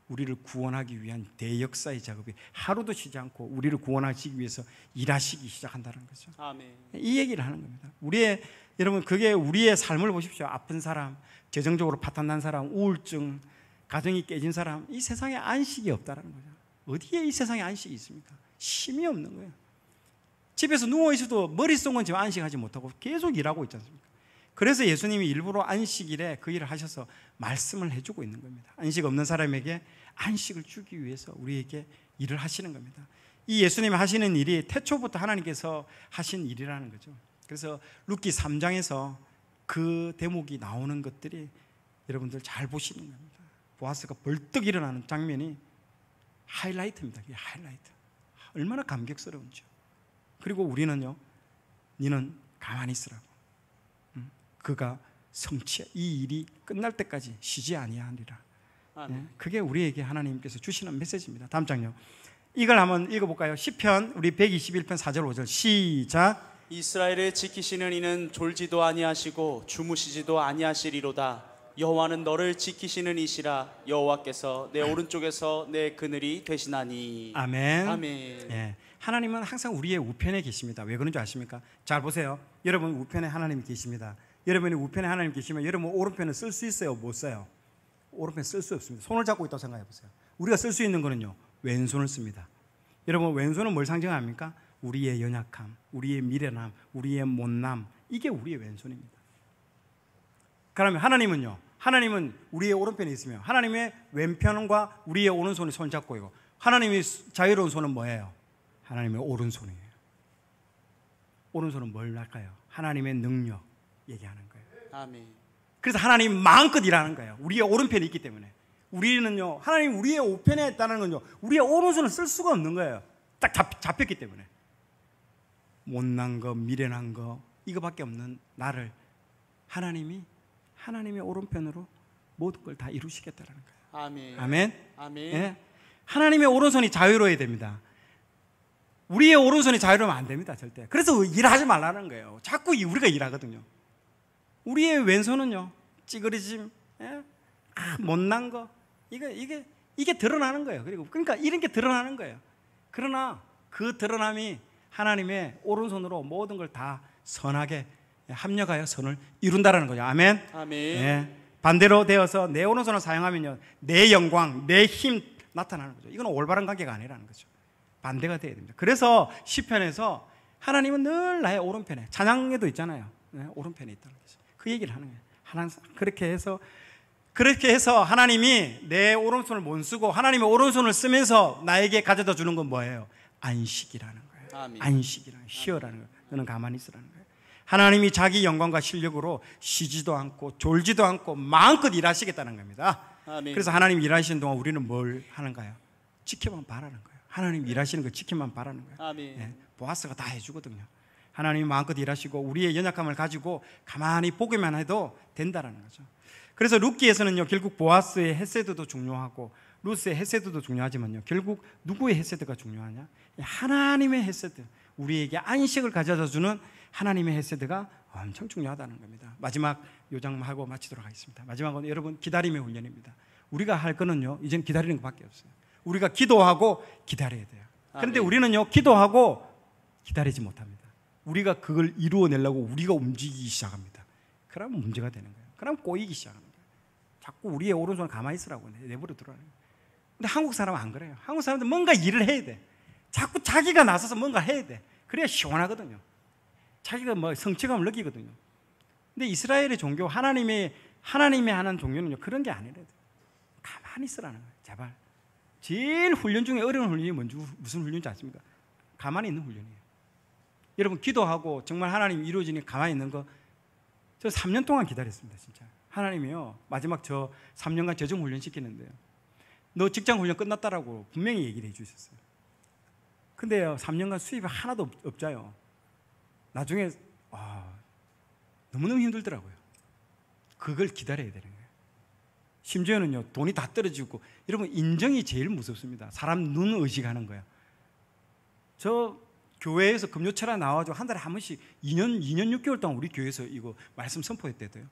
우리를 구원하기 위한 대역사의 작업이 하루도 쉬지 않고 우리를 구원하시기 위해서 일하시기 시작한다는 거죠. 아멘. 이 얘기를 하는 겁니다. 우리의 여러분 그게 우리의 삶을 보십시오. 아픈 사람, 재정적으로 파탄난 사람, 우울증, 가정이 깨진 사람, 이 세상에 안식이 없다는 거죠. 어디에 이 세상에 안식이 있습니까? 힘이 없는 거예요. 집에서 누워있어도 머릿속은 지금 안식하지 못하고 계속 일하고 있지 않습니까? 그래서 예수님이 일부러 안식일에 그 일을 하셔서 말씀을 해주고 있는 겁니다. 안식 없는 사람에게 안식을 주기 위해서 우리에게 일을 하시는 겁니다. 이 예수님이 하시는 일이 태초부터 하나님께서 하신 일이라는 거죠. 그래서 루키 3장에서 그 대목이 나오는 것들이 여러분들 잘 보시는 겁니다. 보아스가 벌떡 일어나는 장면이 하이라이트입니다. 하이라이트. 얼마나 감격스러운지. 그리고 우리는요, 니는 가만히 있으라고. 음, 그가 성취, 이 일이 끝날 때까지 쉬지 아니하니라. 아, 예, 네. 예? 그게 우리에게 하나님께서 주시는 메시지입니다. 다음 장요. 이걸 한번 읽어볼까요? 시편 우리 121편 4절 5절 시작. 이스라엘을 지키시는 이는 졸지도 아니하시고 주무시지도 아니하시리로다. 여호와는 너를 지키시는 이시라 여호와께서 내 오른쪽에서 내 그늘이 되시나니 아멘 아멘 예. 하나님은 항상 우리의 우편에 계십니다. 왜 그런 줄 아십니까? 잘 보세요. 여러분 우편에 하나님이 계십니다. 여러분이 우편에 하나님 계시면 여러분 오른편은 쓸 수 있어요? 못 써요? 오른편 쓸 수 없습니다. 손을 잡고 있다고 생각해 보세요. 우리가 쓸 수 있는 거는요. 왼손을 씁니다. 여러분 왼손은 뭘 상징합니까? 우리의 연약함, 우리의 미련함, 우리의 못남 이게 우리의 왼손입니다. 그러면 하나님은요. 하나님은 우리의 오른편에 있으며 하나님의 왼편과 우리의 오른손이 손잡고 있고 하나님이 자유로운 손은 뭐예요? 하나님의 오른손이에요. 오른손은 뭘 할까요? 하나님의 능력 얘기하는 거예요. 아멘. 그래서 하나님 마음껏 일하는 거예요. 우리의 오른편이 있기 때문에. 우리는요, 하나님 우리의 우편에 있다는 건요, 우리의 오른손을 쓸 수가 없는 거예요. 딱 잡,혔기 때문에. 못난 거, 미련한 거, 이거밖에 없는 나를 하나님이 하나님의 오른편으로 모든 걸 다 이루시겠다라는 거예요. 아멘. 아멘. 아멘. 예? 하나님의 오른손이 자유로워야 됩니다. 우리의 오른손이 자유로우면 안 됩니다, 절대. 그래서 일하지 말라는 거예요. 자꾸 우리가 일하거든요. 우리의 왼손은요, 찌그러짐, 예? 아, 못난 거, 이게, 이게, 이게 드러나는 거예요. 그리고, 그러니까 이런 게 드러나는 거예요. 그러나 그 드러남이 하나님의 오른손으로 모든 걸 다 선하게 합력하여 선을 이룬다라는 거죠. 아멘. 아멘. 예. 반대로 되어서 내 오른손을 사용하면요, 내 영광, 내 힘 나타나는 거죠. 이건 올바른 관계가 아니라는 거죠. 반대가 돼야 됩니다. 그래서 시편에서 하나님은 늘 나의 오른편에 찬양에도 있잖아요. 네? 오른편에 있다는 거죠. 그 얘기를 하는 거예요. 하나 님 그렇게 해서 그렇게 해서 하나님이 내 오른손을 못 쓰고 하나님의 오른손을 쓰면서 나에게 가져다 주는 건 뭐예요? 안식이라는 거예요. 아멘. 안식이라는 쉬어라는 거예요. 너는 가만히 있으라는 거예요. 하나님이 자기 영광과 실력으로 쉬지도 않고 졸지도 않고 마음껏 일하시겠다는 겁니다. 아멘. 그래서 하나님 일하시는 동안 우리는 뭘 하는가요? 지켜만 바라는 거예요. 하나님 일하시는 걸 그 지키만 바라는 거예요. 아멘. 예, 보아스가 다 해주거든요. 하나님이 마음껏 일하시고 우리의 연약함을 가지고 가만히 보기만 해도 된다라는 거죠. 그래서 룻기에서는요 결국 보아스의 헤세드도 중요하고 루스의 헤세드도 중요하지만요 결국 누구의 헤세드가 중요하냐? 하나님의 헤세드. 우리에게 안식을 가져다 주는 하나님의 헤세드가 엄청 중요하다는 겁니다. 마지막 요장하고 마치도록 하겠습니다. 마지막은 여러분 기다림의 훈련입니다. 우리가 할 거는요 이제 기다리는 것밖에 없어요. 우리가 기도하고 기다려야 돼요. 아, 그런데 아, 네. 우리는요, 기도하고 기다리지 못합니다. 우리가 그걸 이루어내려고 우리가 움직이기 시작합니다. 그러 문제가 되는 거예요. 그럼 꼬이기 시작합니다. 자꾸 우리의 오른손을 가만히 있으라고 내버려 두라는 거예요. 근데 한국 사람은 안 그래요. 한국 사람들 뭔가 일을 해야 돼. 자꾸 자기가 나서서 뭔가 해야 돼. 그래야 시원하거든요. 자기가 뭐 성취감을 느끼거든요. 근데 이스라엘의 종교, 하나님의, 하나님의 하는 종교는요, 그런 게 아니래요. 가만히 있으라는 거예요. 제발. 제일 훈련 중에 어려운 훈련이 뭔지 무슨 훈련인지 아십니까? 가만히 있는 훈련이에요. 여러분 기도하고 정말 하나님 이루어지니 가만히 있는 거 저 3년 동안 기다렸습니다, 진짜. 하나님이요. 마지막 저 3년간 저정 훈련 시키는데요. 너 직장 훈련 끝났다라고 분명히 얘기를 해 주셨어요. 근데 요 3년간 수입이 하나도 없, 자요 나중에 와, 너무너무 힘들더라고요. 그걸 기다려야 되는 거예요. 심지어는요 돈이 다 떨어지고 여러분 인정이 제일 무섭습니다. 사람 눈 의식하는 거야. 저 교회에서 금요철에 나와가지고한 달에 한 번씩 2년 2년 6개월 동안 우리 교회에서 이거 말씀 선포했대요.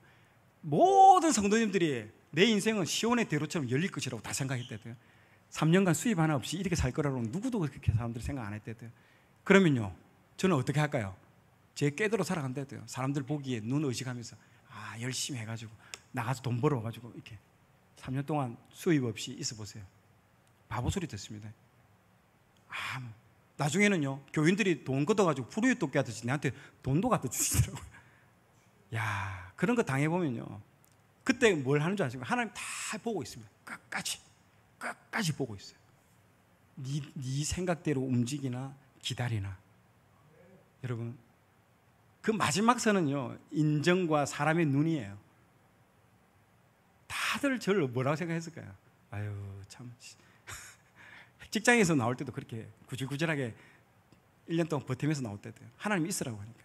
모든 성도님들이 내 인생은 시온의 대로처럼 열릴 것이라고 다 생각했대요. 3년간 수입 하나 없이 이렇게 살 거라고 누구도 그렇게 사람들이 생각 안 했대요. 그러면요 저는 어떻게 할까요? 제 깨대로 살아간대요. 사람들 보기에 눈 의식하면서 아 열심히 해가지고 나가서 돈 벌어가지고 이렇게 3년 동안 수입 없이 있어 보세요. 바보 소리 듣습니다. 아 나중에는요, 교인들이 돈 걷어가지고 푸르유 도끼 하듯이 내한테 돈도 갖다 주시더라고요. <laughs> 야, 그런 거 당해보면요. 그때 뭘 하는 줄 아시고 하나님 다 보고 있습니다. 끝까지. 끝까지 보고 있어요. 네, 네 생각대로 움직이나 기다리나. 여러분, 그 마지막 선은요, 인정과 사람의 눈이에요. 다들 저를 뭐라고 생각했을까요? 아유 참 <laughs> 직장에서 나올 때도 그렇게 구질구질하게 1년 동안 버티면서 나올 때도 하나님 있으라고 하니까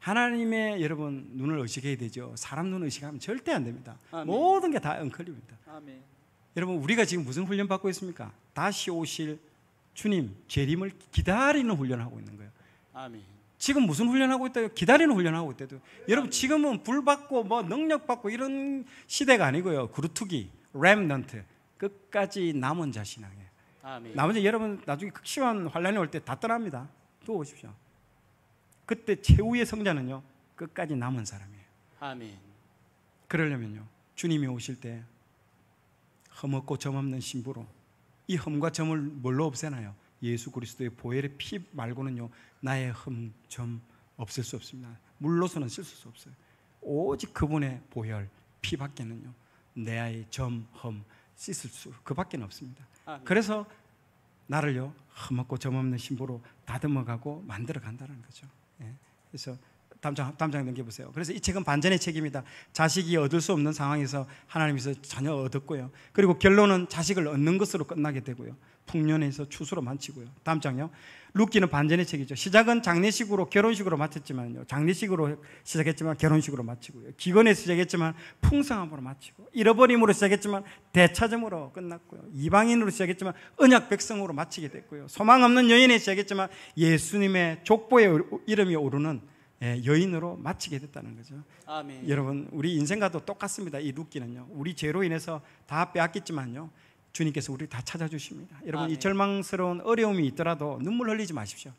하나님의 여러분 눈을 의식해야 되죠. 사람 눈 의식하면 절대 안 됩니다. 아멘. 모든 게다 언클립니다. 아멘. 여러분 우리가 지금 무슨 훈련 받고 있습니까? 다시 오실 주님 재림을 기다리는 훈련을 하고 있는 거예요. 아멘. 지금 무슨 훈련하고 있다요? 기다리는 훈련하고 있대요. 여러분 지금은 불 받고 뭐 능력 받고 이런 시대가 아니고요. 그루투기, 렘넌트 끝까지 남은 자신에요 나머지 여러분 나중에 극심한 환란이 올 때 다 떠납니다. 또 오십시오. 그때 최후의 성자는요. 끝까지 남은 사람이에요. 아멘. 그러려면요. 주님이 오실 때 험없고 점없는 신부로 이 험과 점을 뭘로 없애나요? 예수 그리스도의 보혈의 피 말고는요 나의 흠 점 없앨 수 없습니다. 물로서는 씻수 없어요. 오직 그분의 보혈 피밖에는요 내 아이 점흠 씻을 수 그밖에 없습니다. 아, 네. 그래서 나를요 흠없고 점없는 신부로 다듬어가고 만들어 간다는 거죠. 예. 그래서 담장 담장 넘겨 보세요. 그래서 이 책은 반전의 책입니다. 자식이 얻을 수 없는 상황에서 하나님께서 전혀 얻었고요. 그리고 결론은 자식을 얻는 것으로 끝나게 되고요. 풍년에서 추수로 마치고요. 다음 장요. 룻기는 반전의 책이죠. 시작은 장례식으로 결혼식으로 마쳤지만요. 장례식으로 시작했지만 결혼식으로 마치고요. 기건에 시작했지만 풍성함으로 마치고 잃어버림으로 시작했지만 대차점으로 끝났고요. 이방인으로 시작했지만 은약 백성으로 마치게 됐고요. 소망 없는 여인에 시작했지만 예수님의 족보에 이름이 오르는 예, 여인으로 마치게 됐다는 거죠. 아멘. 여러분 우리 인생과도 똑같습니다. 이 룻기는요. 우리 죄로 인해서 다 빼앗겼지만요. 주님께서 우리를 다 찾아주십니다. 여러분 아, 네. 이 절망스러운 어려움이 있더라도 눈물 흘리지 마십시오.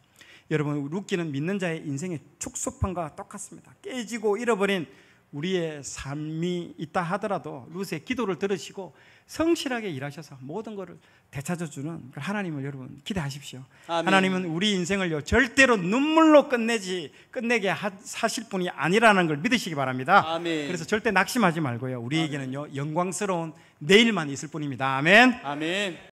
여러분 루키는 믿는 자의 인생의 축소판과 똑같습니다. 깨지고 잃어버린 우리의 삶이 있다 하더라도 루스의 기도를 들으시고 성실하게 일하셔서 모든 것을 되찾아주는 하나님을 여러분 기대하십시오. 아멘. 하나님은 우리 인생을 요 절대로 눈물로 끝내지 끝내게 하, 사실 분이 아니라는 걸 믿으시기 바랍니다. 아멘. 그래서 절대 낙심하지 말고요. 우리에게는요 영광스러운 내일만 있을 뿐입니다. 아멘. 아멘.